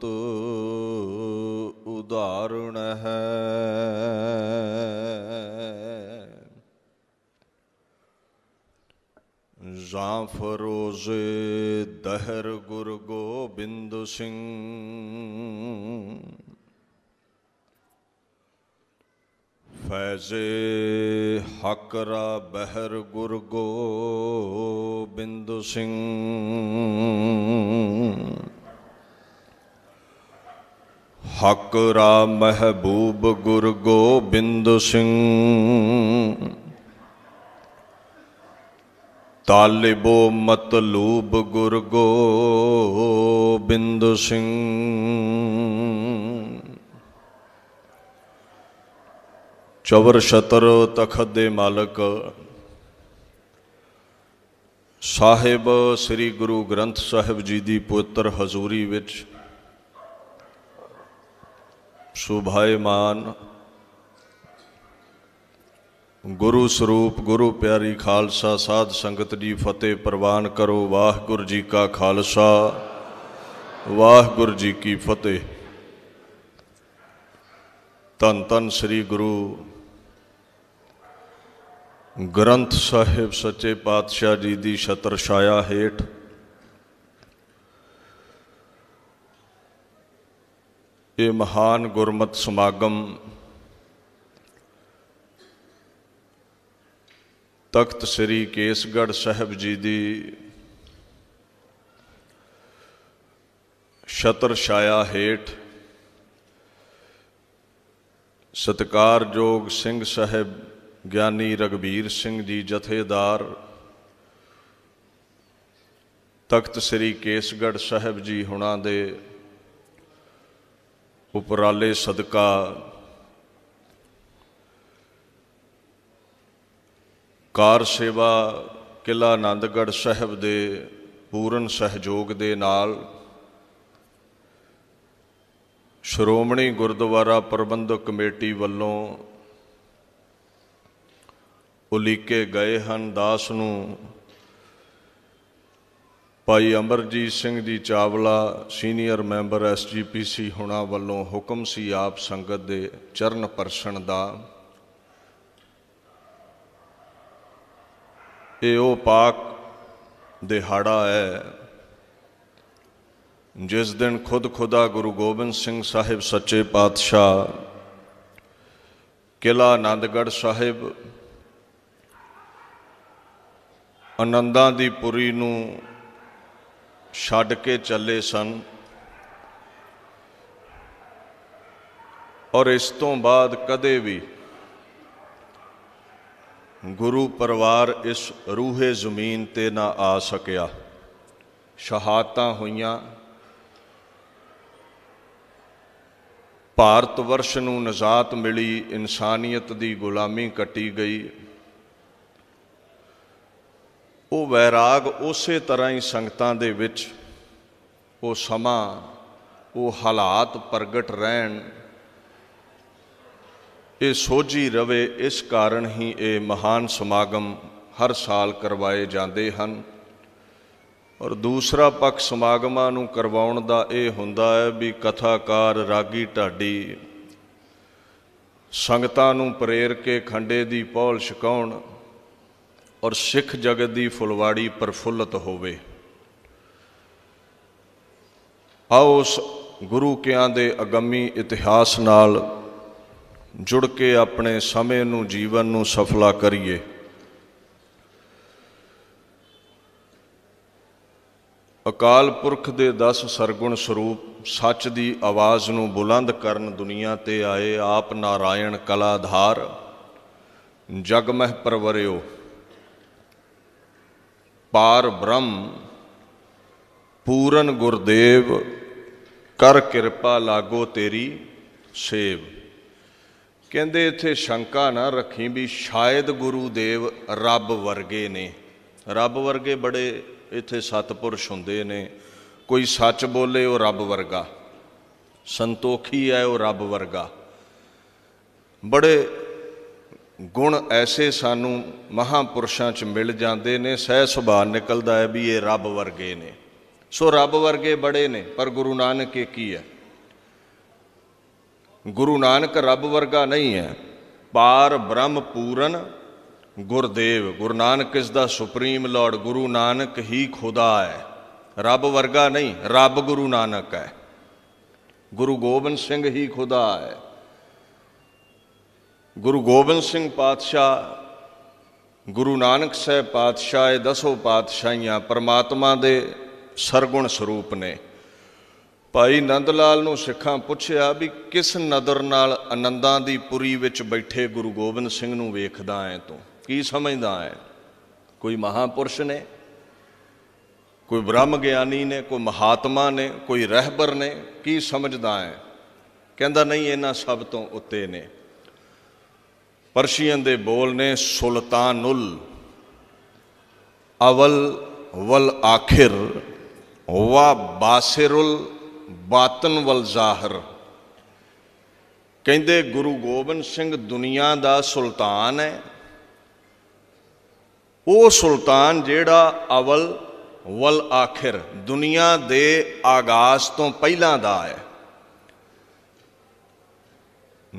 ਤੋ ਉਦਾਹਰਣ ਹੈ ਜਾਂ ਫਰੋਜ਼ ਦਹਿਰ ਗੁਰ ਗੋਬਿੰਦ ਸਿੰਘ ਫੈਜ਼ ਹਕਰਾ ਬਹਿਰ ਗੁਰ ਗੋਬਿੰਦ ਸਿੰਘ ਹਕ ਰਾ ਮਹਿਬੂਬ ਗੁਰ ਗੋਬਿੰਦ ਸਿੰਘ ਤਾਲਿਬੋ ਮਤਲੂਬ ਗੁਰ ਗੋਬਿੰਦ ਸਿੰਘ ਚਵਰ ਸ਼ਤਰ ਤਖਤ ਦੇ ਮਾਲਕ ਸਾਹਿਬ ਸ੍ਰੀ ਗੁਰੂ ਗ੍ਰੰਥ ਸਾਹਿਬ ਜੀ ਦੀ ਪਵਿੱਤਰ ਹਜ਼ੂਰੀ ਵਿੱਚ ਸੁਭਾਇਮਾਨ ਗੁਰੂ ਸਰੂਪ ਗੁਰੂ ਪਿਆਰੀ ਖਾਲਸਾ ਸਾਧ ਸੰਗਤ ਜੀ ਫਤਿਹ ਪ੍ਰਵਾਨ ਕਰੋ ਵਾਹਿਗੁਰੂ ਜੀ ਕਾ ਖਾਲਸਾ ਵਾਹਿਗੁਰੂ ਜੀ ਕੀ ਫਤਿਹ ਤਨ ਤਨ ਸ੍ਰੀ ਗੁਰੂ ਗ੍ਰੰਥ ਸਾਹਿਬ ਸੱਚੇ ਪਾਤਸ਼ਾਹ ਜੀ ਦੀ ਛਤਰ ਛਾਇਆ ਹੇਠ ਇਹ ਮਹਾਨ ਗੁਰਮਤ ਸਮਾਗਮ ਤਖਤ ਸ੍ਰੀ ਕੇਸਗੜ ਸਾਹਿਬ ਜੀ ਦੀ ਛਤਰ ਛਾਇਆ ਹੇਠ ਸਤਕਾਰਯੋਗ ਸਿੰਘ ਸਾਹਿਬ ਗਿਆਨੀ ਰਗਵੀਰ ਸਿੰਘ ਜੀ ਜਥੇਦਾਰ ਤਖਤ ਸ੍ਰੀ ਕੇਸਗੜ ਸਾਹਿਬ ਜੀ ਹੁਣਾਂ ਦੇ ਉਪਰਾਲੇ ਸਦਕਾ ਕਾਰ ਸੇਵਾ ਕਿਲਾ ਆਨੰਦਗੜ੍ਹ ਸਾਹਿਬ ਦੇ ਪੂਰਨ ਸਹਿਯੋਗ ਦੇ ਨਾਲ ਸ਼੍ਰੋਮਣੀ ਗੁਰਦੁਆਰਾ ਪ੍ਰਬੰਧਕ ਕਮੇਟੀ ਵੱਲੋਂ ਉਲੀਕੇ ਗਏ ਹਨ ਦਾਸ ਨੂੰ ਭਾਈ ਅਮਰਜੀਤ ਸਿੰਘ ਜੀ ਚਾਵਲਾ ਸੀਨੀਅਰ ਮੈਂਬਰ ਐਸਜੀਪੀਸੀ ਹੁਣਾ ਵੱਲੋਂ ਹੁਕਮ ਸੀ ਆਪ ਸੰਗਤ ਦੇ ਚਰਨ ਪਰਸਣ ਦਾ ਇਹ ਉਹ ਪਾਕ ਦਿਹਾੜਾ ਹੈ ਜਿਸ ਦਿਨ ਖੁਦ ਖੁਦਾ ਗੁਰੂ ਗੋਬਿੰਦ ਸਿੰਘ ਸਾਹਿਬ ਸੱਚੇ ਪਾਤਸ਼ਾਹ ਕਿਲਾ ਆਨੰਦਗੜ੍ਹ ਸਾਹਿਬ ਅਨੰਦਾਂ ਦੀ ਪੁਰੀ ਨੂੰ ਛੱਡ ਕੇ ਚੱਲੇ ਸਨ ਔਰ ਇਸ ਤੋਂ ਬਾਅਦ ਕਦੇ ਵੀ ਗੁਰੂ ਪਰਿਵਾਰ ਇਸ ਰੂਹੇ ਜ਼ਮੀਨ ਤੇ ਨਾ ਆ ਸਕਿਆ ਸ਼ਹਾਦਤਾਂ ਹੋਈਆਂ ਭਾਰਤ ਵਰਸ਼ ਨੂੰ ਨਜ਼ਾਤ ਮਿਲੀ ਇਨਸਾਨੀਅਤ ਦੀ ਗੁਲਾਮੀ ਕੱਟੀ ਗਈ ਉਹ ਵੈਰਾਗ ਉਸੇ ਤਰ੍ਹਾਂ ਹੀ ਸੰਗਤਾਂ ਦੇ ਵਿੱਚ ਉਹ ਸਮਾਂ ਉਹ ਹਾਲਾਤ ਪ੍ਰਗਟ ਰਹਿਣ ਇਹ ਸੋਝੀ ਰਵੇ ਇਸ ਕਾਰਨ ਹੀ ਇਹ ਮਹਾਨ ਸਮਾਗਮ ਹਰ ਸਾਲ ਕਰਵਾਏ ਜਾਂਦੇ ਹਨ ਔਰ ਦੂਸਰਾ ਪੱਖ ਸਮਾਗਮਾਂ ਨੂੰ ਕਰਵਾਉਣ ਦਾ ਇਹ ਹੁੰਦਾ ਹੈ ਵੀ ਕਥਾਕਾਰ ਰਾਗੀ ਢਾਡੀ ਸੰਗਤਾਂ ਨੂੰ ਪ੍ਰੇਰ ਕੇ ਖੰਡੇ ਦੀ ਪੌਲ ਛਕਾਉਣ ਔਰ ਸਿੱਖ ਜਗਤ ਦੀ ਫੁਲਵਾੜੀ ਪਰਫੁੱਲਤ ਹੋਵੇ ਆਓ ਉਸ ਗੁਰੂ ਕਿਆਂ ਦੇ ਅਗੰਮੀ ਇਤਿਹਾਸ ਨਾਲ ਜੁੜ ਕੇ ਆਪਣੇ ਸਮੇਂ ਨੂੰ ਜੀਵਨ ਨੂੰ ਸਫਲਾ ਕਰੀਏ ਅਕਾਲ ਪੁਰਖ ਦੇ 10 ਸਰਗੁਣ ਸਰੂਪ ਸੱਚ ਦੀ ਆਵਾਜ਼ ਨੂੰ ਬੁਲੰਦ ਕਰਨ ਦੁਨੀਆ ਤੇ ਆਏ ਆਪ ਨਾਰਾਇਣ ਕਲਾਧਾਰ ਜਗਮਹਿ ਪਰਵਰਿਓ ਪਾਰ ਬ੍ਰਹਮ ਪੂਰਨ ਗੁਰਦੇਵ ਕਰ ਕਿਰਪਾ ਲਾਗੋ ਤੇਰੀ ਸੇਵ ਕਹਿੰਦੇ ਇੱਥੇ ਸ਼ੰਕਾ ਨਾ ਰੱਖੀ ਵੀ ਸ਼ਾਇਦ ਗੁਰੂ ਦੇਵ ਰੱਬ ਵਰਗੇ ਨੇ ਰੱਬ ਵਰਗੇ ਬੜੇ ਇੱਥੇ ਸਤਪੁਰਸ਼ ਹੁੰਦੇ ਨੇ ਕੋਈ ਸੱਚ ਬੋਲੇ ਉਹ ਰੱਬ ਵਰਗਾ ਸੰਤੋਖੀ ਹੈ ਉਹ ਰੱਬ ਵਰਗਾ ਬੜੇ ਗੁਣ ਐਸੇ ਸਾਨੂੰ ਮਹਾਪੁਰਸ਼ਾਂ 'ਚ ਮਿਲ ਜਾਂਦੇ ਨੇ ਸਹਿ ਸੁਭਾਅ ਨਿਕਲਦਾ ਹੈ ਵੀ ਇਹ ਰੱਬ ਵਰਗੇ ਨੇ ਸੋ ਰੱਬ ਵਰਗੇ ਬੜੇ ਨੇ ਪਰ ਗੁਰੂ ਨਾਨਕ ਇਹ ਕੀ ਹੈ ਗੁਰੂ ਨਾਨਕ ਰੱਬ ਵਰਗਾ ਨਹੀਂ ਹੈ ਪਾਰ ਬ੍ਰਹਮ ਪੂਰਨ ਗੁਰਦੇਵ ਗੁਰੂ ਨਾਨਕ ਇਸ ਦਾ ਸੁਪਰੀਮ ਲਾਰਡ ਗੁਰੂ ਨਾਨਕ ਹੀ ਖੁਦਾ ਹੈ ਰੱਬ ਵਰਗਾ ਨਹੀਂ ਰੱਬ ਗੁਰੂ ਨਾਨਕ ਹੈ ਗੁਰੂ ਗੋਬਿੰਦ ਸਿੰਘ ਹੀ ਖੁਦਾ ਹੈ ਗੁਰੂ ਗੋਬਿੰਦ ਸਿੰਘ ਪਾਤਸ਼ਾਹ ਗੁਰੂ ਨਾਨਕ ਸਾਹਿਬ ਪਾਤਸ਼ਾਹ ਇਹ ਦਸੋ ਪਾਤਸ਼ਾਹੀਆਂ ਪਰਮਾਤਮਾ ਦੇ ਸਰਗੁਣ ਸਰੂਪ ਨੇ ਭਾਈ ਨੰਦ ਲਾਲ ਨੂੰ ਸਿੱਖਾਂ ਪੁੱਛਿਆ ਵੀ ਕਿਸ ਨਦਰ ਨਾਲ ਆਨੰਦਾਂ ਦੀ ਪੁਰੀ ਵਿੱਚ ਬੈਠੇ ਗੁਰੂ ਗੋਬਿੰਦ ਸਿੰਘ ਨੂੰ ਵੇਖਦਾ ਐ ਤੂੰ ਕੀ ਸਮਝਦਾ ਐ ਕੋਈ ਮਹਾਪੁਰਸ਼ ਨੇ ਕੋਈ ਬ੍ਰਹਮ ਗਿਆਨੀ ਨੇ ਕੋਈ ਮਹਾਤਮਾ ਨੇ ਕੋਈ ਰਹਿਬਰ ਨੇ ਕੀ ਸਮਝਦਾ ਐ ਕਹਿੰਦਾ ਨਹੀਂ ਇਹਨਾਂ ਸਭ ਤੋਂ ਉੱਤੇ ਨੇ ਪਰਸ਼ੀਅਨ ਦੇ ਬੋਲ ਨੇ ਸੁਲਤਾਨੁਲ ਅਵਲ ਵਲ ਆਖਿਰ ਵਾ ਬਾਸਿਰੁਲ ਬਾਤਨ ਵਲ ਜ਼ਾਹਰ ਕਹਿੰਦੇ ਗੁਰੂ ਗੋਬਿੰਦ ਸਿੰਘ ਦੁਨੀਆ ਦਾ ਸੁਲਤਾਨ ਹੈ ਉਹ ਸੁਲਤਾਨ ਜਿਹੜਾ ਅਵਲ ਵਲ ਆਖਿਰ ਦੁਨੀਆ ਦੇ ਆਗਾਜ਼ ਤੋਂ ਪਹਿਲਾਂ ਦਾ ਹੈ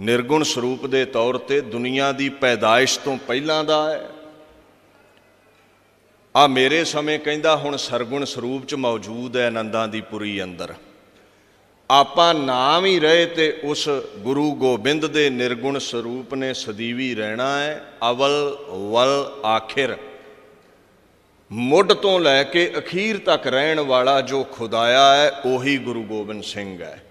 ਨਿਰਗੁਣ ਸਰੂਪ ਦੇ ਤੌਰ ਤੇ ਦੁਨੀਆ ਦੀ ਪੈਦਾਇਸ਼ ਤੋਂ ਪਹਿਲਾਂ ਦਾ ਹੈ ਆ ਮੇਰੇ ਸਮੇਂ ਕਹਿੰਦਾ ਹੁਣ ਸਰਗੁਣ ਸਰੂਪ ਚ ਮੌਜੂਦ ਹੈ ਆਨੰਦਾਂ ਦੀ ਪੂਰੀ ਅੰਦਰ ਆਪਾਂ ਨਾਮ ਹੀ ਰਹੇ ਤੇ ਉਸ ਗੁਰੂ ਗੋਬਿੰਦ ਦੇ ਨਿਰਗੁਣ ਸਰੂਪ ਨੇ ਸਦੀਵੀ ਰਹਿਣਾ ਹੈ ਅਵਲ ਵਲ ਆਖਿਰ ਮੁੱਢ ਤੋਂ ਲੈ ਕੇ ਅਖੀਰ ਤੱਕ ਰਹਿਣ ਵਾਲਾ ਜੋ ਖੁਦਾਇਆ ਹੈ ਉਹੀ ਗੁਰੂ ਗੋਬਿੰਦ ਸਿੰਘ ਹੈ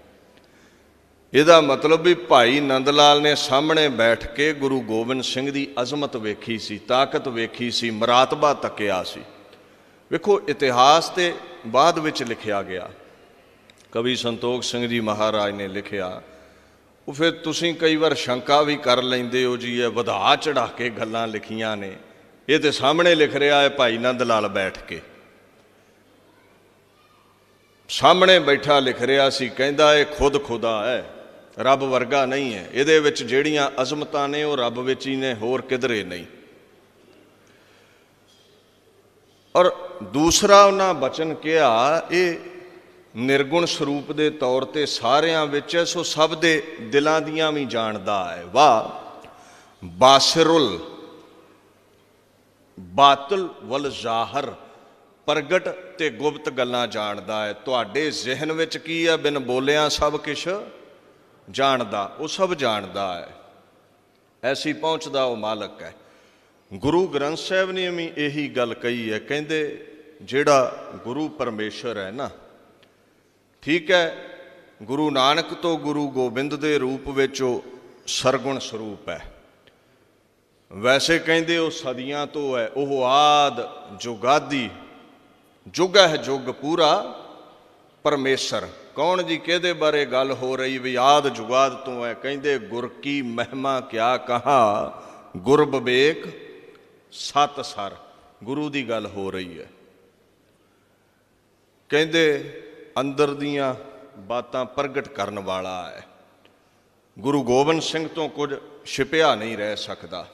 ਇਹਦਾ ਮਤਲਬ ਵੀ ਭਾਈ ਨੰਦ ਲਾਲ ਨੇ ਸਾਹਮਣੇ ਬੈਠ ਕੇ ਗੁਰੂ ਗੋਬਿੰਦ ਸਿੰਘ ਦੀ ਅਜ਼ਮਤ ਵੇਖੀ ਸੀ ਤਾਕਤ ਵੇਖੀ ਸੀ ਮਰਾਤਬਾ ਤੱਕਿਆ ਸੀ ਵੇਖੋ ਇਤਿਹਾਸ ਤੇ ਬਾਅਦ ਵਿੱਚ ਲਿਖਿਆ ਗਿਆ ਕਵੀ ਸੰਤੋਖ ਸਿੰਘ ਜੀ ਮਹਾਰਾਜ ਨੇ ਲਿਖਿਆ ਉਹ ਫਿਰ ਤੁਸੀਂ ਕਈ ਵਾਰ ਸ਼ੰਕਾ ਵੀ ਕਰ ਲੈਂਦੇ ਹੋ ਜੀ ਇਹ ਵਧਾ ਚੜਾ ਕੇ ਗੱਲਾਂ ਲਿਖੀਆਂ ਨੇ ਇਹ ਤੇ ਸਾਹਮਣੇ ਲਿਖ ਰਿਹਾ ਹੈ ਭਾਈ ਨੰਦ ਲਾਲ ਬੈਠ ਕੇ ਸਾਹਮਣੇ ਬੈਠਾ ਲਿਖ ਰਿਹਾ ਸੀ ਕਹਿੰਦਾ ਇਹ ਖੁਦ ਖੁਦਾ ਹੈ ਰੱਬ ਵਰਗਾ ਨਹੀਂ ਹੈ ਇਹਦੇ ਵਿੱਚ ਜਿਹੜੀਆਂ ਅਜ਼ਮਤਾਂ ਨੇ ਉਹ ਰੱਬ ਵਿੱਚ ਹੀ ਨੇ ਹੋਰ ਕਿਧਰੇ ਨਹੀਂ ਔਰ ਦੂਸਰਾ ਉਹਨਾਂ ਬਚਨ ਕਿਹਾ ਇਹ ਨਿਰਗੁਣ ਸਰੂਪ ਦੇ ਤੌਰ ਤੇ ਸਾਰਿਆਂ ਵਿੱਚ ਹੈ ਸੋ ਸਭ ਦੇ ਦਿਲਾਂ ਦੀਆਂ ਵੀ ਜਾਣਦਾ ਹੈ ਵਾ ਬਾਸਰੁਲ ਬਾਤਲ ਵਲ ਜ਼ਾਹਰ ਪ੍ਰਗਟ ਤੇ ਗੁਪਤ ਗੱਲਾਂ ਜਾਣਦਾ ਹੈ ਤੁਹਾਡੇ ਜ਼ਿਹਨ ਵਿੱਚ ਕੀ ਹੈ ਬਿਨ ਬੋਲਿਆਂ ਸਭ ਕੁਝ ਜਾਣਦਾ ਉਹ ਸਭ ਜਾਣਦਾ ਹੈ ਐਸੀ ਪਹੁੰਚਦਾ ਉਹ ਮਾਲਕ ਹੈ ਗੁਰੂ ਗ੍ਰੰਥ ਸਾਹਿਬ ਨੇ ਵੀ ਇਹੀ ਗੱਲ ਕਹੀ ਹੈ ਕਹਿੰਦੇ ਜਿਹੜਾ ਗੁਰੂ ਪਰਮੇਸ਼ਰ ਹੈ ਨਾ ਠੀਕ ਹੈ ਗੁਰੂ ਨਾਨਕ ਤੋਂ ਗੁਰੂ ਗੋਬਿੰਦ ਦੇ ਰੂਪ ਵਿੱਚ ਉਹ ਸਰਗੁਣ ਸਰੂਪ ਹੈ ਵੈਸੇ ਕਹਿੰਦੇ ਉਹ ਸਦੀਆਂ ਤੋਂ ਹੈ ਉਹ ਆਦ ਜੁਗਾਦੀ ਜੁਗ ਹੈ ਜੁਗ ਪੂਰਾ ਪਰਮੇਸ਼ਰ ਕੌਣ ਜੀ ਕਿਹਦੇ ਬਾਰੇ ਗੱਲ ਹੋ ਰਹੀ ਵੀ ਆਦ ਜੁਗਾਦ ਤੋਂ ਐ ਕਹਿੰਦੇ ਗੁਰ ਕੀ ਮਹਿਮਾ ਕਿਆ ਕਹਾ ਗੁਰ ਬਵੇਕ ਸਤ ਸਰ ਗੁਰੂ ਦੀ ਗੱਲ ਹੋ ਰਹੀ ਹੈ ਕਹਿੰਦੇ ਅੰਦਰ ਦੀਆਂ ਬਾਤਾਂ ਪ੍ਰਗਟ ਕਰਨ ਵਾਲਾ ਹੈ ਗੁਰੂ ਗੋਬਿੰਦ ਸਿੰਘ ਤੋਂ ਕੁਝ ਛਿਪਿਆ ਨਹੀਂ ਰਹਿ ਸਕਦਾ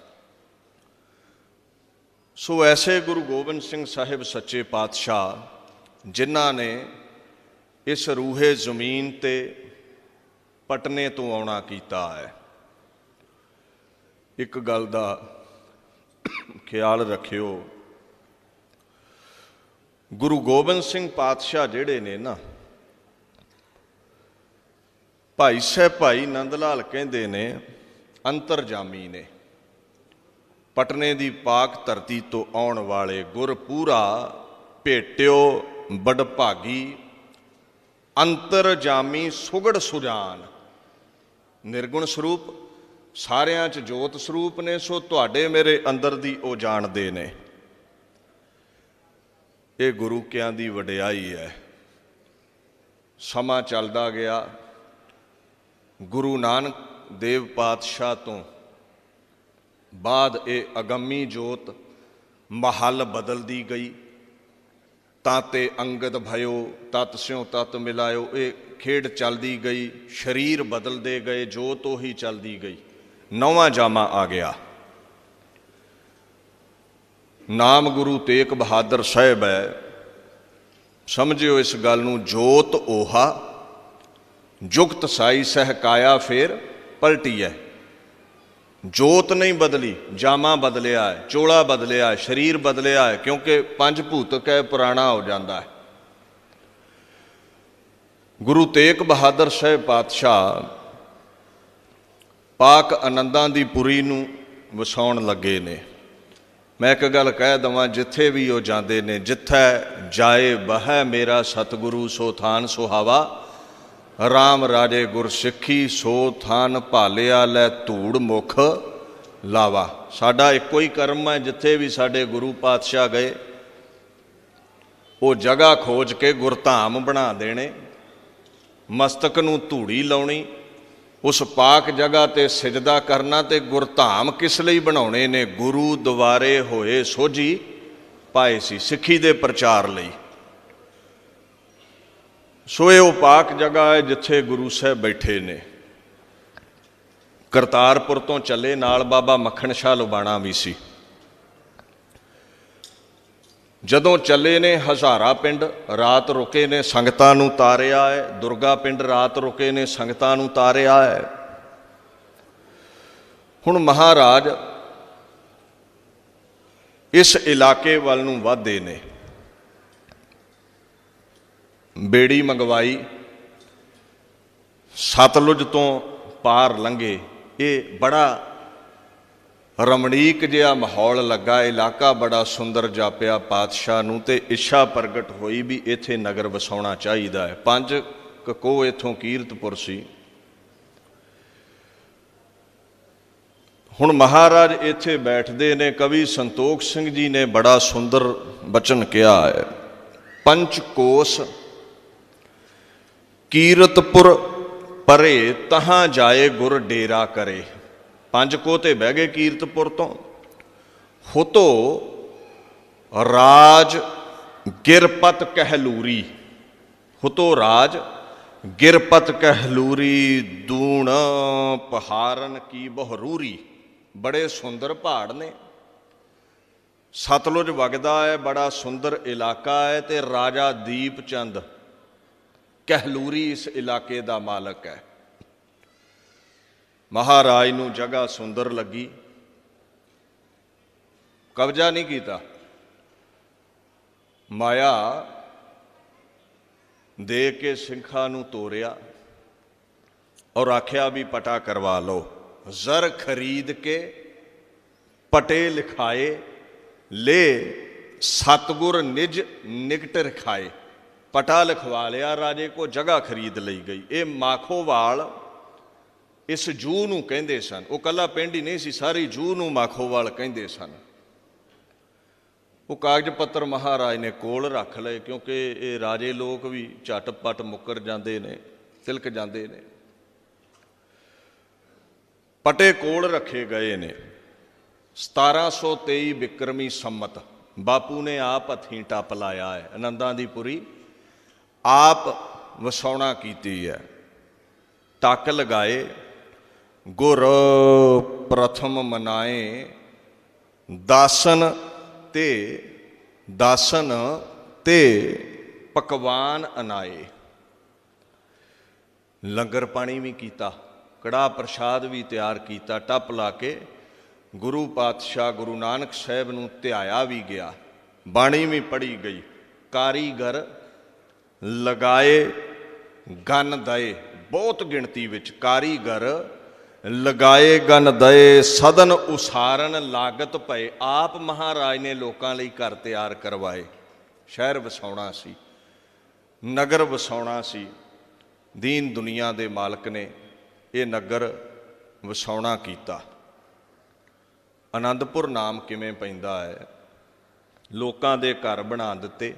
ਸੋ ਐਸੇ ਗੁਰੂ ਗੋਬਿੰਦ ਸਿੰਘ ਸਾਹਿਬ ਸੱਚੇ ਪਾਤਸ਼ਾਹ ਜਿਨ੍ਹਾਂ ਨੇ ਇਸ ਰੂਹੇ ਜ਼ਮੀਨ ਤੇ ਪਟਨੇ ਤੋਂ ਆਉਣਾ ਕੀਤਾ ਹੈ ਇੱਕ ਗੱਲ ਦਾ ਖਿਆਲ ਰੱਖਿਓ ਗੁਰੂ ਗੋਬਿੰਦ ਸਿੰਘ ਪਾਤਸ਼ਾਹ ਜਿਹੜੇ ਨੇ ਨਾ ਭਾਈ ਸਾਹਿਬ ਭਾਈ ਨੰਦ ਲਾਲ ਕਹਿੰਦੇ ਨੇ ਅੰਤਰਜਾਮੀ ਨੇ ਪਟਨੇ ਦੀ ਪਾਕ ਧਰਤੀ ਤੋਂ ਆਉਣ ਵਾਲੇ ਗੁਰਪੂਰਾ ਭੇਟਿਓ ਬੜਭਾਗੀ ਅੰਤਰਜਾਮੀ ਸੁਗੜ ਸੁਜਾਨ ਨਿਰਗੁਣ ਸਰੂਪ ਸਾਰਿਆਂ 'ਚ ਜੋਤ ਸਰੂਪ ਨੇ ਸੋ ਤੁਹਾਡੇ ਮੇਰੇ ਅੰਦਰ ਦੀ ਉਹ ਜਾਣਦੇ ਨੇ ਇਹ ਗੁਰੂ ਕਿਆਂ ਦੀ ਵਡਿਆਈ ਹੈ ਸਮਾਂ ਚੱਲਦਾ ਗਿਆ ਗੁਰੂ ਨਾਨਕ ਦੇਵ ਪਾਤਸ਼ਾਹ ਤੋਂ ਬਾਅਦ ਇਹ ਅਗੰਮੀ ਜੋਤ ਮਹੱਲ ਬਦਲਦੀ ਗਈ ਤਾਤੇ ਅੰਗਦ ਭਇਓ ਤਤ ਸਿਉ ਤਤ ਮਿਲਾਇਓ ਇਹ ਖੇਡ ਚੱਲਦੀ ਗਈ ਸਰੀਰ ਬਦਲਦੇ ਗਏ ਜੋ ਤੋ ਹੀ ਚੱਲਦੀ ਗਈ ਨਵਾਂ ਜਾਮਾ ਆ ਗਿਆ ਨਾਮ ਗੁਰੂ ਤੇਗ ਬਹਾਦਰ ਸਾਹਿਬ ਹੈ ਸਮਝਿਓ ਇਸ ਗੱਲ ਨੂੰ ਜੋਤ ਓਹਾ ਜੁਗਤ ਸਾਈ ਸਹਿ ਕਾਇਆ ਫੇਰ ਪਲਟੀ ਹੈ ਜੋਤ ਨਹੀਂ ਬਦਲੀ ਜਾਮਾ ਬਦਲਿਆ ਹੈ ਚੋਲਾ ਬਦਲਿਆ ਹੈ ਸਰੀਰ ਬਦਲਿਆ ਹੈ ਕਿਉਂਕਿ ਪੰਜ ਭੂਤਕ ਹੈ ਪੁਰਾਣਾ ਹੋ ਜਾਂਦਾ ਹੈ ਗੁਰੂ ਤੇਗ ਬਹਾਦਰ ਸਾਹਿਬ ਪਾਤਸ਼ਾਹ ਪਾਕ ਆਨੰਦਾਂ ਦੀ ਪੁਰੀ ਨੂੰ ਵਸਾਉਣ ਲੱਗੇ ਨੇ ਮੈਂ ਇੱਕ ਗੱਲ ਕਹਿ ਦਵਾਂ ਜਿੱਥੇ ਵੀ ਉਹ ਜਾਂਦੇ ਨੇ ਜਿੱਥੇ ਜਾਏ ਬਹੈ ਮੇਰਾ ਸਤਿਗੁਰੂ ਸੋ ਥਾਨ ਸੁਹਾਵਾ ਰਾਮ ਰਾਜੇ ਗੁਰ ਸਿੱਖੀ ਸੋ ਥਾਨ ਭਾਲਿਆ ਲੈ ਧੂੜ ਮੁਖ ਲਾਵਾ ਸਾਡਾ ਇੱਕੋ ਹੀ ਕਰਮ ਹੈ ਜਿੱਥੇ ਵੀ ਸਾਡੇ ਗੁਰੂ ਪਾਤਸ਼ਾਹ ਗਏ ਉਹ ਜਗ੍ਹਾ ਖੋਜ ਕੇ ਗੁਰਧਾਮ ਬਣਾ ਦੇਣੇ ਮਸਤਕ ਨੂੰ ਧੂੜੀ ਲਾਉਣੀ ਉਸ ਪਾਕ ਜਗ੍ਹਾ ਤੇ ਸਜਦਾ ਕਰਨਾ ਤੇ ਗੁਰਧਾਮ ਕਿਸ ਲਈ ਬਣਾਉਣੇ ਨੇ ਗੁਰੂ ਦੁਆਰੇ ਹੋਏ ਸੋਜੀ ਪਾਏ ਸੀ ਸਿੱਖੀ ਦੇ ਪ੍ਰਚਾਰ ਲਈ ਸੋ ਇਹ ਉਹ ਪਾਕ ਜਗ੍ਹਾ ਹੈ ਜਿੱਥੇ ਗੁਰੂ ਸਾਹਿਬ ਬੈਠੇ ਨੇ ਕਰਤਾਰਪੁਰ ਤੋਂ ਚੱਲੇ ਨਾਲ ਬਾਬਾ ਮੱਖਣ ਸ਼ਾਹ ਲੁਬਾਣਾ ਵੀ ਸੀ ਜਦੋਂ ਚੱਲੇ ਨੇ ਹਜ਼ਾਰਾ ਪਿੰਡ ਰਾਤ ਰੁਕੇ ਨੇ ਸੰਗਤਾਂ ਨੂੰ ਤਾਰਿਆ ਹੈ ਦੁਰਗਾ ਪਿੰਡ ਰਾਤ ਰੁਕੇ ਨੇ ਸੰਗਤਾਂ ਨੂੰ ਤਾਰਿਆ ਹੈ ਹੁਣ ਮਹਾਰਾਜ ਇਸ ਇਲਾਕੇ ਵੱਲ ਨੂੰ ਵਧਦੇ ਨੇ ਬੇੜੀ ਮੰਗਵਾਈ ਸਤਲੁਜ ਤੋਂ ਪਾਰ ਲੰਘੇ ਇਹ ਬੜਾ ਰਮਣੀਕ ਜਿਹਾ ਮਾਹੌਲ ਲੱਗਾ ਇਲਾਕਾ ਬੜਾ ਸੁੰਦਰ ਜਾਪਿਆ ਪਾਤਸ਼ਾਹ ਨੂੰ ਤੇ ਇੱਛਾ ਪ੍ਰਗਟ ਹੋਈ ਵੀ ਇੱਥੇ ਨਗਰ ਵਸਾਉਣਾ ਚਾਹੀਦਾ ਹੈ ਪੰਜ ਕਕੋ ਇਥੋਂ ਕੀਰਤਪੁਰ ਸੀ ਹੁਣ ਮਹਾਰਾਜ ਇੱਥੇ ਬੈਠਦੇ ਨੇ ਕਵੀ ਸੰਤੋਖ ਸਿੰਘ ਜੀ ਨੇ ਬੜਾ ਸੁੰਦਰ ਬਚਨ ਕਿਹਾ ਹੈ ਪੰਚ ਕੋਸ਼ ਕੀਰਤਪੁਰ ਪਰੇ ਤਹਾਂ ਜਾਏ ਗੁਰ ਡੇਰਾ ਕਰੇ ਪੰਜ ਕੋ ਤੇ ਬਹਿ ਗਏ ਕੀਰਤਪੁਰ ਤੋਂ ਹੁਤੋ ਰਾਜ ਗਿਰਪਤ ਕਹਿਲੂਰੀ ਹੁਤੋ ਰਾਜ ਗਿਰਪਤ ਕਹਿਲੂਰੀ ਦੂਣ ਪਹਾਰਨ ਕੀ ਬਹਰੂਰੀ ਬੜੇ ਸੁੰਦਰ ਪਹਾੜ ਨੇ ਸਤਲੁਜ ਵਗਦਾ ਹੈ ਬੜਾ ਸੁੰਦਰ ਇਲਾਕਾ ਹੈ ਤੇ ਰਾਜਾ ਦੀਪ ਚੰਦ ਕਹਿਲੂਰੀ ਇਸ ਇਲਾਕੇ ਦਾ ਮਾਲਕ ਹੈ ਮਹਾਰਾਜ ਨੂੰ ਜਗ੍ਹਾ ਸੁੰਦਰ ਲੱਗੀ ਕਬਜ਼ਾ ਨਹੀਂ ਕੀਤਾ ਮਾਇਆ ਦੇ ਕੇ ਸਿੰਘਾਂ ਨੂੰ ਤੋਰਿਆ ਔਰ ਆਖਿਆ ਵੀ ਪਟਾ ਕਰਵਾ ਲਓ ਜ਼ਰ ਖਰੀਦ ਕੇ ਪਟੇ ਲਿਖਾਏ ਲੈ ਸਤਗੁਰ ਨਿਜ ਨਿਕਟ ਰਖਾਏ ਪਟਾ ਲਿਖਵਾ ਲਿਆ ਰਾਜੇ ਕੋ ਜਗਾ ਖਰੀਦ ਲਈ ਗਈ ਇਹ ਮਾਖੋਵਾਲ ਇਸ ਜੂ ਨੂੰ ਕਹਿੰਦੇ ਸਨ ਉਹ ਕੱਲਾ ਪਿੰਡ ਹੀ ਨਹੀਂ ਸੀ ਸਾਰੀ ਜੂ ਨੂੰ ਮਾਖੋਵਾਲ ਕਹਿੰਦੇ ਸਨ ਉਹ ਕਾਗਜ਼ ਪੱਤਰ ਮਹਾਰਾਜ ਨੇ ਕੋਲ ਰੱਖ ਲਏ ਕਿਉਂਕਿ ਇਹ ਰਾਜੇ ਲੋਕ ਵੀ ਝਟਪਟ ਮੁੱਕਰ ਜਾਂਦੇ ਨੇ ਤਿਲਕ ਜਾਂਦੇ ਨੇ ਪਟੇ ਕੋਲ ਰੱਖੇ ਗਏ ਨੇ 1723 ਬਿਕਰਮੀ ਸੰਮਤ ਬਾਪੂ ਨੇ ਆਪ ਹਥੀਂ ਟੱਪ ਲਾਇਆ ਹੈ ਆਨੰਦਾਂ ਦੀ ਪੁਰੀ ਆਪ ਵਸਾਉਣਾ ਕੀਤੀ ਹੈ ਟੱਕ ਲਗਾਏ ਗੁਰ ਪ੍ਰਥਮ ਮਨਾਏ ਦਾਸਨ ਤੇ ਦਾਸਨ ਤੇ ਪਕਵਾਨ ਅਨਾਏ ਲੰਗਰ ਪਾਣੀ ਵੀ ਕੀਤਾ ਕੜਾ ਪ੍ਰਸ਼ਾਦ ਵੀ ਤਿਆਰ ਕੀਤਾ ਟੱਪ ਲਾ ਕੇ ਗੁਰੂ ਪਾਤਸ਼ਾਹ ਗੁਰੂ ਨਾਨਕ ਸਾਹਿਬ ਨੂੰ ਧਿਆਇਆ ਵੀ ਗਿਆ ਬਾਣੀ ਵੀ ਪੜੀ ਗਈ ਕਾਰੀਗਰ ਲਗਾਏ ਗਨ ਦਏ ਬਹੁਤ ਗਿਣਤੀ ਵਿੱਚ ਕਾਰੀਗਰ ਲਗਾਏ ਗਨ ਦਏ ਸਦਨ ਉਸਾਰਨ ਲਾਗਤ ਭਏ ਆਪ ਮਹਾਰਾਜ ਨੇ ਲੋਕਾਂ ਲਈ ਘਰ ਤਿਆਰ ਕਰਵਾਏ ਸ਼ਹਿਰ ਵਸਾਉਣਾ ਸੀ ਨਗਰ ਵਸਾਉਣਾ ਸੀ ਦੀਨ ਦੁਨੀਆ ਦੇ ਮਾਲਕ ਨੇ ਇਹ ਨਗਰ ਵਸਾਉਣਾ ਕੀਤਾ ਆਨੰਦਪੁਰ ਨਾਮ ਕਿਵੇਂ ਪੈਂਦਾ ਹੈ ਲੋਕਾਂ ਦੇ ਘਰ ਬਣਾ ਦਿੱਤੇ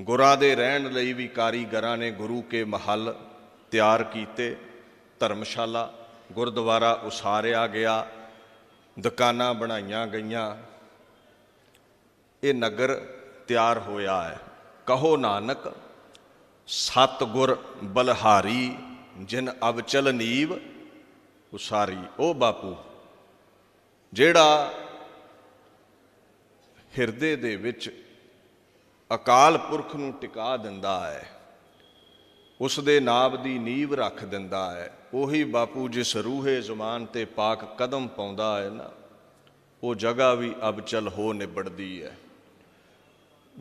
ਗੁਰਾਂ ਦੇ ਰਹਿਣ ਲਈ ਵੀ ਕਾਰੀਗਰਾਂ ਨੇ ਗੁਰੂ ਕੇ ਮਹੱਲ ਤਿਆਰ ਕੀਤੇ ਧਰਮਸ਼ਾਲਾ ਗੁਰਦੁਆਰਾ ਉਸਾਰਿਆ ਗਿਆ ਦੁਕਾਨਾਂ ਬਣਾਈਆਂ ਗਈਆਂ ਇਹ ਨਗਰ ਤਿਆਰ ਹੋਇਆ ਹੈ ਕਹੋ ਨਾਨਕ ਸਤ ਗੁਰ ਬਲਹਾਰੀ ਜਿਨ ਅਵਚਲ ਨੀਵ ਉਸਾਰੀ ਉਹ ਬਾਪੂ ਜਿਹੜਾ ਹਿਰਦੇ ਦੇ ਵਿੱਚ ਅਕਾਲ ਪੁਰਖ ਨੂੰ ਟਿਕਾ ਦਿੰਦਾ ਹੈ ਉਸ ਦੇ ਨਾਮ ਦੀ ਨੀਵ ਰੱਖ ਦਿੰਦਾ ਹੈ ਉਹੀ ਬਾਪੂ ਜਿਸ ਰੂਹੇ ਜ਼ਮਾਨ ਤੇ ਪਾਕ ਕਦਮ ਪਾਉਂਦਾ ਹੈ ਨਾ ਉਹ ਜਗਾ ਵੀ ਅਬਚਲ ਹੋ ਨਿਬੜਦੀ ਹੈ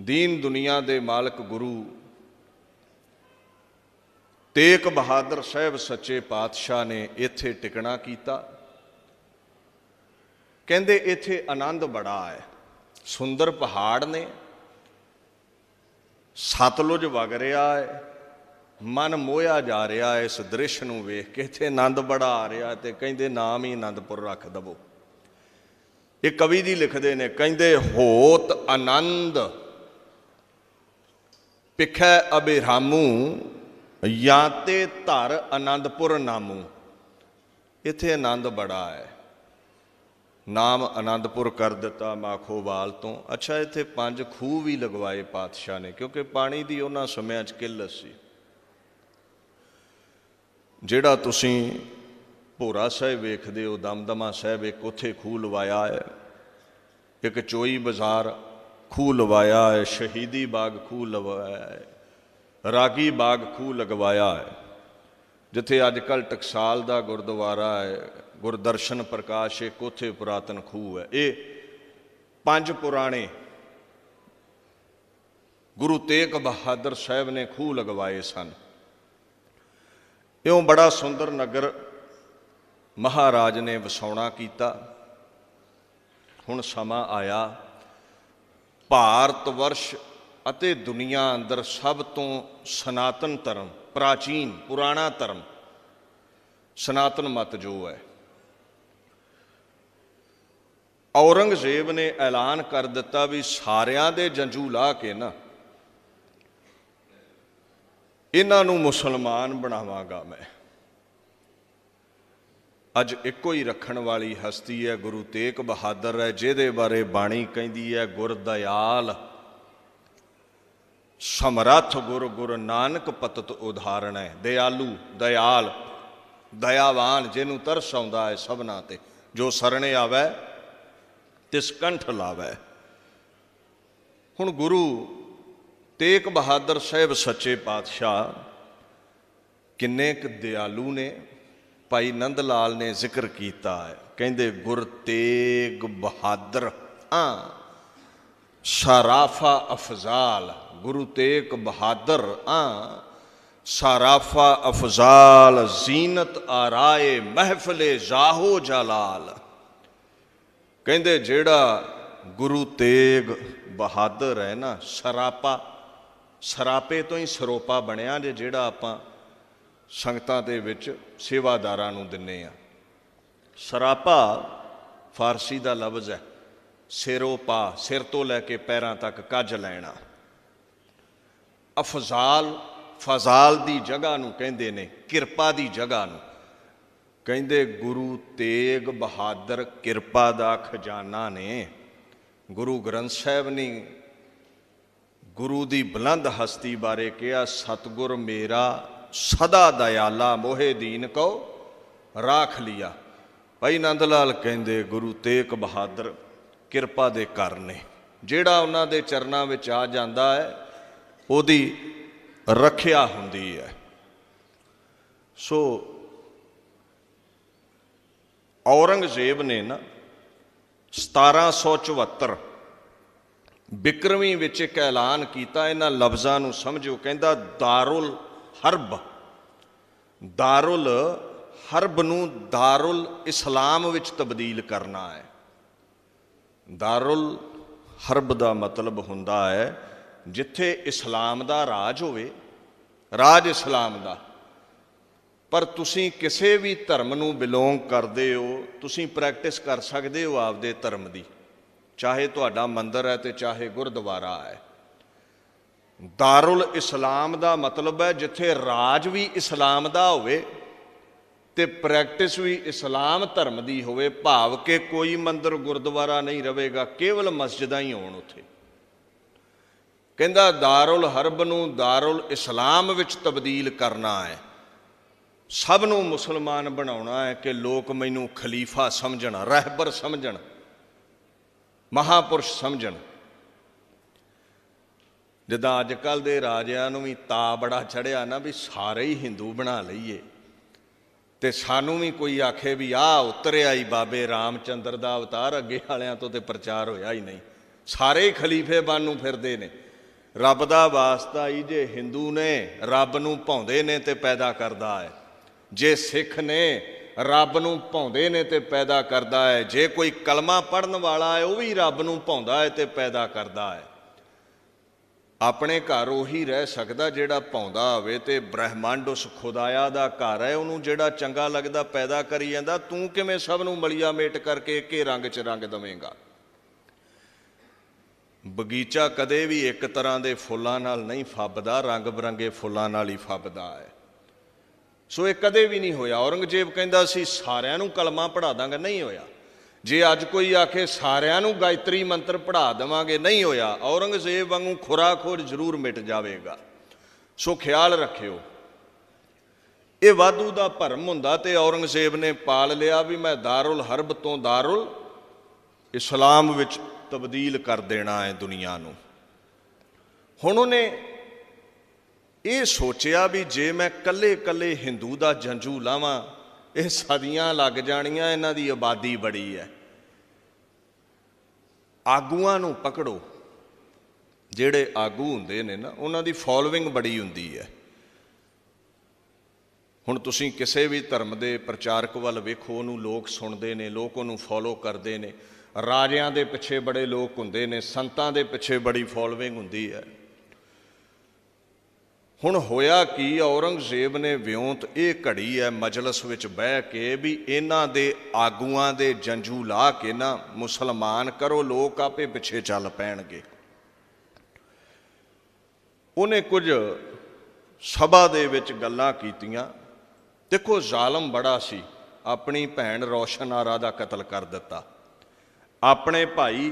ਦੀਨ ਦੁਨੀਆ ਦੇ ਮਾਲਕ ਗੁਰੂ ਤੇਗ ਬਹਾਦਰ ਸਾਹਿਬ ਸੱਚੇ ਪਾਤਸ਼ਾਹ ਨੇ ਇੱਥੇ ਟਿਕਣਾ ਕੀਤਾ ਕਹਿੰਦੇ ਇੱਥੇ ਆਨੰਦ ਬੜਾ ਹੈ ਸੁੰਦਰ ਪਹਾੜ ਨੇ ਸਤਲੁਜ ਵਗ ਰਿਹਾ ਹੈ ਮਨ ਮੋਇਆ ਜਾ ਰਿਹਾ ਇਸ ਦ੍ਰਿਸ਼ ਨੂੰ ਵੇਖ ਕੇ ਤੇ ਆਨੰਦ ਬੜਾ ਆ ਰਿਹਾ ਤੇ ਕਹਿੰਦੇ ਨਾਮ ਹੀ ਆਨੰਦਪੁਰ ਰੱਖ ਦਵੋ ਇਹ ਕਵੀ ਜੀ ਲਿਖਦੇ ਨੇ ਕਹਿੰਦੇ ਹੋਤ ਆਨੰਦ ਪਿਖੈ ਅਬਿਰਾਮੂ ਰਾਮੂ ਯਾਤੇ ਧਰ ਆਨੰਦਪੁਰ ਨਾਮੂ ਇੱਥੇ ਆਨੰਦ ਬੜਾ ਹੈ ਨਾਮ ਆਨੰਦਪੁਰ ਕਰ ਦਿੱਤਾ ਮਾਖੋਵਾਲ ਤੋਂ ਅੱਛਾ ਇੱਥੇ ਪੰਜ ਖੂਹ ਵੀ ਲਗਵਾਏ ਪਾਤਸ਼ਾਹ ਨੇ ਕਿਉਂਕਿ ਪਾਣੀ ਦੀ ਉਹਨਾਂ ਸਮਿਆਂ 'ਚ ਕਿੱਲਤ ਸੀ ਜਿਹੜਾ ਤੁਸੀਂ ਭੋਰਾ ਸਾਹਿਬ ਵੇਖਦੇ ਹੋ ਦਮਦਮਾ ਸਾਹਿਬ ਇੱਕ ਉੱਥੇ ਖੂਹ ਲਵਾਇਆ ਹੈ ਇੱਕ ਚੋਈ ਬਾਜ਼ਾਰ ਖੂਹ ਲਵਾਇਆ ਹੈ ਸ਼ਹੀਦੀ ਬਾਗ ਖੂਹ ਲਵਾਇਆ ਹੈ ਰਾਗੀ ਬਾਗ ਖੂਹ ਲਗਵਾਇਆ ਹੈ ਜਿੱਥੇ ਅੱਜ ਕੱਲ ਟਕਸਾਲ ਦਾ ਗੁਰਦੁਆਰਾ ਹੈ ਗੁਰਦਰਸ਼ਨ ਪ੍ਰਕਾਸ਼ ਇਹ ਕੋਥੇ ਪੁਰਾਤਨ ਖੂਹ ਹੈ ਇਹ ਪੰਜ ਪੁਰਾਣੇ ਗੁਰੂ ਤੇਗ ਬਹਾਦਰ ਸਾਹਿਬ ਨੇ ਖੂਹ ਲਗਵਾਏ ਸਨ ਇਉਂ ਬੜਾ ਸੁੰਦਰ ਨਗਰ ਮਹਾਰਾਜ ਨੇ ਵਸਾਉਣਾ ਕੀਤਾ ਹੁਣ ਸਮਾਂ ਆਇਆ ਭਾਰਤ ਵਰਸ਼ ਅਤੇ ਦੁਨੀਆ ਅੰਦਰ ਸਭ ਤੋਂ ਸਨਾਤਨ ਧਰਮ ਪ੍ਰਾਚੀਨ ਪੁਰਾਣਾ ਧਰਮ ਸਨਾਤਨ ਮਤ ਜੋ ਹੈ ਔਰੰਗਜ਼ੇਬ ਨੇ ਐਲਾਨ ਕਰ ਦਿੱਤਾ ਵੀ ਸਾਰਿਆਂ ਦੇ ਜੰਜੂ ਲਾ ਕੇ ਨਾ ਇਹਨਾਂ ਨੂੰ ਮੁਸਲਮਾਨ ਬਣਾਵਾਂਗਾ ਮੈਂ ਅੱਜ ਇੱਕੋ ਹੀ ਰੱਖਣ ਵਾਲੀ ਹਸਤੀ ਹੈ ਗੁਰੂ ਤੇਗ ਬਹਾਦਰ ਹੈ ਜਿਹਦੇ ਬਾਰੇ ਬਾਣੀ ਕਹਿੰਦੀ ਹੈ ਗੁਰ ਦਇਆਲ ਸਮਰੱਥ ਗੁਰ ਗੁਰ ਨਾਨਕ ਪਤਤ ਉਦਾਹਰਣ ਹੈ ਦਿਆਲੂ ਦਇਆਲ ਦਇਆਵਾਨ ਜਿਹਨੂੰ ਤਰਸ ਆਉਂਦਾ ਹੈ ਸਭਨਾ ਤੇ ਜੋ ਸਰਣੇ ਆਵੇ ਤਿਸ ਕੰਠ ਲਾਵੇ ਹੁਣ ਗੁਰੂ ਤੇਗ ਬਹਾਦਰ ਸਾਹਿਬ ਸੱਚੇ ਪਾਤਸ਼ਾਹ ਕਿੰਨੇ ਕ ਦਿਆਲੂ ਨੇ ਭਾਈ ਨੰਦ ਲਾਲ ਨੇ ਜ਼ਿਕਰ ਕੀਤਾ ਹੈ ਕਹਿੰਦੇ ਗੁਰ ਤੇਗ ਬਹਾਦਰ ਆ ਸਰਾਫਾ ਅਫਜ਼ਾਲ ਗੁਰੂ ਤੇਗ ਬਹਾਦਰ ਆ ਸਰਾਫਾ ਅਫਜ਼ਾਲ ਜ਼ੀਨਤ ਆਰਾਏ ਮਹਿਫਲੇ ਜ਼ਾਹੋ ਜਲਾਲ ਕਹਿੰਦੇ ਜਿਹੜਾ ਗੁਰੂ ਤੇਗ ਬਹਾਦਰ ਹੈ ਨਾ ਸਰਾਪਾ ਸਰਾਪੇ ਤੋਂ ਹੀ ਸਰੋਪਾ ਬਣਿਆ ਜੇ ਜਿਹੜਾ ਆਪਾਂ ਸੰਗਤਾਂ ਦੇ ਵਿੱਚ ਸੇਵਾਦਾਰਾਂ ਨੂੰ ਦਿੰਨੇ ਆ ਸਰਾਪਾ ਫਾਰਸੀ ਦਾ ਲਫ਼ਜ਼ ਹੈ ਸਿਰੋਪਾ ਸਿਰ ਤੋਂ ਲੈ ਕੇ ਪੈਰਾਂ ਤੱਕ ਕੱਜ ਲੈਣਾ ਅਫਜ਼ਾਲ ਫਜ਼ਾਲ ਦੀ ਜਗ੍ਹਾ ਨੂੰ ਕਹਿੰਦੇ ਨੇ ਕਿਰਪਾ ਦੀ ਜਗ੍ਹਾ ਨੂੰ ਕਹਿੰਦੇ ਗੁਰੂ ਤੇਗ ਬਹਾਦਰ ਕਿਰਪਾ ਦਾ ਖਜ਼ਾਨਾ ਨੇ ਗੁਰੂ ਗ੍ਰੰਥ ਸਾਹਿਬ ਨੇ ਗੁਰੂ ਦੀ ਬਲੰਦ ਹਸਤੀ ਬਾਰੇ ਕਿਹਾ ਸਤਗੁਰ ਮੇਰਾ ਸਦਾ ਦਇਆਲਾ ਮੋਹੇ ਦੀਨ ਕੋ ਰਾਖ ਲਿਆ ਭਾਈ ਨੰਦ ਲਾਲ ਕਹਿੰਦੇ ਗੁਰੂ ਤੇਗ ਬਹਾਦਰ ਕਿਰਪਾ ਦੇ ਕਰ ਨੇ ਜਿਹੜਾ ਉਹਨਾਂ ਦੇ ਚਰਨਾਂ ਵਿੱਚ ਆ ਜਾਂਦਾ ਹੈ ਉਹਦੀ ਰੱਖਿਆ ਹੁੰਦੀ ਹੈ ਸੋ ਔਰੰਗਜ਼ੇਬ ਨੇ ਨਾ 1774 ਬਿਕਰਮੀ ਵਿੱਚ ਇੱਕ ਐਲਾਨ ਕੀਤਾ ਇਹਨਾਂ ਲਫ਼ਜ਼ਾਂ ਨੂੰ ਸਮਝੋ ਕਹਿੰਦਾ ਦਾਰੁਲ ਹਰਬ ਦਾਰੁਲ ਹਰਬ ਨੂੰ ਦਾਰੁਲ ਇਸਲਾਮ ਵਿੱਚ ਤਬਦੀਲ ਕਰਨਾ ਹੈ ਦਾਰੁਲ ਹਰਬ ਦਾ ਮਤਲਬ ਹੁੰਦਾ ਹੈ ਜਿੱਥੇ ਇਸਲਾਮ ਦਾ ਰਾਜ ਹੋਵੇ ਰਾਜ ਇਸਲਾਮ ਦਾ ਪਰ ਤੁਸੀਂ ਕਿਸੇ ਵੀ ਧਰਮ ਨੂੰ ਬਿਲੋਂਗ ਕਰਦੇ ਹੋ ਤੁਸੀਂ ਪ੍ਰੈਕਟਿਸ ਕਰ ਸਕਦੇ ਹੋ ਆਪਦੇ ਧਰਮ ਦੀ ਚਾਹੇ ਤੁਹਾਡਾ ਮੰਦਰ ਹੈ ਤੇ ਚਾਹੇ ਗੁਰਦੁਆਰਾ ਹੈ ਦਾਰੁਲ ਇਸਲਾਮ ਦਾ ਮਤਲਬ ਹੈ ਜਿੱਥੇ ਰਾਜ ਵੀ ਇਸਲਾਮ ਦਾ ਹੋਵੇ ਤੇ ਪ੍ਰੈਕਟਿਸ ਵੀ ਇਸਲਾਮ ਧਰਮ ਦੀ ਹੋਵੇ ਭਾਵ ਕਿ ਕੋਈ ਮੰਦਰ ਗੁਰਦੁਆਰਾ ਨਹੀਂ ਰਹੇਗਾ ਕੇਵਲ ਮਸਜਿਦਾਂ ਹੀ ਹੋਣ ਉੱਥੇ ਕਹਿੰਦਾ ਦਾਰੁਲ ਹਰਬ ਨੂੰ ਦਾਰੁਲ ਇਸਲਾਮ ਵਿੱਚ ਤਬਦੀਲ ਕਰਨਾ ਹੈ ਸਭ ਨੂੰ ਮੁਸਲਮਾਨ ਬਣਾਉਣਾ ਹੈ ਕਿ ਲੋਕ ਮੈਨੂੰ ਖਲੀਫਾ ਸਮਝਣ ਰਹਿਬਰ ਸਮਝਣ ਮਹਾਪੁਰਸ਼ ਸਮਝਣ ਜਿੱਦਾਂ ਅੱਜ ਕੱਲ ਦੇ ਰਾਜਿਆਂ ਨੂੰ ਵੀ ਤਾ ਬੜਾ ਚੜਿਆ ਨਾ ਵੀ ਸਾਰੇ ਹੀ ਹਿੰਦੂ ਬਣਾ ਲਈਏ ਤੇ ਸਾਨੂੰ ਵੀ ਕੋਈ ਆਖੇ ਵੀ ਆ ਉਤਰਿਆ ਹੀ ਬਾਬੇ ਰਾਮਚੰਦਰ ਦਾ ਅਵਤਾਰ ਅੱਗੇ ਵਾਲਿਆਂ ਤੋਂ ਤੇ ਪ੍ਰਚਾਰ ਹੋਇਆ ਹੀ ਨਹੀਂ ਸਾਰੇ ਹੀ ਖਲੀਫੇ ਬਣ ਨੂੰ ਫਿਰਦੇ ਨੇ ਰੱਬ ਦਾ ਵਾਸਤਾ ਹੀ ਜੇ ਹਿੰਦੂ ਨੇ ਰੱਬ ਨੂੰ ਭਾਉਂਦੇ ਨੇ ਤੇ ਪੈਦਾ ਕਰਦਾ ਹੈ ਜੇ ਸਿੱਖ ਨੇ ਰੱਬ ਨੂੰ ਭਾਉਂਦੇ ਨੇ ਤੇ ਪੈਦਾ ਕਰਦਾ ਹੈ ਜੇ ਕੋਈ ਕਲਮਾ ਪੜਨ ਵਾਲਾ ਹੈ ਉਹ ਵੀ ਰੱਬ ਨੂੰ ਭਾਉਂਦਾ ਹੈ ਤੇ ਪੈਦਾ ਕਰਦਾ ਹੈ ਆਪਣੇ ਘਰ ਉਹੀ ਰਹਿ ਸਕਦਾ ਜਿਹੜਾ ਭੌਂਦਾ ਹੋਵੇ ਤੇ ਬ੍ਰਹਿਮੰਡ ਉਸ ਖੁਦਾਇਆ ਦਾ ਘਰ ਹੈ ਉਹਨੂੰ ਜਿਹੜਾ ਚੰਗਾ ਲੱਗਦਾ ਪੈਦਾ ਕਰੀ ਜਾਂਦਾ ਤੂੰ ਕਿਵੇਂ ਸਭ ਨੂੰ ਮਲੀਆ ਮੇਟ ਕਰਕੇ ਇੱਕੇ ਰੰਗ 'ਚ ਰੰਗ ਦਵੇਂਗਾ ਬਗੀਚਾ ਕਦੇ ਵੀ ਇੱਕ ਤਰ੍ਹਾਂ ਦੇ ਫੁੱਲਾਂ ਨਾਲ ਨਹੀਂ ਫੱਬਦਾ ਰੰਗ ਬਰੰਗੇ ਫੁੱਲਾਂ ਨਾਲ ਹੀ ਫੱਬਦਾ ਹੈ ਸੋ ਇਹ ਕਦੇ ਵੀ ਨਹੀਂ ਹੋਇਆ ਔਰੰਗਜ਼ੇਬ ਕਹਿੰਦਾ ਸੀ ਸਾਰਿਆਂ ਨੂੰ ਕਲਮਾ ਪੜਾ ਦਾਂਗਾ ਨਹੀਂ ਹੋਇਆ ਜੇ ਅੱਜ ਕੋਈ ਆਖੇ ਸਾਰਿਆਂ ਨੂੰ ਗਾਇਤਰੀ ਮੰਤਰ ਪੜਾ ਦਵਾਂਗੇ ਨਹੀਂ ਹੋਇਆ ਔਰੰਗਜ਼ੇਬ ਵਾਂਗੂ ਖੁਰਾਖੋਰ ਜ਼ਰੂਰ ਮਿਟ ਜਾਵੇਗਾ ਸੋ ਖਿਆਲ ਰੱਖਿਓ ਇਹ ਵਾਧੂ ਦਾ ਭਰਮ ਹੁੰਦਾ ਤੇ ਔਰੰਗਜ਼ੇਬ ਨੇ ਪਾਲ ਲਿਆ ਵੀ ਮੈਂ ਦਾਰੁਲ ਹਰਬ ਤੋਂ ਦਾਰੁਲ ਇਸਲਾਮ ਵਿੱਚ ਤਬਦੀਲ ਕਰ ਦੇਣਾ ਹੈ ਦੁਨੀਆ ਨੂੰ ਹੁਣ ਉਹਨੇ ਇਹ ਸੋਚਿਆ ਵੀ ਜੇ ਮੈਂ ਕੱਲੇ-ਕੱਲੇ ਹਿੰਦੂ ਦਾ ਜੰਜੂ ਲਾਵਾਂ ਇਹ ਸਦੀਆਂ ਲੱਗ ਜਾਣੀਆਂ ਇਹਨਾਂ ਦੀ ਆਬਾਦੀ ਬੜੀ ਹੈ ਆਗੂਆਂ ਨੂੰ ਪਕੜੋ ਜਿਹੜੇ ਆਗੂ ਹੁੰਦੇ ਨੇ ਨਾ ਉਹਨਾਂ ਦੀ ਫਾਲੋਇੰਗ ਬੜੀ ਹੁੰਦੀ ਹੈ ਹੁਣ ਤੁਸੀਂ ਕਿਸੇ ਵੀ ਧਰਮ ਦੇ ਪ੍ਰਚਾਰਕ ਵੱਲ ਵੇਖੋ ਉਹਨੂੰ ਲੋਕ ਸੁਣਦੇ ਨੇ ਲੋਕ ਉਹਨੂੰ ਫਾਲੋ ਕਰਦੇ ਨੇ ਰਾਜਿਆਂ ਦੇ ਪਿੱਛੇ ਬੜੇ ਲੋਕ ਹੁੰਦੇ ਨੇ ਸੰਤਾਂ ਦੇ ਪਿੱਛੇ ਬੜੀ ਫਾਲੋਇੰਗ ਹੁੰਦੀ ਹੈ ਹੁਣ ਹੋਇਆ ਕੀ ਔਰੰਗਜ਼ੇਬ ਨੇ ਵਿਉਂਤ ਇਹ ਘੜੀ ਹੈ ਮਜਲਿਸ ਵਿੱਚ ਬਹਿ ਕੇ ਵੀ ਇਹਨਾਂ ਦੇ ਆਗੂਆਂ ਦੇ ਜੰਜੂ ਲਾ ਕੇ ਨਾ ਮੁਸਲਮਾਨ ਕਰੋ ਲੋਕ ਆਪੇ ਪਿੱਛੇ ਚੱਲ ਪੈਣਗੇ ਉਹਨੇ ਕੁਝ ਸਭਾ ਦੇ ਵਿੱਚ ਗੱਲਾਂ ਕੀਤੀਆਂ ਦੇਖੋ ਜ਼ਾਲਮ ਬੜਾ ਸੀ ਆਪਣੀ ਭੈਣ ਰੋਸ਼ਨ ਆਰਾ ਦਾ ਕਤਲ ਕਰ ਦਿੱਤਾ ਆਪਣੇ ਭਾਈ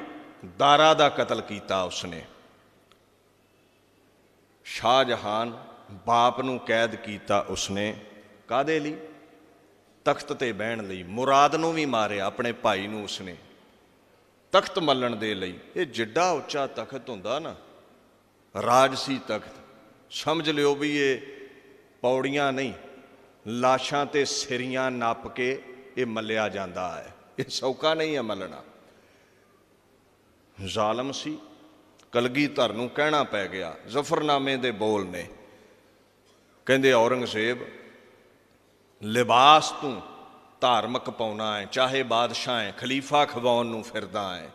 ਦਾਰਾ ਦਾ ਕਤਲ ਕੀਤਾ ਉਸਨੇ ਸ਼ਾਹਜਹਾਨ ਬਾਪ ਨੂੰ ਕੈਦ ਕੀਤਾ ਉਸਨੇ ਕਾਦੇ ਲਈ ਤਖਤ ਤੇ ਬਹਿਣ ਲਈ ਮੁਰਾਦ ਨੂੰ ਵੀ ਮਾਰਿਆ ਆਪਣੇ ਭਾਈ ਨੂੰ ਉਸਨੇ ਤਖਤ ਮੱਲਣ ਦੇ ਲਈ ਇਹ ਜਿੱਡਾ ਉੱਚਾ ਤਖਤ ਹੁੰਦਾ ਨਾ ਰਾਜਸੀ ਤਖਤ ਸਮਝ ਲਿਓ ਵੀ ਇਹ ਪੌੜੀਆਂ ਨਹੀਂ ਲਾਸ਼ਾਂ ਤੇ ਸਿਰੀਆਂ ਨੱਪ ਕੇ ਇਹ ਮੱਲਿਆ ਜਾਂਦਾ ਹੈ ਇਹ ਸੌਕਾ ਨਹੀਂ ਹੈ ਮੱਲਣਾ ਜ਼ਾਲਮ ਸੀ ਕਲਗੀਧਰ ਨੂੰ ਕਹਿਣਾ ਪੈ ਗਿਆ ਜ਼ਫਰਨਾਮੇ ਦੇ ਬੋਲ ਨੇ ਕਹਿੰਦੇ ਔਰੰਗਜ਼ੇਬ ਲਿਬਾਸ ਤੂੰ ਧਾਰਮਿਕ ਪਾਉਣਾ ਹੈ ਚਾਹੇ ਬਾਦਸ਼ਾਹ ਹੈ ਖਲੀਫਾ ਖਵਾਉਣ ਨੂੰ ਫਿਰਦਾ ਹੈ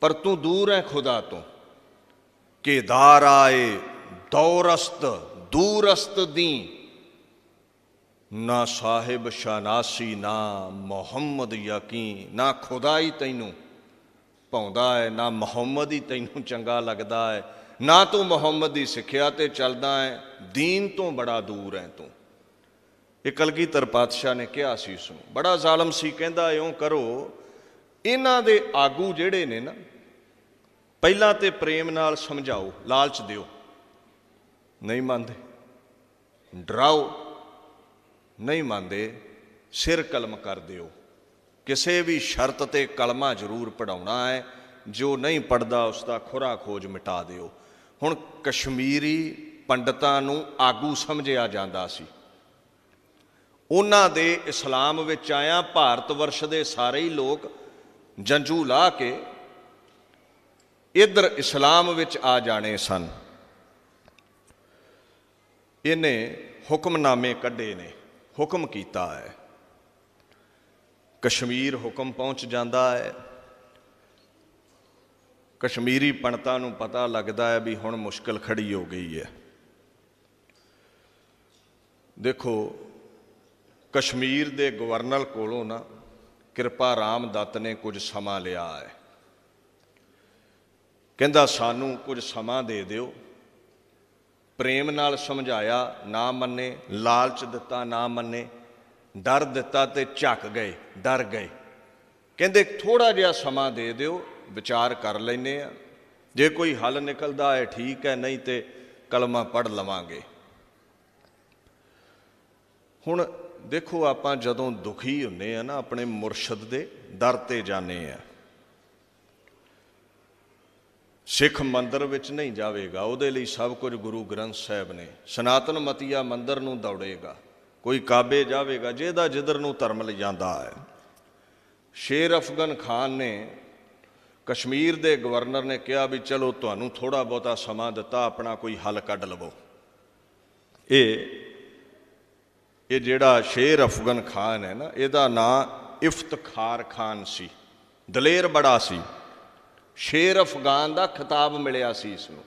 ਪਰ ਤੂੰ ਦੂਰ ਹੈ ਖੁਦਾ ਤੋਂ ਕੇਦਾਰ ਆਏ ਦੌਰਸਤ ਦੂਰਸਤ ਦੀ ਨਾ ਸਾਹਿਬ ਸ਼ਾਨਾਸੀ ਨਾ ਮੁਹੰਮਦ ਯਕੀਨ ਨਾ ਖੁਦਾਈ ਤੈਨੂੰ ਪਾਉਂਦਾ ਹੈ ਨਾ ਮੁਹੰਮਦ ਹੀ ਤੈਨੂੰ ਚੰਗਾ ਲੱਗਦਾ ਹੈ ਨਾ ਤੂੰ ਮੁਹੰਮਦ ਦੀ ਸਿੱਖਿਆ ਤੇ ਚੱਲਦਾ ਹੈ دین ਤੋਂ ਬੜਾ ਦੂਰ ਹੈ ਤੂੰ ਇਹ ਕਲਗੀਧਰ ਪਾਤਸ਼ਾਹ ਨੇ ਕਿਹਾ ਸੀ ਉਸ ਨੂੰ ਬੜਾ ਜ਼ਾਲਮ ਸੀ ਕਹਿੰਦਾ ਇਉਂ ਕਰੋ ਇਹਨਾਂ ਦੇ ਆਗੂ ਜਿਹੜੇ ਨੇ ਨਾ ਪਹਿਲਾਂ ਤੇ ਪ੍ਰੇਮ ਨਾਲ ਸਮਝਾਓ ਲਾਲਚ ਦਿਓ ਨਹੀਂ ਮੰਨਦੇ ਡਰਾਓ ਨਹੀਂ ਮੰਨਦੇ ਸਿਰ ਕਲਮ ਕਰ ਦਿਓ ਕਿਸੇ ਵੀ ਸ਼ਰਤ ਤੇ ਕਲਮਾ ਜ਼ਰੂਰ ਪੜਾਉਣਾ ਹੈ ਜੋ ਨਹੀਂ ਪੜਦਾ ਉਸ ਦਾ ਖੁਰਾ ਖੋਜ ਮਿਟਾ ਦਿਓ ਹੁਣ ਕਸ਼ਮੀਰੀ ਪੰਡਤਾਂ ਨੂੰ ਆਗੂ ਸਮਝਿਆ ਜਾਂਦਾ ਸੀ ਉਹਨਾਂ ਦੇ ਇਸਲਾਮ ਵਿੱਚ ਆਇਆ ਭਾਰਤ ਵਰਸ਼ ਦੇ ਸਾਰੇ ਹੀ ਲੋਕ ਜੰਜੂ ਲਾ ਕੇ ਇਧਰ ਇਸਲਾਮ ਵਿੱਚ ਆ ਜਾਣੇ ਸਨ ਇਹਨੇ ਹੁਕਮਨਾਮੇ ਕੱਢੇ ਨੇ ਹੁਕਮ ਕੀਤਾ ਹੈ ਕਸ਼ਮੀਰ ਹੁਕਮ ਪਹੁੰਚ ਜਾਂਦਾ ਹੈ ਕਸ਼ਮੀਰੀ ਪੰਡਤਾਂ ਨੂੰ ਪਤਾ ਲੱਗਦਾ ਹੈ ਵੀ ਹੁਣ ਮੁਸ਼ਕਲ ਖੜੀ ਹੋ ਗਈ ਹੈ ਦੇਖੋ ਕਸ਼ਮੀਰ ਦੇ ਗਵਰਨਰ ਕੋਲੋਂ ਨਾ ਕਿਰਪਾ ਰਾਮ ਦੱਤ ਨੇ ਕੁਝ ਸਮਾਂ ਲਿਆ ਹੈ ਕਹਿੰਦਾ ਸਾਨੂੰ ਕੁਝ ਸਮਾਂ ਦੇ ਦਿਓ ਪ੍ਰੇਮ ਨਾਲ ਸਮਝਾਇਆ ਨਾ ਮੰਨੇ ਲਾਲਚ ਦਿੱਤਾ ਨਾ ਮੰਨੇ ਡਰ ਦਿੱਤਾ ਤੇ ਝੱਕ ਗਏ ਡਰ ਗਏ ਕਹਿੰਦੇ ਥੋੜਾ ਜਿਹਾ ਸਮਾਂ ਦੇ ਦਿਓ ਵਿਚਾਰ ਕਰ ਲੈਨੇ ਆ ਜੇ ਕੋਈ ਹੱਲ ਨਿਕਲਦਾ ਹੈ ਠੀਕ ਹੈ ਨਹੀਂ ਤੇ ਕਲਮਾ ਪੜ ਲਵਾਂਗੇ ਹੁਣ ਦੇਖੋ ਆਪਾਂ ਜਦੋਂ ਦੁਖੀ ਹੁੰਨੇ ਆ ਨਾ ਆਪਣੇ ਮੁਰਸ਼ਿਦ ਦੇ ਦਰ ਤੇ ਜਾਣੇ ਆ ਸਿੱਖ ਮੰਦਰ ਵਿੱਚ ਨਹੀਂ ਜਾਵੇਗਾ ਉਹਦੇ ਲਈ ਸਭ ਕੁਝ ਗੁਰੂ ਗ੍ਰੰਥ ਸਾਹਿਬ ਨੇ ਸਨਾਤਨ ਮਤੀਆ ਮੰਦਰ ਨੂੰ ਦੌੜੇਗਾ ਕੋਈ ਕਾਬੇ ਜਾਵੇਗਾ ਜਿਹਦਾ ਜਿੱਧਰ ਨੂੰ ਧਰਮ ਜਾਂਦਾ ਹੈ ਸ਼ੇਰ ਅਫਗਨ ਖਾਨ ਨੇ ਕਸ਼ਮੀਰ ਦੇ ਗਵਰਨਰ ਨੇ ਕਿਹਾ ਵੀ ਚਲੋ ਤੁਹਾਨੂੰ ਥੋੜਾ ਬਹੁਤਾ ਸਮਾਂ ਦਿੱਤਾ ਆਪਣਾ ਕੋਈ ਹੱਲ ਕੱਢ ਲਵੋ ਇਹ ਇਹ ਜਿਹੜਾ ਸ਼ੇਰ ਅਫਗਨ ਖਾਨ ਹੈ ਨਾ ਇਹਦਾ ਨਾਂ ਇਫਤਖਾਰ ਖਾਨ ਸੀ ਦਲੇਰ ਬੜਾ ਸੀ ਸ਼ੇਰ ਅਫਗਾਨ ਦਾ ਖਿਤਾਬ ਮਿਲਿਆ ਸੀ ਇਸ ਨੂੰ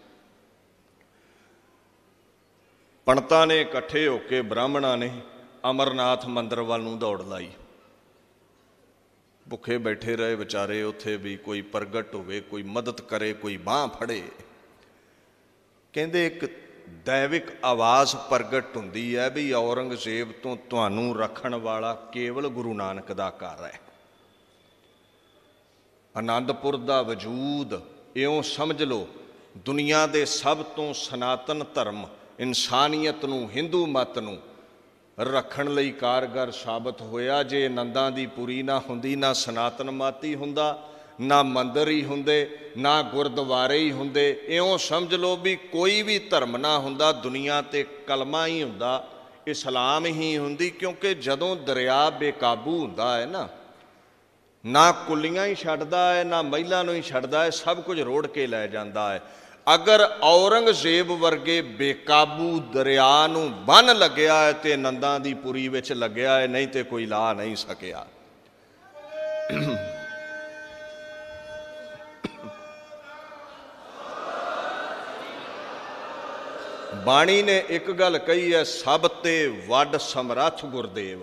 ਪੰਡਤਾਂ ਨੇ ਇਕੱਠੇ ਹੋ ਕੇ ਬ੍ਰਾਹਮਣਾਂ ਨੇ ਅਮਰਨਾਥ ਮੰਦਰ ਵੱਲ ਨੂੰ ਦੌੜ ਲਾਈ ਭੁੱਖੇ ਬੈਠੇ ਰਹੇ ਵਿਚਾਰੇ ਉੱਥੇ ਵੀ ਕੋਈ ਪ੍ਰਗਟ ਹੋਵੇ ਕੋਈ ਮਦਦ ਕਰੇ ਕੋਈ ਬਾਹ ਫੜੇ ਕਹਿੰਦੇ ਇੱਕ ਦੈਵਿਕ ਆਵਾਜ਼ ਪ੍ਰਗਟ ਹੁੰਦੀ ਹੈ ਵੀ ਔਰੰਗਜ਼ੇਬ ਤੋਂ ਤੁਹਾਨੂੰ ਰੱਖਣ ਵਾਲਾ ਕੇਵਲ ਗੁਰੂ ਨਾਨਕ ਦਾ ਘਰ ਹੈ ਅਨੰਦਪੁਰ ਦਾ ਵਜੂਦ ਇਉਂ ਸਮਝ ਲਓ ਦੁਨੀਆ ਦੇ ਸਭ ਤੋਂ ਸਨਾਤਨ ਧਰਮ ਇਨਸਾਨੀਅਤ ਨੂੰ ਹਿੰਦੂ ਮਤ ਨੂੰ ਰੱਖਣ ਲਈ ਕਾਰਗਰ ਸਾਬਤ ਹੋਇਆ ਜੇ ਨੰਦਾਂ ਦੀ ਪੂਰੀ ਨਾ ਹੁੰਦੀ ਨਾ ਸਨਾਤਨ ਮਾਤੀ ਹੁੰਦਾ ਨਾ ਮੰਦਰ ਹੀ ਹੁੰਦੇ ਨਾ ਗੁਰਦੁਆਰੇ ਹੀ ਹੁੰਦੇ ਇਉਂ ਸਮਝ ਲਓ ਵੀ ਕੋਈ ਵੀ ਧਰਮ ਨਾ ਹੁੰਦਾ ਦੁਨੀਆ ਤੇ ਕਲਮਾ ਹੀ ਹੁੰਦਾ ਇਸਲਾਮ ਹੀ ਹੁੰਦੀ ਕਿਉਂਕਿ ਜਦੋਂ ਦਰਿਆ ਬੇਕਾਬੂ ਹੁੰਦਾ ਹੈ ਨਾ ਨਾ ਕੁੱਲੀਆਂ ਹੀ ਛੱਡਦਾ ਹੈ ਨਾ ਮਹਿਲਾ ਨੂੰ ਹੀ ਛੱਡਦਾ ਹੈ ਸਭ ਕੁਝ ਰੋੜ ਕੇ ਲੈ ਜਾਂਦਾ ਹੈ ਅਗਰ ਔਰੰਗਜ਼ੇਬ ਵਰਗੇ ਬੇਕਾਬੂ ਦਰਿਆ ਨੂੰ ਬੰਨ ਲੱਗਿਆ ਹੈ ਤੇ ਨੰਦਾਂ ਦੀ ਪੁਰੀ ਵਿੱਚ ਲੱਗਿਆ ਹੈ ਨਹੀਂ ਤੇ ਕੋਈ ਲਾ ਨਹੀਂ ਸਕਿਆ ਬਾਣੀ ਨੇ ਇੱਕ ਗੱਲ ਕਹੀ ਹੈ ਸਭ ਤੇ ਵੱਡ ਸਮਰੱਥ ਗੁਰਦੇਵ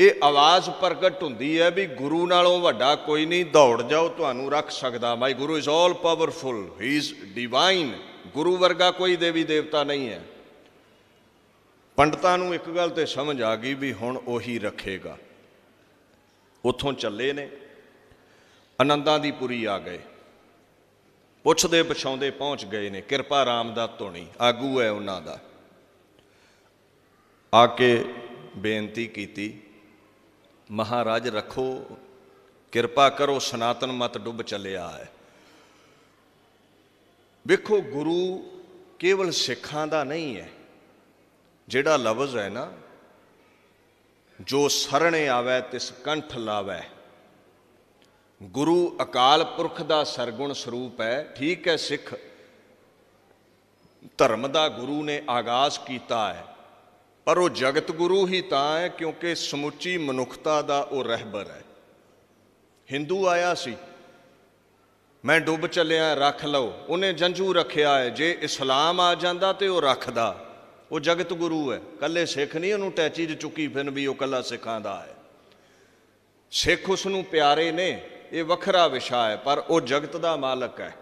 ਇਹ ਆਵਾਜ਼ ਪ੍ਰਗਟ ਹੁੰਦੀ ਹੈ ਵੀ ਗੁਰੂ ਨਾਲੋਂ ਵੱਡਾ ਕੋਈ ਨਹੀਂ ਦੌੜ ਜਾਓ ਤੁਹਾਨੂੰ ਰੱਖ ਸਕਦਾ my guru is 올 powerful he is divine ਗੁਰੂ ਵਰਗਾ ਕੋਈ ਦੇਵੀ ਦੇਵਤਾ ਨਹੀਂ ਹੈ ਪੰਡਤਾਂ ਨੂੰ ਇੱਕ ਗੱਲ ਤੇ ਸਮਝ ਆ ਗਈ ਵੀ ਹੁਣ ਉਹੀ ਰੱਖੇਗਾ ਉਥੋਂ ਚੱਲੇ ਨੇ ਆਨੰਦਾਂ ਦੀ ਪੁਰੀ ਆ ਗਏ ਪੁੱਛਦੇ ਪਛਾਉਂਦੇ ਪਹੁੰਚ ਗਏ ਨੇ ਕਿਰਪਾ ਰਾਮ ਦਾ ਧੁਣੀ ਆਗੂ ਹੈ ਉਹਨਾਂ ਦਾ ਆ ਕੇ ਬੇਨਤੀ ਕੀਤੀ ਮਹਾਰਾਜ ਰੱਖੋ ਕਿਰਪਾ ਕਰੋ ਸਨਾਤਨ ਮਤ ਡੁੱਬ ਚੱਲਿਆ ਹੈ ਵੇਖੋ ਗੁਰੂ ਕੇਵਲ ਸਿੱਖਾਂ ਦਾ ਨਹੀਂ ਹੈ ਜਿਹੜਾ ਲਫ਼ਜ਼ ਹੈ ਨਾ ਜੋ ਸਰਣੇ ਆਵੇ ਤਿਸ ਕੰਠ ਲਾਵੇ ਗੁਰੂ ਅਕਾਲ ਪੁਰਖ ਦਾ ਸਰਗੁਣ ਸਰੂਪ ਹੈ ਠੀਕ ਹੈ ਸਿੱਖ ਧਰਮ ਦਾ ਗੁਰੂ ਨੇ ਆਗਾਜ਼ ਕੀਤਾ ਹੈ ਪਰ ਉਹ ਜਗਤ ਗੁਰੂ ਹੀ ਤਾਂ ਹੈ ਕਿਉਂਕਿ ਸਮੁੱਚੀ ਮਨੁੱਖਤਾ ਦਾ ਉਹ ਰਹਿਬਰ ਹੈ ਹਿੰਦੂ ਆਇਆ ਸੀ ਮੈਂ ਡੁੱਬ ਚੱਲਿਆ ਰੱਖ ਲਓ ਉਹਨੇ ਜੰਝੂ ਰੱਖਿਆ ਹੈ ਜੇ ਇਸਲਾਮ ਆ ਜਾਂਦਾ ਤੇ ਉਹ ਰੱਖਦਾ ਉਹ ਜਗਤ ਗੁਰੂ ਹੈ ਕੱਲੇ ਸਿੱਖ ਨਹੀਂ ਉਹਨੂੰ ਟੈਚੀ 'ਚ ਚੁੱਕੀ ਫਿਰ ਵੀ ਉਹ ਕੱਲਾ ਸਿੱਖਾਂ ਦਾ ਹੈ ਸਿੱਖ ਉਸ ਨੂੰ ਪਿਆਰੇ ਨੇ ਇਹ ਵੱਖਰਾ ਵਿਸ਼ਾ ਹੈ ਪਰ ਉਹ ਜਗਤ ਦਾ ਮਾਲਕ ਹੈ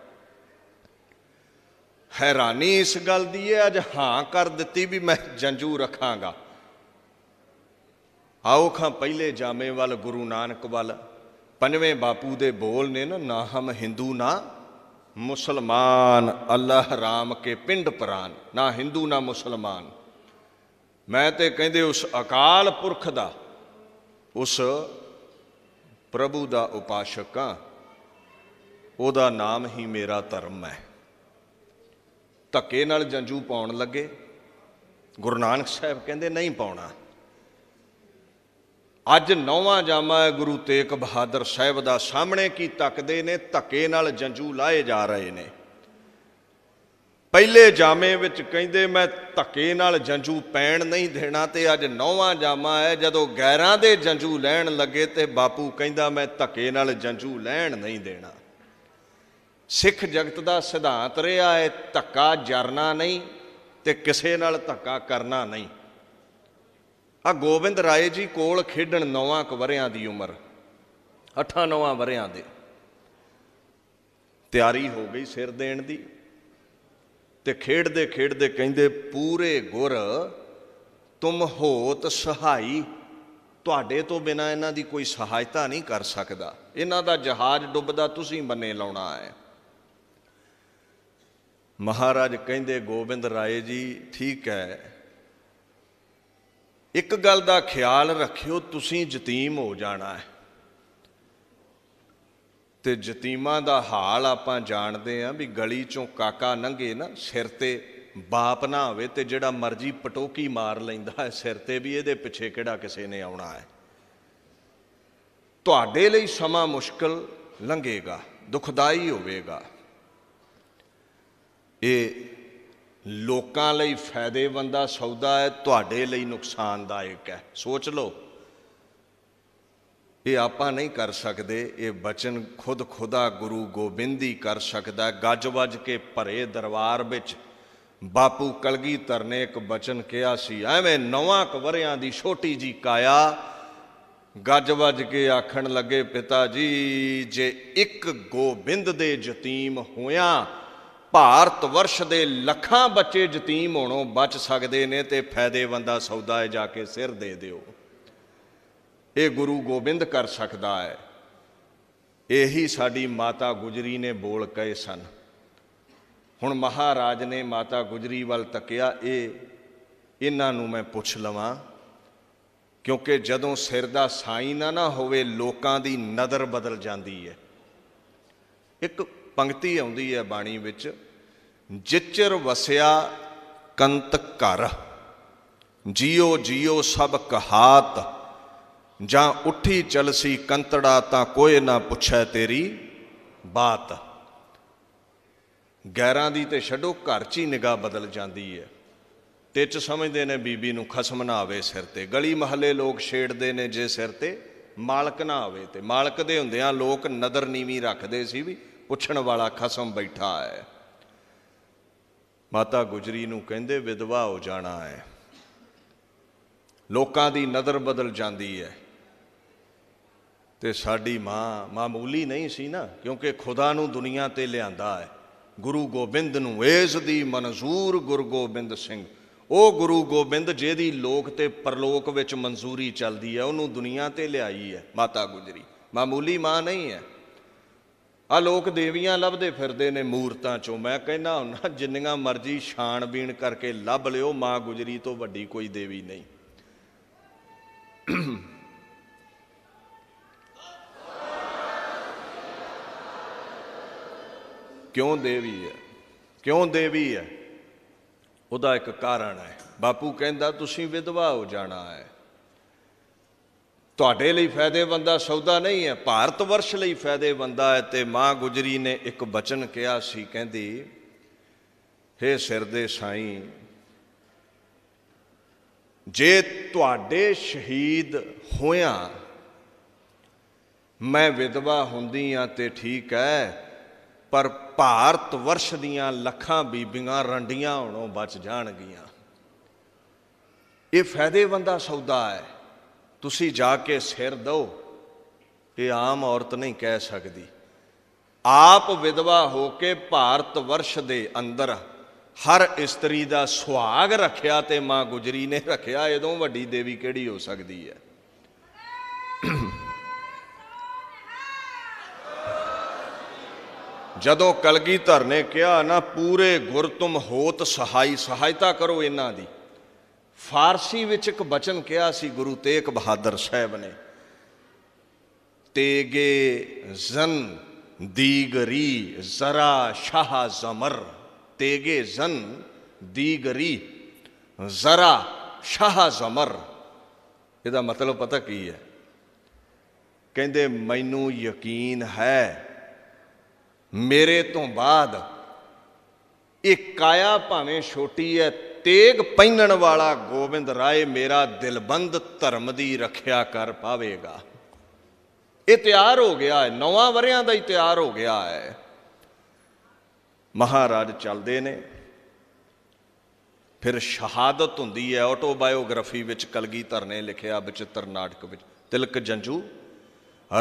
ਹੈਰਾਨੀ ਇਸ ਗੱਲ ਦੀ ਹੈ ਅੱਜ ਹਾਂ ਕਰ ਦਿੱਤੀ ਵੀ ਮੈਂ ਜੰਜੂ ਰੱਖਾਂਗਾ ਆਓ ਖਾਂ ਪਹਿਲੇ ਜਾਮੇ ਵੱਲ ਗੁਰੂ ਨਾਨਕ ਵੱਲ ਪੰਜਵੇਂ ਬਾਪੂ ਦੇ ਬੋਲ ਨੇ ਨਾ ਨਾ ਹਮ ਹਿੰਦੂ ਨਾ ਮੁਸਲਮਾਨ ਅੱਲਾਹ ਰਾਮ ਕੇ ਪਿੰਡ ਪ੍ਰਾਨ ਨਾ ਹਿੰਦੂ ਨਾ ਮੁਸਲਮਾਨ ਮੈਂ ਤੇ ਕਹਿੰਦੇ ਉਸ ਅਕਾਲ ਪੁਰਖ ਦਾ ਉਸ ਪ੍ਰਭੂ ਦਾ ਉਪਾਸ਼ਕਾਂ ਉਹਦਾ ਨਾਮ ਹੀ ਮੇਰਾ ਧਰਮ ਹੈ ਧੱਕੇ ਨਾਲ ਜੰਜੂ ਪਾਉਣ ਲੱਗੇ ਗੁਰੂ ਨਾਨਕ ਸਾਹਿਬ ਕਹਿੰਦੇ ਨਹੀਂ ਪਾਉਣਾ ਅੱਜ ਨੌਵਾਂ ਜਾਮਾ ਹੈ ਗੁਰੂ ਤੇਗ ਬਹਾਦਰ ਸਾਹਿਬ ਦਾ ਸਾਹਮਣੇ ਕੀ ਤੱਕਦੇ ਨੇ ਧੱਕੇ ਨਾਲ ਜੰਜੂ ਲਾਏ ਜਾ ਰਹੇ ਨੇ ਪਹਿਲੇ ਜਾਮੇ ਵਿੱਚ ਕਹਿੰਦੇ ਮੈਂ ਧੱਕੇ ਨਾਲ ਜੰਜੂ ਪੈਣ ਨਹੀਂ ਦੇਣਾ ਤੇ ਅੱਜ ਨੌਵਾਂ ਜਾਮਾ ਹੈ ਜਦੋਂ ਗੈਰਾਂ ਦੇ ਜੰਜੂ ਲੈਣ ਲੱਗੇ ਤੇ ਬਾਪੂ ਕਹਿੰਦਾ ਮੈਂ ਧੱਕੇ ਨਾਲ ਜੰਜੂ ਲੈਣ ਨਹੀਂ ਦੇਣਾ ਸਿੱਖ ਜਗਤ ਦਾ ਸਿਧਾਂਤ ਰਿਹਾ ਹੈ ਧੱਕਾ ਜਰਨਾ ਨਹੀਂ ਤੇ ਕਿਸੇ ਨਾਲ ਧੱਕਾ ਕਰਨਾ ਨਹੀਂ ਆ ਗੋਬਿੰਦ ਰਾਏ ਜੀ ਕੋਲ ਖੇਡਣ 9 ਵਰਿਆਂ ਦੀ ਉਮਰ 8-9 ਵਰਿਆਂ ਦੇ ਤਿਆਰੀ ਹੋ ਗਈ ਸਿਰ ਦੇਣ ਦੀ ਤੇ ਖੇਡਦੇ ਖੇਡਦੇ ਕਹਿੰਦੇ ਪੂਰੇ ਗੁਰ ਤੁਮ ਹੋਤ ਸਹਾਈ ਤੁਹਾਡੇ ਤੋਂ ਬਿਨਾ ਇਹਨਾਂ ਦੀ ਕੋਈ ਸਹਾਇਤਾ ਨਹੀਂ ਕਰ ਸਕਦਾ ਇਹਨਾਂ ਦਾ ਜਹਾਜ਼ ਡੁੱਬਦਾ ਤੁਸੀਂ ਬੰਨੇ ਲਾਉਣਾ ਹੈ ਮਹਾਰਾਜ ਕਹਿੰਦੇ ਗੋਬਿੰਦ ਰਾਏ ਜੀ ਠੀਕ ਹੈ ਇੱਕ ਗੱਲ ਦਾ ਖਿਆਲ ਰੱਖਿਓ ਤੁਸੀਂ ਯਤੀਮ ਹੋ ਜਾਣਾ ਹੈ ਤੇ ਯਤੀਮਾਂ ਦਾ ਹਾਲ ਆਪਾਂ ਜਾਣਦੇ ਆਂ ਵੀ ਗਲੀ ਚੋਂ ਕਾਕਾ ਲੰਘੇ ਨਾ ਸਿਰ ਤੇ ਬਾਪ ਨਾ ਹੋਵੇ ਤੇ ਜਿਹੜਾ ਮਰਜੀ ਪਟੋਕੀ ਮਾਰ ਲੈਂਦਾ ਹੈ ਸਿਰ ਤੇ ਵੀ ਇਹਦੇ ਪਿੱਛੇ ਕਿਹੜਾ ਕਿਸੇ ਨੇ ਆਉਣਾ ਹੈ ਤੁਹਾਡੇ ਲਈ ਸਮਾਂ ਮੁਸ਼ਕਲ ਲੰਘੇਗਾ ਦੁਖਦਾਈ ਹੋਵੇਗਾ ਇਹ ਲੋਕਾਂ ਲਈ ਫਾਇਦੇਮੰਦ ਦਾ ਸੌਦਾ ਹੈ ਤੁਹਾਡੇ ਲਈ ਨੁਕਸਾਨਦਾਇਕ ਹੈ ਸੋਚ ਲਓ ਇਹ ਆਪਾਂ ਨਹੀਂ ਕਰ ਸਕਦੇ ਇਹ ਬਚਨ ਖੁਦ ਖੁਦਾ ਗੁਰੂ ਗੋਬਿੰਦ ਕਰ ਸਕਦਾ ਗੱਜ ਵੱਜ ਕੇ ਭਰੇ ਦਰਬਾਰ ਵਿੱਚ ਬਾਪੂ ਕਲਗੀਧਰ ਨੇ ਇੱਕ ਬਚਨ ਕਿਹਾ ਸੀ ਐਵੇਂ ਨਵਾਂ ਕਵਰਿਆਂ ਦੀ ਛੋਟੀ ਜੀ ਕਾਇਆ ਗੱਜ ਵੱਜ ਕੇ ਆਖਣ ਲੱਗੇ ਪਿਤਾ ਜੀ ਜੇ ਇੱਕ ਗੋਬਿੰਦ ਦੇ ਯਤੀਮ ਹੋਇਆ ਭਾਰਤ ਵਰਸ਼ ਦੇ ਲੱਖਾਂ ਬੱਚੇ ਯਤੀਮ ਹੋਣੋਂ ਬਚ ਸਕਦੇ ਨੇ ਤੇ ਫਾਇਦੇਵੰਦਾ ਸੌਦਾ ਹੈ ਜਾ ਕੇ ਸਿਰ ਦੇ ਦਿਓ ਇਹ ਗੁਰੂ ਗੋਬਿੰਦ ਕਰ ਸਕਦਾ ਹੈ ਇਹੀ ਸਾਡੀ ਮਾਤਾ ਗੁਜਰੀ ਨੇ ਬੋਲ ਕਹੇ ਸਨ ਹੁਣ ਮਹਾਰਾਜ ਨੇ ਮਾਤਾ ਗੁਜਰੀ ਵੱਲ ਤੱਕਿਆ ਇਹ ਇਹਨਾਂ ਨੂੰ ਮੈਂ ਪੁੱਛ ਲਵਾਂ ਕਿਉਂਕਿ ਜਦੋਂ ਸਿਰ ਦਾ ਸਾਈ ਨਾ ਨਾ ਹੋਵੇ ਲੋਕਾਂ ਦੀ ਨਜ਼ਰ ਬਦਲ ਜਾਂਦੀ ਹੈ ਇੱਕ ਪੰਕਤੀ ਆਉਂਦੀ ਹੈ ਬਾਣੀ ਵਿੱਚ ਜਿਚਰ ਵਸਿਆ ਕੰਤ ਘਰ ਜਿਉ ਜਿਉ ਸਭ ਕਹਾਤ ਜਾਂ ਉੱਠੀ ਚਲਸੀ ਕੰਤੜਾ ਤਾਂ ਕੋਈ ਨਾ ਪੁੱਛੈ ਤੇਰੀ ਬਾਤ ਗੈਰਾਂ ਦੀ ਤੇ ਛੱਡੋ ਘਰ 'ਚ ਹੀ ਨਿਗਾਹ ਬਦਲ ਜਾਂਦੀ ਹੈ ਤੇ ਚ ਸਮਝਦੇ ਨੇ ਬੀਬੀ ਨੂੰ ਖਸਮ ਨਾ ਆਵੇ ਸਿਰ ਤੇ ਗਲੀ ਮਹੱਲੇ ਲੋਕ ਛੇੜਦੇ ਨੇ ਜੇ ਸਿਰ ਤੇ ਮਾਲਕ ਨਾ ਆਵੇ ਤੇ ਮਾਲਕ ਦੇ ਹੁੰਦਿਆਂ ਲੋਕ ਨਦਰ ਨੀਵੀਂ ਰੱਖਦੇ ਸੀ ਵੀ ਪੁੱਛਣ ਵਾਲਾ ਖਸਮ ਬੈਠਾ ਹੈ ਮਾਤਾ ਗੁਜਰੀ ਨੂੰ ਕਹਿੰਦੇ ਵਿਧਵਾ ਹੋ ਜਾਣਾ ਹੈ ਲੋਕਾਂ ਦੀ ਨਜ਼ਰ ਬਦਲ ਜਾਂਦੀ ਹੈ ਤੇ ਸਾਡੀ ਮਾਂ ਮਾਮੂਲੀ ਨਹੀਂ ਸੀ ਨਾ ਕਿਉਂਕਿ ਖੁਦਾ ਨੂੰ ਦੁਨੀਆ ਤੇ ਲਿਆਂਦਾ ਹੈ ਗੁਰੂ ਗੋਬਿੰਦ ਨੂੰ ਏਸ ਦੀ ਮਨਜ਼ੂਰ ਗੁਰੂ ਗੋਬਿੰਦ ਸਿੰਘ ਉਹ ਗੁਰੂ ਗੋਬਿੰਦ ਜਿਹਦੀ ਲੋਕ ਤੇ ਪਰਲੋਕ ਵਿੱਚ ਮਨਜ਼ੂਰੀ ਚੱਲਦੀ ਹੈ ਉਹਨੂੰ ਦੁਨੀਆ ਤੇ ਲਿਆਈ ਹੈ ਮਾਤਾ ਗੁਜਰੀ ਮਾਮੂਲੀ ਮਾਂ ਨਹੀਂ ਹੈ ਆ ਲੋਕ ਦੇਵੀਆਂ ਲੱਭਦੇ ਫਿਰਦੇ ਨੇ ਮੂਰਤਾਂ ਚੋਂ ਮੈਂ ਕਹਿੰਦਾ ਹੁੰਨਾ ਜਿੰਨੀਆਂ ਮਰਜ਼ੀ ਛਾਣ ਬੀਣ ਕਰਕੇ ਲੱਭ ਲਿਓ ਮਾਂ ਗੁਜਰੀ ਤੋਂ ਵੱਡੀ ਕੋਈ ਦੇਵੀ ਨਹੀਂ ਕਿਉਂ ਦੇਵੀ ਹੈ ਕਿਉਂ ਦੇਵੀ ਹੈ ਉਹਦਾ ਇੱਕ ਕਾਰਨ ਹੈ ਬਾਪੂ ਕਹਿੰਦਾ ਤੁਸੀਂ ਵਿਧਵਾ ਹੋ ਜਾਣਾ ਹੈ ਤੁਹਾਡੇ ਲਈ ਫਾਇਦੇਮੰਦ ਦਾ ਸੌਦਾ ਨਹੀਂ ਹੈ ਭਾਰਤ ਵਰਸ਼ ਲਈ ਫਾਇਦੇਮੰਦ ਹੈ ਤੇ ਮਾਂ ਗੁਜਰੀ ਨੇ ਇੱਕ ਬਚਨ ਕਿਹਾ ਸੀ ਕਹਿੰਦੀ हे ਸਿਰ ਦੇ ਸਾਈਂ ਜੇ ਤੁਹਾਡੇ ਸ਼ਹੀਦ ਹੋਇਆ ਮੈਂ ਵਿਧਵਾ ਹੁੰਦੀ ਆ ਤੇ ਠੀਕ ਹੈ ਪਰ ਭਾਰਤ ਵਰਸ਼ ਦੀਆਂ ਲੱਖਾਂ ਬੀਬੀਆਂ ਰੰਡੀਆਂ ਹੋਣੋਂ ਬਚ ਜਾਣਗੀਆਂ ਇਹ ਫਾਇਦੇਮੰਦਾ ਸੌਦਾ ਹੈ ਤੁਸੀਂ ਜਾ ਕੇ ਸਿਰ ਦੋ ਇਹ ਆਮ ਔਰਤ ਨਹੀਂ ਕਹਿ ਸਕਦੀ ਆਪ ਵਿਧਵਾ ਹੋ ਕੇ ਭਾਰਤ ਵਰਸ਼ ਦੇ ਅੰਦਰ ਹਰ ਇਸਤਰੀ ਦਾ ਸੁਹਾਗ ਰੱਖਿਆ ਤੇ ਮਾਂ ਗੁਜਰੀ ਨੇ ਰੱਖਿਆ ਇਦੋਂ ਵੱਡੀ ਦੇਵੀ ਕਿਹੜੀ ਹੋ ਸਕਦੀ ਹੈ ਜਦੋਂ ਕਲਗੀਧਰ ਨੇ ਕਿਹਾ ਨਾ ਪੂਰੇ ਗੁਰ ਤੁਮ ਹੋਤ ਸਹਾਈ ਸਹਾਇਤਾ ਕਰੋ ਇਹਨਾਂ ਦੀ ਫਾਰਸੀ ਵਿੱਚ ਇੱਕ ਬਚਨ ਕਿਹਾ ਸੀ ਗੁਰੂ ਤੇਗ ਬਹਾਦਰ ਸਾਹਿਬ ਨੇ ਤੇਗੇ ਜ਼ਨ ਦੀਗਰੀ ਜ਼ਰਾ ਸ਼ਾਹ ਜ਼ਮਰ ਤੇਗੇ ਜ਼ਨ ਦੀਗਰੀ ਜ਼ਰਾ ਸ਼ਾਹ ਜ਼ਮਰ ਇਹਦਾ ਮਤਲਬ ਪਤਾ ਕੀ ਹੈ ਕਹਿੰਦੇ ਮੈਨੂੰ ਯਕੀਨ ਹੈ ਮੇਰੇ ਤੋਂ ਬਾਅਦ ਇਹ ਕਾਇਆ ਭਾਵੇਂ ਛੋਟੀ ਹੈ ਤੇਗ ਪਹਿਨਣ ਵਾਲਾ ਗੋਬਿੰਦ ਰਾਏ ਮੇਰਾ ਦਿਲਬੰਦ ਧਰਮ ਦੀ ਰੱਖਿਆ ਕਰ ਪਾਵੇਗਾ ਇਹ ਤਿਆਰ ਹੋ ਗਿਆ ਹੈ ਨਵਾਂ ਵਰਿਆਂ ਦਾ ਹੀ ਤਿਆਰ ਹੋ ਗਿਆ ਹੈ ਮਹਾਰਾਜ ਚੱਲਦੇ ਨੇ ਫਿਰ ਸ਼ਹਾਦਤ ਹੁੰਦੀ ਹੈ ਆਟੋਬਾਇਓਗ੍ਰਾਫੀ ਵਿੱਚ ਕਲਗੀਧਰ ਨੇ ਲਿਖਿਆ ਬਚਿੱਤਰ ਨਾਟਕ ਵਿੱਚ ਤਿਲਕ ਜੰਜੂ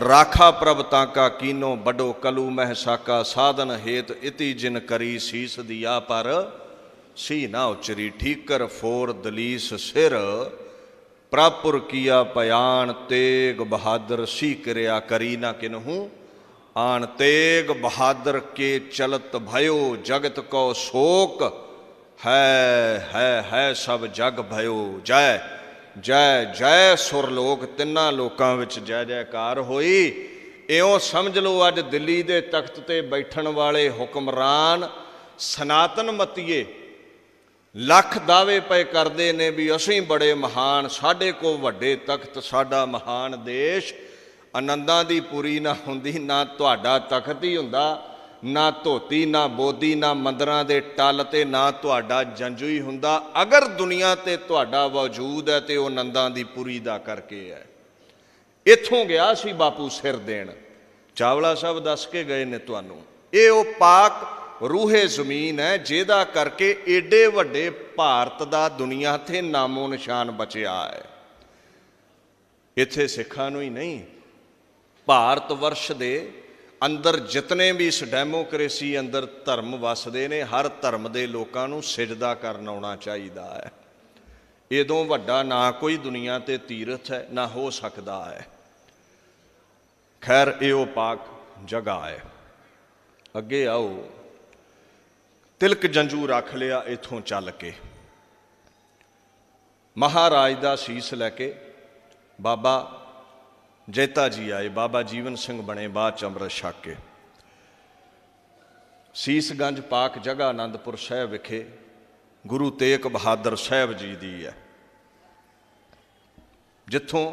ਰਾਖਾ ਪ੍ਰਭ ਤਾਂ ਕਾ ਕੀਨੋ ਬਡੋ ਕਲੂ ਮਹਿ ਸਾਕਾ ਸਾਧਨ ਹੇਤ ਇਤੀ ਜਿਨ ਕਰੀ ਸੀਸ ਦੀਆ ਪਰ ਸੀ ਨਾ ਉਚਰੀ ਠੀਕਰ ਫੋਰ ਦਲੀਸ ਸਿਰ ਪ੍ਰਾਪੁਰ ਕੀਆ ਪਿਆਨ ਤੇਗ ਬਹਾਦਰ ਸੀ ਕਿਰਿਆ ਕਰੀ ਨਾ ਕਿਨਹੂ ਆਣ ਤੇਗ ਬਹਾਦਰ ਕੇ ਚਲਤ ਭਇਓ ਜਗਤ ਕੋ ਸੋਕ ਹੈ ਹੈ ਹੈ ਸਭ ਜਗ ਭਇਓ ਜੈ ਜੈ ਜੈ ਸੁਰ ਲੋਕ ਤਿੰਨਾ ਲੋਕਾਂ ਵਿੱਚ ਜੈ ਜੈਕਾਰ ਹੋਈ ਇਉਂ ਸਮਝ ਲਓ ਅੱਜ ਦਿੱਲੀ ਦੇ ਤਖਤ ਤੇ ਬੈਠਣ ਵਾਲੇ ਹੁਕਮਰਾਨ ਸਨਾਤਨ ਮਤੀਏ ਲੱਖ ਦਾਅਵੇ ਪਏ ਕਰਦੇ ਨੇ ਵੀ ਅਸੀਂ ਬੜੇ ਮਹਾਨ ਸਾਡੇ ਕੋ ਵੱਡੇ ਤਖਤ ਸਾਡਾ ਮਹਾਨ ਦੇਸ਼ ਆਨੰਦਾਂ ਦੀ ਪੂਰੀ ਨਾ ਹੁੰਦੀ ਨਾ ਤੁਹਾਡਾ ਤਖਤ ਹੀ ਹੁੰਦਾ ਨਾ ਧੋਤੀ ਨਾ ਬੋਦੀ ਨਾ ਮੰਦਰਾਂ ਦੇ ਟਲ ਤੇ ਨਾ ਤੁਹਾਡਾ ਜੰਜੂ ਹੀ ਹੁੰਦਾ ਅਗਰ ਦੁਨੀਆ ਤੇ ਤੁਹਾਡਾ ਵਜੂਦ ਹੈ ਤੇ ਉਹ ਆਨੰਦਾਂ ਦੀ ਪੂਰੀ ਦਾ ਕਰਕੇ ਹੈ ਇੱਥੋਂ ਗਿਆ ਸੀ ਬਾਪੂ ਸਿਰ ਦੇਣ ਚਾਵਲਾ ਸਾਹਿਬ ਦੱਸ ਕੇ ਗਏ ਨੇ ਤੁਹਾਨੂੰ ਇਹ ਉਹ ਪਾਕ ਰੂਹੇ ਜ਼ਮੀਨ ਹੈ ਜਿਹਦਾ ਕਰਕੇ ਏਡੇ ਵੱਡੇ ਭਾਰਤ ਦਾ ਦੁਨੀਆ ਤੇ ਨਾਮੋ ਨਿਸ਼ਾਨ ਬਚਿਆ ਹੈ ਇੱਥੇ ਸਿੱਖਾਂ ਨੂੰ ਹੀ ਨਹੀਂ ਭਾਰਤ ਵਰਸ਼ ਦੇ ਅੰਦਰ ਜਿਤਨੇ ਵੀ ਇਸ ਡੈਮੋਕ੍ਰੇਸੀ ਅੰਦਰ ਧਰਮ ਵਸਦੇ ਨੇ ਹਰ ਧਰਮ ਦੇ ਲੋਕਾਂ ਨੂੰ ਸਜਦਾ ਕਰਨ ਆਉਣਾ ਚਾਹੀਦਾ ਹੈ ਇਦੋਂ ਵੱਡਾ ਨਾ ਕੋਈ ਦੁਨੀਆ ਤੇ ਤੀਰਥ ਹੈ ਨਾ ਹੋ ਸਕਦਾ ਹੈ ਖੈਰ ਇਹ ਉਹ ਪਾਕ ਜਗਾ ਹੈ ਅੱਗੇ ਆਓ ਤਿਲਕ ਜੰਜੂ ਰੱਖ ਲਿਆ ਇਥੋਂ ਚੱਲ ਕੇ ਮਹਾਰਾਜ ਦਾ ਸੀਸ ਲੈ ਕੇ ਬਾਬਾ ਜੇਤਾ ਜੀ ਆਏ ਬਾਬਾ ਜੀਵਨ ਸਿੰਘ ਬਣੇ ਬਾਅਦ ਚੰਬਰ ਛੱਕ ਛਕ ਕੇ ਸੀਸਗੰਜ ਪਾਕ ਜਗਾ ਆਨੰਦਪੁਰ ਸਾਹਿਬ ਵਿਖੇ ਗੁਰੂ ਤੇਗ ਬਹਾਦਰ ਸਾਹਿਬ ਜੀ ਦੀ ਹੈ ਜਿੱਥੋਂ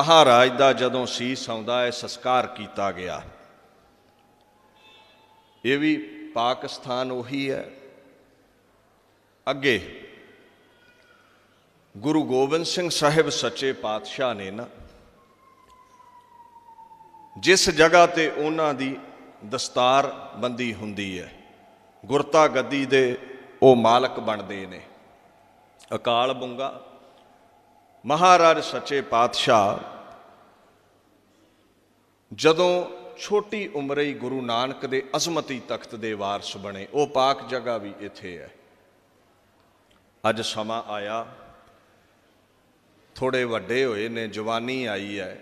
ਮਹਾਰਾਜ ਦਾ ਜਦੋਂ ਸੀਸ ਆਉਂਦਾ ਹੈ ਸੰਸਕਾਰ ਕੀਤਾ ਗਿਆ ਇਹ ਵੀ ਪਾਕਿਸਤਾਨ ਉਹੀ ਹੈ ਅੱਗੇ ਗੁਰੂ ਗੋਬਿੰਦ ਸਿੰਘ ਸਾਹਿਬ ਸੱਚੇ ਪਾਤਸ਼ਾਹ ਨੇ ਨਾ ਜਿਸ ਜਗ੍ਹਾ ਤੇ ਉਹਨਾਂ ਦੀ ਦਸਤਾਰ ਬੰਦੀ ਹੁੰਦੀ ਹੈ ਗੁਰਤਾ ਗੱਦੀ ਦੇ ਉਹ ਮਾਲਕ ਬਣਦੇ ਨੇ ਅਕਾਲ ਬੁੰਗਾ ਮਹਾਰਾਜ ਸੱਚੇ ਪਾਤਸ਼ਾਹ ਜਦੋਂ ਛੋਟੀ ਉਮਰ ਹੀ ਗੁਰੂ ਨਾਨਕ ਦੇ ਅਜ਼ਮਤੀ ਤਖਤ ਦੇ ਵਾਰਸ ਬਣੇ ਉਹ ਪਾਕ ਜਗਾ ਵੀ ਇੱਥੇ ਹੈ ਅੱਜ ਸਮਾਂ ਆਇਆ ਥੋੜੇ ਵੱਡੇ ਹੋਏ ਨੇ ਜਵਾਨੀ ਆਈ ਹੈ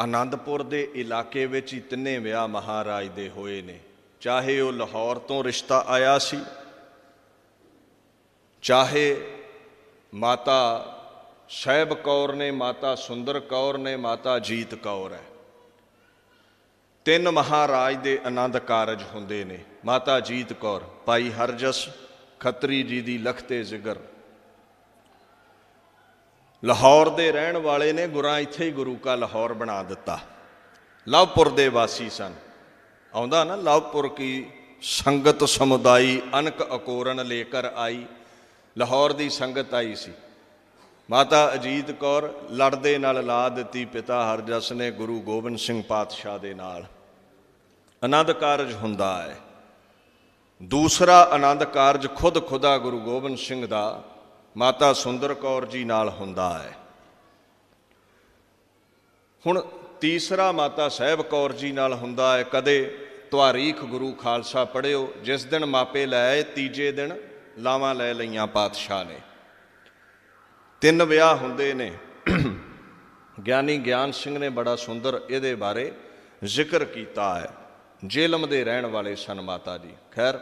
ਆਨੰਦਪੁਰ ਦੇ ਇਲਾਕੇ ਵਿੱਚ ਹੀ ਤਿੰਨੇ ਵਿਆਹ ਮਹਾਰਾਜ ਦੇ ਹੋਏ ਨੇ ਚਾਹੇ ਉਹ ਲਾਹੌਰ ਤੋਂ ਰਿਸ਼ਤਾ ਆਇਆ ਸੀ ਚਾਹੇ ਮਾਤਾ ਸਹਿਬ ਕੌਰ ਨੇ ਮਾਤਾ ਸੁੰਦਰ ਕੌਰ ਨੇ ਮਾਤਾ ਜੀਤ ਕੌਰ ਹੈ ਤਿੰਨ ਮਹਾਰਾਜ ਦੇ ਆਨੰਦ ਕਾਰਜ ਹੁੰਦੇ ਨੇ ਮਾਤਾ ਜੀਤ ਕੌਰ ਭਾਈ ਹਰਜਸ ਖੱਤਰੀ ਜੀ ਦੀ ਲਖਤੇ ਜ਼ਿਗਰ ਲਾਹੌਰ ਦੇ ਰਹਿਣ ਵਾਲੇ ਨੇ ਗੁਰਾਂ ਇੱਥੇ ਹੀ ਗੁਰੂ ਕਾ ਲਾਹੌਰ ਬਣਾ ਦਿੱਤਾ ਲਵਪੁਰ ਦੇ ਵਾਸੀ ਸਨ ਆਉਂਦਾ ਨਾ ਲਵਪੁਰ ਕੀ ਸੰਗਤ ਸਮੁਦਾਈ ਅਨਕ ਅਕੋਰਨ ਲੇਕਰ ਆਈ ਲਾਹੌਰ ਦੀ ਸੰਗਤ ਆਈ ਸੀ ਮਾਤਾ ਅਜੀਤ ਕੌਰ ਲੜਦੇ ਨਾਲ ਲਾ ਦਿੱਤੀ ਪਿਤਾ ਹਰਜਸ ਨੇ ਗੁਰੂ ਗੋਬਿੰਦ ਸਿੰਘ ਪਾਤਸ਼ਾਹ ਦੇ ਨਾਲ ਆਨੰਦ ਕਾਰਜ ਹੁੰਦਾ ਹੈ ਦੂਸਰਾ ਆਨੰਦ ਕਾਰਜ ਖੁਦ ਖੁਦਾ ਗੁਰੂ ਗੋਬਿੰਦ ਸਿੰਘ ਦਾ ਮਾਤਾ ਸੁੰਦਰ ਕੌਰ ਜੀ ਨਾਲ ਹੁੰਦਾ ਹੈ ਹੁਣ ਤੀਸਰਾ ਮਾਤਾ ਸਹਿਬ ਕੌਰ ਜੀ ਨਾਲ ਹੁੰਦਾ ਹੈ ਕਦੇ ਤਵਾਰੀਖ ਗੁਰੂ ਖਾਲਸਾ ਪੜਿਓ ਜਿਸ ਦਿਨ ਮਾਪੇ ਲੈ ਤੀਜੇ ਦਿਨ ਲਾਵਾਂ ਲੈ ਲਈਆਂ ਪਾਤਸ਼ਾਹ ਨੇ ਤਿੰਨ ਵਿਆਹ ਹੁੰਦੇ ਨੇ ਗਿਆਨੀ ਗਿਆਨ ਸਿੰਘ ਨੇ ਬੜਾ ਸੁੰਦਰ ਇਹਦੇ ਬਾਰੇ ਜ਼ਿਕਰ ਕੀਤਾ ਹੈ ਜੇਲਮ ਦੇ ਰਹਿਣ ਵਾਲੇ ਸਨ ਮਾਤਾ ਜੀ ਖੈਰ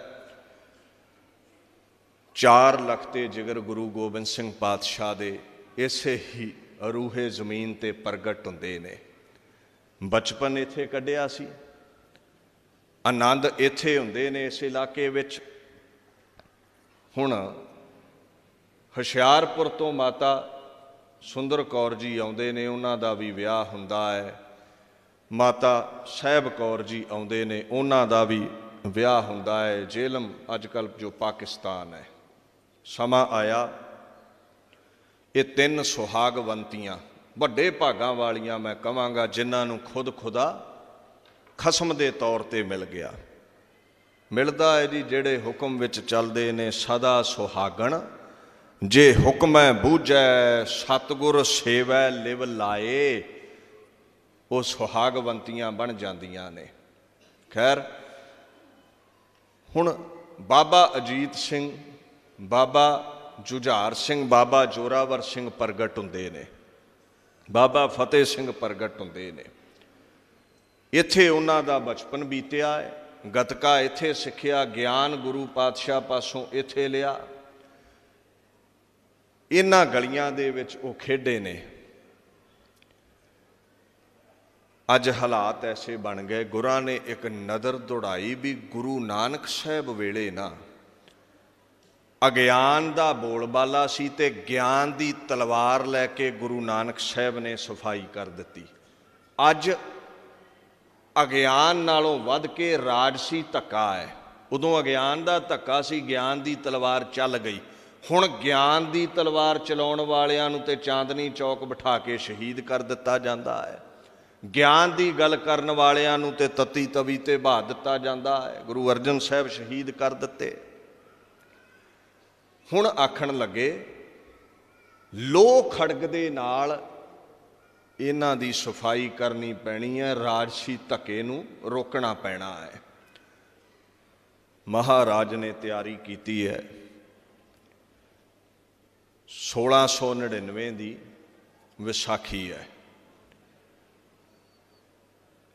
4 ਲੱਖ ਤੇ ਜਿਗਰ ਗੁਰੂ ਗੋਬਿੰਦ ਸਿੰਘ ਪਾਤਸ਼ਾਹ ਦੇ ਇਸੇ ਹੀ ਰੂਹੇ ਜ਼ਮੀਨ ਤੇ ਪ੍ਰਗਟ ਹੁੰਦੇ ਨੇ ਬਚਪਨ ਇੱਥੇ ਕੱਢਿਆ ਸੀ ਆਨੰਦ ਇੱਥੇ ਹੁੰਦੇ ਨੇ ਇਸ ਇਲਾਕੇ ਵਿੱਚ ਹੁਣ ਹੁਸ਼ਿਆਰਪੁਰ ਤੋਂ ਮਾਤਾ ਸੁੰਦਰ ਕੌਰ ਜੀ ਆਉਂਦੇ ਨੇ ਉਹਨਾਂ ਦਾ ਵੀ ਵਿਆਹ ਹੁੰਦਾ ਹੈ ਮਾਤਾ ਸਹਿਬ ਕੌਰ ਜੀ ਆਉਂਦੇ ਨੇ ਉਹਨਾਂ ਦਾ ਵੀ ਵਿਆਹ ਹੁੰਦਾ ਹੈ ਜੇਲਮ ਅੱਜਕੱਲ ਜੋ ਪਾਕਿਸਤਾਨ ਹੈ ਸਮਾਂ ਆਇਆ ਇਹ ਤਿੰਨ ਸੁਹਾਗਵੰਤੀਆਂ ਵੱਡੇ ਭਾਗਾਂ ਵਾਲੀਆਂ ਮੈਂ ਕਵਾਂਗਾ ਜਿਨ੍ਹਾਂ ਨੂੰ ਖੁਦ ਖੁਦਾ ਖਸਮ ਦੇ ਤੌਰ ਤੇ ਮਿਲ ਗਿਆ ਮਿਲਦਾ ਹੈ ਜੀ ਜਿਹੜੇ ਹੁਕਮ ਵਿੱਚ ਚੱਲਦੇ ਨੇ ਸਦਾ ਸੁਹਾਗਣ ਜੇ ਹੁਕਮ ਹੈ ਬੂਝੈ ਸਤਗੁਰ ਸੇਵੈ ਲਿਵ ਲਾਏ ਉਹ ਸੁਹਾਗਵੰਤੀਆਂ ਬਣ ਜਾਂਦੀਆਂ ਨੇ ਖੈਰ ਹੁਣ ਬਾਬਾ ਅਜੀਤ ਸਿੰਘ ਬਾਬਾ ਜੁਝਾਰ ਸਿੰਘ ਬਾਬਾ ਜੋਰਾਵਰ ਸਿੰਘ ਪ੍ਰਗਟ ਹੁੰਦੇ ਨੇ ਬਾਬਾ ਫਤਿਹ ਸਿੰਘ ਪ੍ਰਗਟ ਹੁੰਦੇ ਨੇ ਇੱਥੇ ਉਹਨਾਂ ਦਾ ਬਚਪਨ ਬੀਤਿਆ ਹੈ ਗਤਕਾ ਇੱਥੇ ਸਿੱਖਿਆ ਗਿਆਨ ਗੁਰੂ ਪਾਤਸ਼ਾਹ ਪਾਸੋਂ ਇੱਥੇ ਲਿਆ ਇਹਨਾਂ ਗਲੀਆਂ ਦੇ ਵਿੱਚ ਉਹ ਖੇਡੇ ਨੇ ਅੱਜ ਹਾਲਾਤ ਐਸੇ ਬਣ ਗਏ ਗੁਰਾਂ ਨੇ ਇੱਕ ਨਦਰ ਦੁੜਾਈ ਵੀ ਗੁਰੂ ਨਾਨਕ ਸਾਹਿਬ ਵੇਲੇ ਨਾ ਅਗਿਆਨ ਦਾ ਬੋਲਬਾਲਾ ਸੀ ਤੇ ਗਿਆਨ ਦੀ ਤਲਵਾਰ ਲੈ ਕੇ ਗੁਰੂ ਨਾਨਕ ਸਾਹਿਬ ਨੇ ਸਫਾਈ ਕਰ ਦਿੱਤੀ ਅੱਜ ਅਗਿਆਨ ਨਾਲੋਂ ਵੱਧ ਕੇ ਰਾਜਸੀ ਧੱਕਾ ਹੈ ਉਦੋਂ ਅਗਿਆਨ ਦਾ ਧੱਕਾ ਸੀ ਗਿਆਨ ਦੀ ਤਲਵਾਰ ਚੱਲ ਗਈ ਹੁਣ ਗਿਆਨ ਦੀ ਤਲਵਾਰ ਚਲਾਉਣ ਵਾਲਿਆਂ ਨੂੰ ਤੇ ਚਾਂਦਨੀ ਚੌਕ ਬਿਠਾ ਕੇ ਸ਼ਹੀਦ ਕਰ ਦਿੱਤਾ ਜਾਂਦਾ ਹੈ ਗਿਆਨ ਦੀ ਗੱਲ ਕਰਨ ਵਾਲਿਆਂ ਨੂੰ ਤੇ ਤਤੀ ਤਵੀ ਤੇ ਬਹਾ ਦਿੱਤਾ ਜਾਂਦਾ ਹੈ ਗੁਰੂ ਅਰਜਨ ਸਾਹਿਬ ਸ਼ਹੀਦ ਕਰ ਦਿੱਤੇ ਹੁਣ ਆਖਣ ਲੱਗੇ ਲੋ ਖੜਗ ਦੇ ਨਾਲ ਇਹਨਾਂ ਦੀ ਸਫਾਈ ਕਰਨੀ ਪੈਣੀ ਹੈ ਰਾਜਸੀ ਧੱਕੇ ਨੂੰ ਰੋਕਣਾ ਪੈਣਾ ਹੈ ਮਹਾਰਾਜ ਨੇ ਤਿਆਰੀ ਕੀਤੀ ਹੈ 1699 ਦੀ ਵਿਸਾਖੀ ਹੈ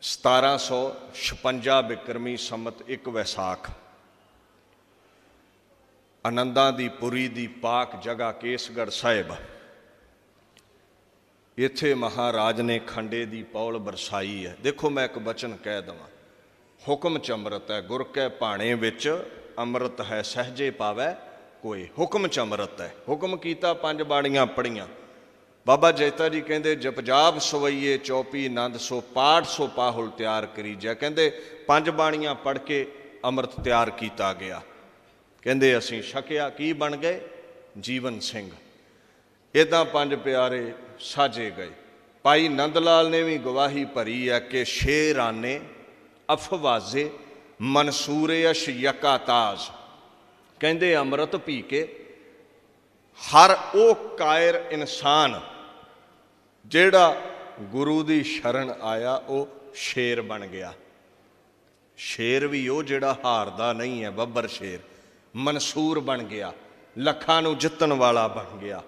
1756 ਬਿਕਰਮੀ ਸੰਮਤ 1 ਵਿਸਾਖ ਅਨੰਦਾ ਦੀ ਪੁਰੀ ਦੀ ਪਾਕ ਜਗਾ ਕੇਸਗੜ ਸਾਹਿਬ ਇੱਥੇ ਮਹਾਰਾਜ ਨੇ ਖੰਡੇ ਦੀ ਪੌਲ ਬਰਸਾਈ ਹੈ ਦੇਖੋ ਮੈਂ ਇੱਕ ਬਚਨ ਕਹਿ ਦਵਾਂ ਹੁਕਮ ਚ ਅੰਮ੍ਰਿਤ ਹੈ ਗੁਰ ਕੈ ਭਾਣੇ ਵਿੱਚ ਅੰਮ੍ਰਿਤ ਹੈ ਸਹਜੇ ਪਾਵੇ ਕੋਈ ਹੁਕਮ ਚ ਅਮਰਤ ਹੈ ਹੁਕਮ ਕੀਤਾ ਪੰਜ ਬਾਣੀਆਂ ਪੜੀਆਂ ਬਾਬਾ ਜੈਤਾ ਜੀ ਕਹਿੰਦੇ ਜਪਜਾਬ ਸਵਈਏ ਚੌਪੀ ਆਨੰਦ ਸੋ ਪਾਠ ਸੋ ਪਾਹੁਲ ਤਿਆਰ ਕਰੀ ਜਾ ਕਹਿੰਦੇ ਪੰਜ ਬਾਣੀਆਂ ਪੜ ਕੇ ਅੰਮ੍ਰਿਤ ਤਿਆਰ ਕੀਤਾ ਗਿਆ ਕਹਿੰਦੇ ਅਸੀਂ ਛਕਿਆ ਕੀ ਬਣ ਗਏ ਜੀਵਨ ਸਿੰਘ ਇਦਾਂ ਪੰਜ ਪਿਆਰੇ ਸਾਜੇ ਗਏ ਭਾਈ ਨੰਦ ਲਾਲ ਨੇ ਵੀ ਗਵਾਹੀ ਭਰੀ ਹੈ ਕਿ ਸ਼ੇਰਾਨੇ ਅਫਵਾਜ਼ੇ ਮਨਸੂਰੇ ਅਸ਼ ਯਕਾਤਾਜ਼ ਕਹਿੰਦੇ ਅੰਮ੍ਰਿਤ ਪੀ ਕੇ ਹਰ ਉਹ ਕਾਇਰ ਇਨਸਾਨ ਜਿਹੜਾ ਗੁਰੂ ਦੀ ਸ਼ਰਨ ਆਇਆ ਉਹ ਸ਼ੇਰ ਬਣ ਗਿਆ ਸ਼ੇਰ ਵੀ ਉਹ ਜਿਹੜਾ ਹਾਰਦਾ ਨਹੀਂ ਹੈ ਬੱਬਰ ਸ਼ੇਰ ਮਨਸੂਰ ਬਣ ਗਿਆ ਲੱਖਾਂ ਨੂੰ ਜਿੱਤਣ ਵਾਲਾ ਬਣ ਗਿਆ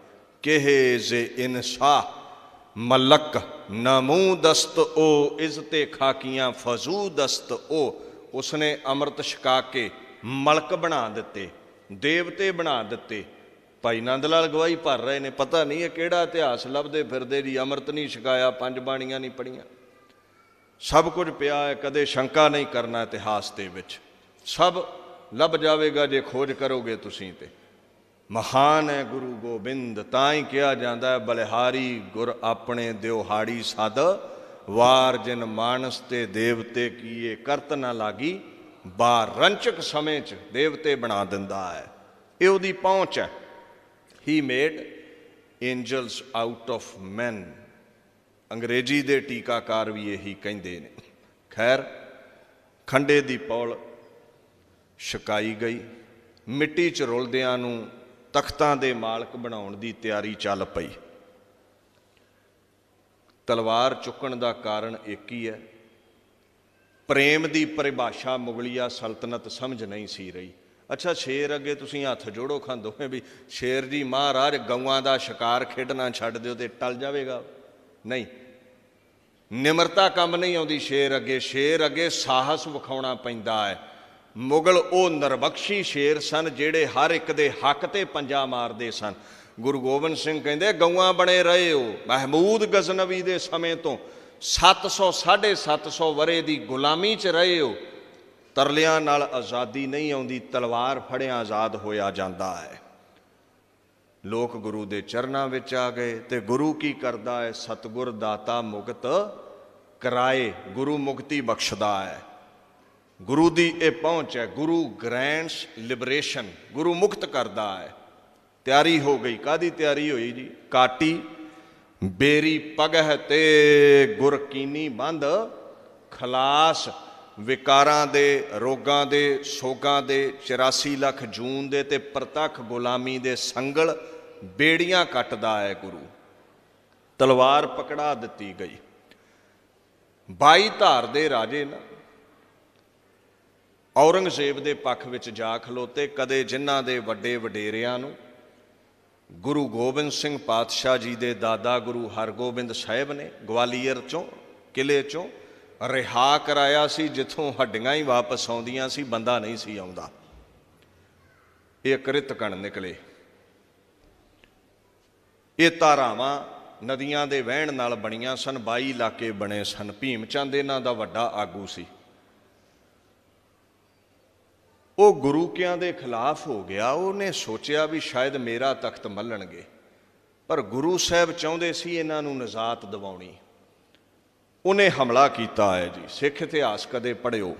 ਕਹੇ ਜੇ ਇਨਸਾ ਮਲਕ ਨਮੂ ਦਸਤ ਉਹ ਇਜ਼ਤੇ ਖਾਕੀਆਂ ਫਜ਼ੂ ਦਸਤ ਉਹ ਉਸਨੇ ਅੰਮ੍ਰਿਤ ਛਕਾ ਕੇ ਮਲਕ ਬਣਾ ਦਿੱਤੇ ਦੇਵਤੇ ਬਣਾ ਦਿੱਤੇ ਭਾਈ ਨੰਦ ਲਾਲ ਗਵਾਹੀ ਭਰ ਰਹੇ ਨੇ ਪਤਾ ਨਹੀਂ ਇਹ ਕਿਹੜਾ ਇਤਿਹਾਸ ਲੱਭਦੇ ਫਿਰਦੇ ਜੀ ਅੰਮ੍ਰਿਤ ਨਹੀਂ ਛਕਾਇਆ ਪੰਜ ਬਾਣੀਆਂ ਨਹੀਂ ਪੜੀਆਂ ਸਭ ਕੁਝ ਪਿਆ ਹੈ ਕਦੇ ਸ਼ੰਕਾ ਨਹੀਂ ਕਰਨਾ ਇਤਿਹਾਸ ਦੇ ਵਿੱਚ ਸਭ ਲੱਭ ਜਾਵੇਗਾ ਜੇ ਖੋਜ ਕਰੋਗੇ ਤੁਸੀਂ ਤੇ ਮਹਾਨ ਹੈ ਗੁਰੂ ਗੋਬਿੰਦ ਤਾਂ ਹੀ ਕਿਹਾ ਜਾਂਦਾ ਹੈ ਬਲਿਹਾਰੀ ਗੁਰ ਆਪਣੇ ਦਿਉਹਾੜੀ ਸਦ ਵਾਰ ਜਿਨ ਮਾਨਸ ਤੇ ਦੇਵਤੇ ਕੀਏ ਕਰਤ ਨਾ ਲਾਗੀ ਬਾ ਰੰਚਕ ਸਮੇਂ 'ਚ ਦੇਵਤੇ ਬਣਾ ਦਿੰਦਾ ਹੈ ਇਹ ਉਹਦੀ ਪਹੁੰਚ ਹੈ he made angels out of men ਅੰਗਰੇਜ਼ੀ ਦੇ ਟੀਕਾਕਾਰ ਵੀ ਇਹੀ ਕਹਿੰਦੇ ਨੇ ਖੈਰ ਖੰਡੇ ਦੀ ਪੌਲ ਛਕਾਈ ਗਈ ਮਿੱਟੀ 'ਚ ਰੁਲਦਿਆਂ ਨੂੰ ਤਖਤਾਂ ਦੇ ਮਾਲਕ ਬਣਾਉਣ ਦੀ ਤਿਆਰੀ ਚੱਲ ਪਈ ਤਲਵਾਰ ਚੁੱਕਣ ਦਾ ਕਾਰਨ ਇੱਕ ਹੀ ਹੈ ਪ੍ਰੇਮ ਦੀ ਪਰਿਭਾਸ਼ਾ ਮੁਗਲਿਆ ਸਲਤਨਤ ਸਮਝ ਨਹੀਂ ਸੀ ਰਹੀ ਅੱਛਾ ਸ਼ੇਰ ਅੱਗੇ ਤੁਸੀਂ ਹੱਥ ਜੋੜੋ ਖਾਂ ਦੋਵੇਂ ਵੀ ਸ਼ੇਰ ਜੀ ਮਹਾਰਾਜ ਗਊਆਂ ਦਾ ਸ਼ਿਕਾਰ ਖੇਡਣਾ ਛੱਡ ਦਿਓ ਤੇ ਟਲ ਜਾਵੇਗਾ ਨਹੀਂ ਨਿਮਰਤਾ ਕੰਮ ਨਹੀਂ ਆਉਂਦੀ ਸ਼ੇਰ ਅੱਗੇ ਸ਼ੇਰ ਅੱਗੇ ਸਾਹਸ ਵਿਖਾਉਣਾ ਪੈਂਦਾ ਹੈ ਮੁਗਲ ਉਹ ਨਰਬਖਸ਼ੀ ਸ਼ੇਰ ਸਨ ਜਿਹੜੇ ਹਰ ਇੱਕ ਦੇ ਹੱਕ ਤੇ ਪੰਜਾ ਮਾਰਦੇ ਸਨ ਗੁਰੂ ਗੋਬਿੰਦ ਸਿੰਘ ਕਹਿੰਦੇ ਗਊਆਂ ਬਣੇ ਰਹੇ ਹੋ ਮਹਿਮੂਦ ਗਜ਼ਨਵੀ ਦੇ ਸਮੇਂ ਤੋਂ 700 750 ਵਰੇ ਦੀ ਗੁਲਾਮੀ 'ਚ ਰਹੇ ਹੋ ਤਰਲਿਆਂ ਨਾਲ ਆਜ਼ਾਦੀ ਨਹੀਂ ਆਉਂਦੀ ਤਲਵਾਰ ਫੜਿਆ ਆਜ਼ਾਦ ਹੋਇਆ ਜਾਂਦਾ ਹੈ ਲੋਕ ਗੁਰੂ ਦੇ ਚਰਨਾਂ ਵਿੱਚ ਆ ਗਏ ਤੇ ਗੁਰੂ ਕੀ ਕਰਦਾ ਹੈ ਸਤਗੁਰ ਦਾਤਾ ਮੁਕਤ ਕਰਾਏ ਗੁਰੂ ਮੁਕਤੀ ਬਖਸ਼ਦਾ ਹੈ ਗੁਰੂ ਦੀ ਇਹ ਪਹੁੰਚ ਹੈ ਗੁਰੂ ਗ੍ਰੈਂਡਸ ਲਿਬਰੇਸ਼ਨ ਗੁਰੂ ਮੁਕਤ ਕਰਦਾ ਹੈ ਤਿਆਰੀ ਹੋ ਗਈ ਕਾਦੀ ਤਿਆਰੀ ਹੋਈ ਜੀ ਕਾਟੀ ਬੇਰੀ ਪਗਹ ਤੇ ਗੁਰ ਕੀਨੀ ਬੰਦ ਖਲਾਸ ਵਿਕਾਰਾਂ ਦੇ ਰੋਗਾਂ ਦੇ ਸੋਗਾਂ ਦੇ 84 ਲੱਖ ਜੂਨ ਦੇ ਤੇ ਪ੍ਰਤੱਖ ਗੁਲਾਮੀ ਦੇ ਸੰਗਲ ਬੇੜੀਆਂ ਕੱਟਦਾ ਹੈ ਗੁਰੂ ਤਲਵਾਰ ਪਕੜਾ ਦਿੱਤੀ ਗਈ 22 ਧਾਰ ਦੇ ਰਾਜੇ ਨਾ ਔਰੰਗਜ਼ੇਬ ਦੇ ਪੱਖ ਵਿੱਚ ਜਾ ਖਲੋਤੇ ਕਦੇ ਜਿਨ੍ਹਾਂ ਦੇ ਵੱਡੇ ਵਡੇਰਿਆਂ ਨੂੰ ਗੁਰੂ ਗੋਬਿੰਦ ਸਿੰਘ ਪਾਤਸ਼ਾਹ ਜੀ ਦੇ ਦਾਦਾ ਗੁਰੂ ਹਰਗੋਬਿੰਦ ਸਾਹਿਬ ਨੇ ਗਵਾਲੀਅਰ ਚੋਂ ਕਿਲੇ ਚੋਂ ਰਿਹਾ ਕਰਾਇਆ ਸੀ ਜਿੱਥੋਂ ਹੱਡੀਆਂ ਹੀ ਵਾਪਸ ਆਉਂਦੀਆਂ ਸੀ ਬੰਦਾ ਨਹੀਂ ਸੀ ਆਉਂਦਾ ਇਹ ਕ੍ਰਿਤ ਕਣ ਨਿਕਲੇ ਇਹ ਤਾਰਾਵਾਂ ਨਦੀਆਂ ਦੇ ਵਹਿਣ ਨਾਲ ਬਣੀਆਂ ਸਨ 22 ਇਲਾਕੇ ਬਣੇ ਸਨ ਭੀਮ ਚੰਦ ਇਹਨਾਂ ਦਾ ਵੱਡਾ ਆਗੂ ਸੀ ਉਹ ਗੁਰੂਕਿਆਂ ਦੇ ਖਿਲਾਫ ਹੋ ਗਿਆ ਉਹਨੇ ਸੋਚਿਆ ਵੀ ਸ਼ਾਇਦ ਮੇਰਾ ਤਖਤ ਮੱਲਣਗੇ ਪਰ ਗੁਰੂ ਸਾਹਿਬ ਚਾਹੁੰਦੇ ਸੀ ਇਹਨਾਂ ਨੂੰ ਨਜ਼ਾਤ ਦਿਵਾਉਣੀ ਉਹਨੇ ਹਮਲਾ ਕੀਤਾ ਹੈ ਜੀ ਸਿੱਖ ਇਤਿਹਾਸ ਕਦੇ ਪੜਿਓ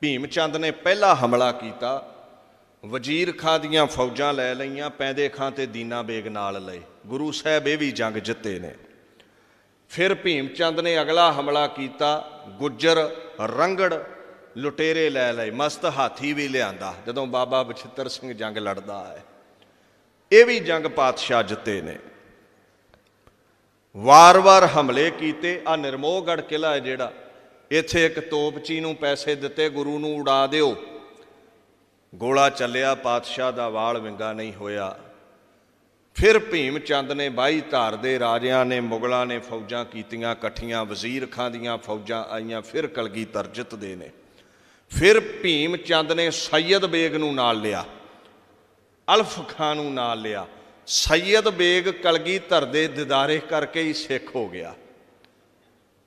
ਭੀਮ ਚੰਦ ਨੇ ਪਹਿਲਾ ਹਮਲਾ ਕੀਤਾ ਵਜ਼ੀਰ ਖਾਂ ਦੀਆਂ ਫੌਜਾਂ ਲੈ ਲਈਆਂ ਪੈਂਦੇ ਖਾਂ ਤੇ ਦੀਨਾ ਬੇਗ ਨਾਲ ਲਏ ਗੁਰੂ ਸਾਹਿਬ ਇਹ ਵੀ ਜੰਗ ਜਿੱਤੇ ਨੇ ਫਿਰ ਭੀਮ ਚੰਦ ਨੇ ਅਗਲਾ ਹਮਲਾ ਕੀਤਾ ਗੁੱਜਰ ਰੰਗੜ ਲੁਟੇਰੇ ਲੈ ਲਏ ਮਸਤ ਹਾਥੀ ਵੀ ਲਿਆਂਦਾ ਜਦੋਂ ਬਾਬਾ ਬਛਤਰ ਸਿੰਘ ਜੰਗ ਲੜਦਾ ਹੈ ਇਹ ਵੀ ਜੰਗ ਪਾਤਸ਼ਾਹ ਜਿੱਤੇ ਨੇ ਵਾਰ-ਵਾਰ ਹਮਲੇ ਕੀਤੇ ਆ ਨਿਰਮੋਹਗੜ ਕਿਲਾ ਹੈ ਜਿਹੜਾ ਇੱਥੇ ਇੱਕ ਤੋਪਚੀ ਨੂੰ ਪੈਸੇ ਦਿੱਤੇ ਗੁਰੂ ਨੂੰ ਉਡਾ ਦਿਓ ਗੋਲਾ ਚੱਲਿਆ ਪਾਤਸ਼ਾਹ ਦਾ ਵਾਲ ਵਿੰਗਾ ਨਹੀਂ ਹੋਇਆ ਫਿਰ ਭੀਮ ਚੰਦ ਨੇ ਬਾਈ ਧਾਰ ਦੇ ਰਾਜਿਆਂ ਨੇ ਮੁਗਲਾਂ ਨੇ ਫੌਜਾਂ ਕੀਤੀਆਂ ਇਕੱਠੀਆਂ ਵਜ਼ੀਰ ਖਾਂ ਦੀਆਂ ਫੌਜਾਂ ਆਈਆਂ ਫਿਰ ਕਲਗੀ ਤਰਜਿਤ ਦੇ ਨੇ ਫਿਰ ਭੀਮ ਚੰਦ ਨੇ ਸੈਦ ਬੇਗ ਨੂੰ ਨਾਲ ਲਿਆ ਅਲਫ ਖਾਨ ਨੂੰ ਨਾਲ ਲਿਆ ਸੈਦ ਬੇਗ ਕਲਗੀਧਰ ਦੇ ਦਿਦਾਰੇ ਕਰਕੇ ਹੀ ਸਿੱਖ ਹੋ ਗਿਆ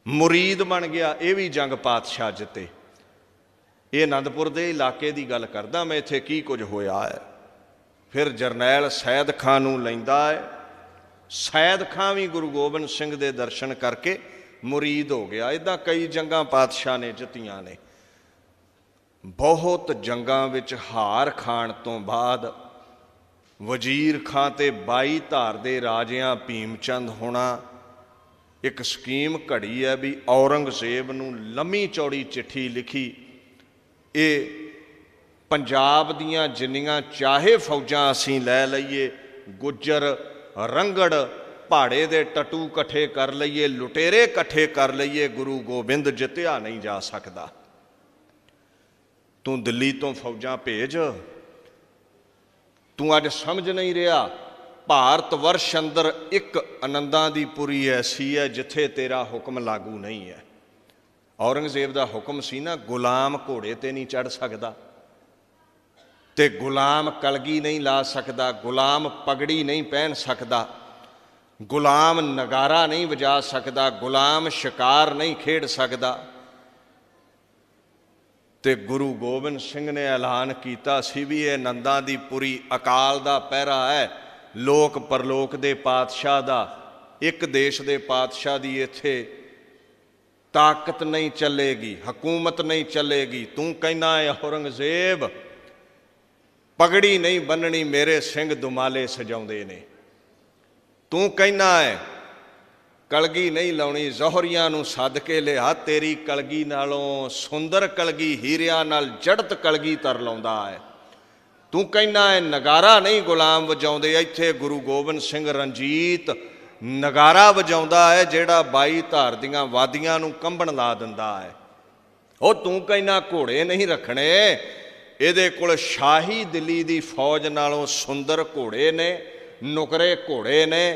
ਮੁਰੀਦ ਬਣ ਗਿਆ ਇਹ ਵੀ ਜੰਗ ਪਾਤਸ਼ਾਹ ਜਿੱਤੇ ਇਹ ਅਨੰਦਪੁਰ ਦੇ ਇਲਾਕੇ ਦੀ ਗੱਲ ਕਰਦਾ ਮੈਂ ਇੱਥੇ ਕੀ ਕੁਝ ਹੋਇਆ ਹੈ ਫਿਰ ਜਰਨੈਲ ਸੈਦ ਖਾਨ ਨੂੰ ਲੈਂਦਾ ਹੈ ਸੈਦ ਖਾਨ ਵੀ ਗੁਰੂ ਗੋਬਿੰਦ ਸਿੰਘ ਦੇ ਦਰਸ਼ਨ ਕਰਕੇ ਮੁਰੀਦ ਹੋ ਗਿਆ ਇਦਾਂ ਕਈ ਜੰਗਾਂ ਪਾਤਸ਼ਾਹ ਨੇ ਜਿੱਤੀਆਂ ਨੇ ਬਹੁਤ ਜੰਗਾਂ ਵਿੱਚ ਹਾਰ ਖਾਣ ਤੋਂ ਬਾਅਦ ਵਜ਼ੀਰ ਖਾਂ ਤੇ 22 ਧਾਰ ਦੇ ਰਾਜਿਆਂ ਭੀਮਚੰਦ ਹੋਣਾ ਇੱਕ ਸਕੀਮ ਘੜੀ ਹੈ ਵੀ ਔਰੰਗਜ਼ੇਬ ਨੂੰ ਲੰਮੀ ਚੌੜੀ ਚਿੱਠੀ ਲਿਖੀ ਇਹ ਪੰਜਾਬ ਦੀਆਂ ਜਿੰਨੀਆਂ ਚਾਹੇ ਫੌਜਾਂ ਅਸੀਂ ਲੈ ਲਈਏ ਗੁੱਜਰ ਰੰਗੜ ਪਹਾੜੇ ਦੇ ਟਟੂ ਇਕੱਠੇ ਕਰ ਲਈਏ ਲੁਟੇਰੇ ਇਕੱਠੇ ਕਰ ਲਈਏ ਗੁਰੂ ਗੋਬਿੰਦ ਜਿੱਤਿਆ ਨਹੀਂ ਜਾ ਸਕਦਾ ਤੂੰ ਦਿੱਲੀ ਤੋਂ ਫੌਜਾਂ ਭੇਜ ਤੂੰ ਅੱਜ ਸਮਝ ਨਹੀਂ ਰਿਹਾ ਭਾਰਤ ਵਰਸ਼ ਅੰਦਰ ਇੱਕ ਆਨੰਦਾਂ ਦੀ ਪੁਰੀ ਐਸੀ ਹੈ ਜਿੱਥੇ ਤੇਰਾ ਹੁਕਮ ਲਾਗੂ ਨਹੀਂ ਹੈ ਔਰੰਗਜ਼ੇਬ ਦਾ ਹੁਕਮ ਸੀ ਨਾ ਗੁਲਾਮ ਘੋੜੇ ਤੇ ਨਹੀਂ ਚੜ ਸਕਦਾ ਤੇ ਗੁਲਾਮ ਕਲਗੀ ਨਹੀਂ ਲਾ ਸਕਦਾ ਗੁਲਾਮ ਪਗੜੀ ਨਹੀਂ ਪਹਿਨ ਸਕਦਾ ਗੁਲਾਮ ਨਗਾਰਾ ਨਹੀਂ ਵਜਾ ਸਕਦਾ ਗੁਲਾਮ ਸ਼ਿਕਾਰ ਨਹੀਂ ਖੇਡ ਸਕਦਾ ਤੇ ਗੁਰੂ ਗੋਬਿੰਦ ਸਿੰਘ ਨੇ ਐਲਾਨ ਕੀਤਾ ਸੀ ਵੀ ਇਹ ਨੰਦਾਂ ਦੀ ਪੂਰੀ ਅਕਾਲ ਦਾ ਪਹਿਰਾ ਹੈ ਲੋਕ ਪਰਲੋਕ ਦੇ ਪਾਤਸ਼ਾਹ ਦਾ ਇੱਕ ਦੇਸ਼ ਦੇ ਪਾਤਸ਼ਾਹ ਦੀ ਇੱਥੇ ਤਾਕਤ ਨਹੀਂ ਚੱਲੇਗੀ ਹਕੂਮਤ ਨਹੀਂ ਚੱਲੇਗੀ ਤੂੰ ਕਹਿਣਾ ਹੈ ਔਰੰਗਜ਼ੇਬ ਪਗੜੀ ਨਹੀਂ ਬੰਨਣੀ ਮੇਰੇ ਸਿੰਘ ਦੁਮਾਲੇ ਸਜਾਉਂਦੇ ਨੇ ਤੂੰ ਕਹਿਣਾ ਹੈ ਕਲਗੀ ਨਹੀਂ ਲਾਉਣੀ ਜ਼ਹਰੀਆਂ ਨੂੰ ਸੱਦ ਕੇ ਲਿਆ ਤੇਰੀ ਕਲਗੀ ਨਾਲੋਂ ਸੁੰਦਰ ਕਲਗੀ ਹੀਰਿਆਂ ਨਾਲ ਜੜਤ ਕਲਗੀ ਤਰ ਲਾਉਂਦਾ ਹੈ ਤੂੰ ਕਹਿਣਾ ਹੈ ਨਗਾਰਾ ਨਹੀਂ ਗੁਲਾਮ ਵਜਾਉਂਦੇ ਇੱਥੇ ਗੁਰੂ ਗੋਬਿੰਦ ਸਿੰਘ ਰਣਜੀਤ ਨਗਾਰਾ ਵਜਾਉਂਦਾ ਹੈ ਜਿਹੜਾ ਬਾਈ ਧਾਰ ਦੀਆਂ ਵਾਦੀਆਂ ਨੂੰ ਕੰਬਣ ਲਾ ਦਿੰਦਾ ਹੈ ਉਹ ਤੂੰ ਕਹਿਣਾ ਘੋੜੇ ਨਹੀਂ ਰੱਖਣੇ ਇਹਦੇ ਕੋਲ ਸ਼ਾਹੀ ਦਿੱਲੀ ਦੀ ਫੌਜ ਨਾਲੋਂ ਸੁੰਦਰ ਘੋੜੇ ਨੇ ਨੁਕਰੇ ਘੋੜੇ ਨੇ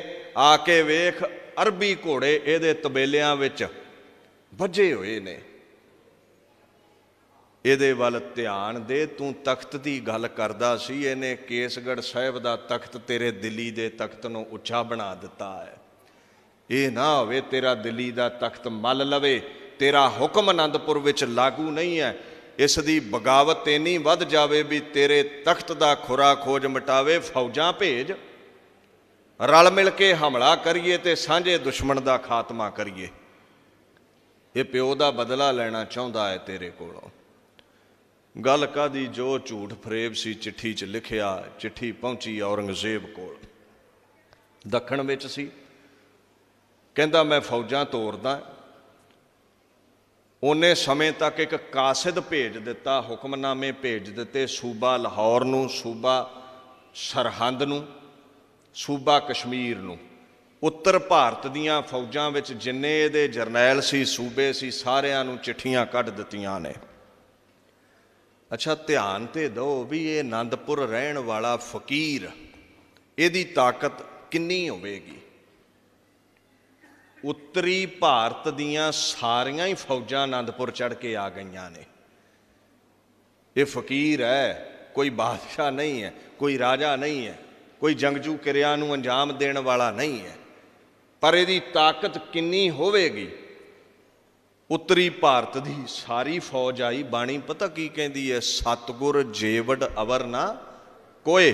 ਆ ਕੇ ਵੇਖ ਅਰਬੀ ਘੋੜੇ ਇਹਦੇ ਤਬੇਲਿਆਂ ਵਿੱਚ ਵੱਜੇ ਹੋਏ ਨੇ ਇਹਦੇ ਵੱਲ ਧਿਆਨ ਦੇ ਤੂੰ ਤਖਤ ਦੀ ਗੱਲ ਕਰਦਾ ਸੀ ਇਹਨੇ ਕੇਸਗੜ ਸਾਹਿਬ ਦਾ ਤਖਤ ਤੇਰੇ ਦਿੱਲੀ ਦੇ ਤਖਤ ਨੂੰ ਉੱਚਾ ਬਣਾ ਦਿੱਤਾ ਹੈ ਇਹ ਨਾ ਹੋਵੇ ਤੇਰਾ ਦਿੱਲੀ ਦਾ ਤਖਤ ਮੱਲ ਲਵੇ ਤੇਰਾ ਹੁਕਮ ਅਨੰਦਪੁਰ ਵਿੱਚ ਲਾਗੂ ਨਹੀਂ ਹੈ ਇਸ ਦੀ ਬਗਾਵਤ ਇੰਨੀ ਵੱਧ ਜਾਵੇ ਵੀ ਤੇਰੇ ਤਖਤ ਦਾ ਖੁਰਾ ਖੋਜ ਮਟਾਵੇ ਫੌਜਾਂ ਭੇਜ ਰਲ ਮਿਲ ਕੇ ਹਮਲਾ ਕਰੀਏ ਤੇ ਸਾਂਝੇ ਦੁਸ਼ਮਣ ਦਾ ਖਾਤਮਾ ਕਰੀਏ ਇਹ ਪਿਓ ਦਾ ਬਦਲਾ ਲੈਣਾ ਚਾਹੁੰਦਾ ਹੈ ਤੇਰੇ ਕੋਲੋਂ ਗੱਲ ਕਾਦੀ ਜੋ ਝੂਠ ਫਰੇਬ ਸੀ ਚਿੱਠੀ 'ਚ ਲਿਖਿਆ ਚਿੱਠੀ ਪਹੁੰਚੀ ਔਰੰਗਜ਼ੇਬ ਕੋਲ ਦੱਖਣ ਵਿੱਚ ਸੀ ਕਹਿੰਦਾ ਮੈਂ ਫੌਜਾਂ ਤੋੜਦਾ ਉਹਨੇ ਸਮੇਂ ਤੱਕ ਇੱਕ ਕਾਸਿਦ ਭੇਜ ਦਿੱਤਾ ਹੁਕਮਨਾਮੇ ਭੇਜ ਦਿੱਤੇ ਸੂਬਾ ਲਾਹੌਰ ਨੂੰ ਸੂਬਾ ਸਰਹੰਦ ਨੂੰ ਸੂਬਾ ਕਸ਼ਮੀਰ ਨੂੰ ਉੱਤਰ ਭਾਰਤ ਦੀਆਂ ਫੌਜਾਂ ਵਿੱਚ ਜਿੰਨੇ ਇਹਦੇ ਜਰਨੈਲ ਸੀ ਸੂਬੇ ਸੀ ਸਾਰਿਆਂ ਨੂੰ ਚਿੱਠੀਆਂ ਕੱਢ ਦਿੱਤੀਆਂ ਨੇ ਅੱਛਾ ਧਿਆਨ ਤੇ ਦਿਓ ਵੀ ਇਹ ਆਨੰਦਪੁਰ ਰਹਿਣ ਵਾਲਾ ਫਕੀਰ ਇਹਦੀ ਤਾਕਤ ਕਿੰਨੀ ਹੋਵੇਗੀ ਉੱਤਰੀ ਭਾਰਤ ਦੀਆਂ ਸਾਰੀਆਂ ਹੀ ਫੌਜਾਂ ਆਨੰਦਪੁਰ ਚੜ ਕੇ ਆ ਗਈਆਂ ਨੇ ਇਹ ਫਕੀਰ ਹੈ ਕੋਈ ਬਾਦਸ਼ਾਹ ਨਹੀਂ ਹੈ ਕੋਈ ਰਾਜਾ ਨਹੀਂ ਹੈ ਕੋਈ ਜੰਗਜੂ ਕਿਰਿਆ ਨੂੰ ਅੰਜਾਮ ਦੇਣ ਵਾਲਾ ਨਹੀਂ ਹੈ ਪਰ ਇਹਦੀ ਤਾਕਤ ਕਿੰਨੀ ਹੋਵੇਗੀ ਉੱਤਰੀ ਭਾਰਤ ਦੀ ਸਾਰੀ ਫੌਜ ਆਈ ਬਾਣੀ ਪਤਾ ਕੀ ਕਹਿੰਦੀ ਹੈ ਸਤਗੁਰ ਜੇਵੜ ਅਵਰ ਨਾ ਕੋਏ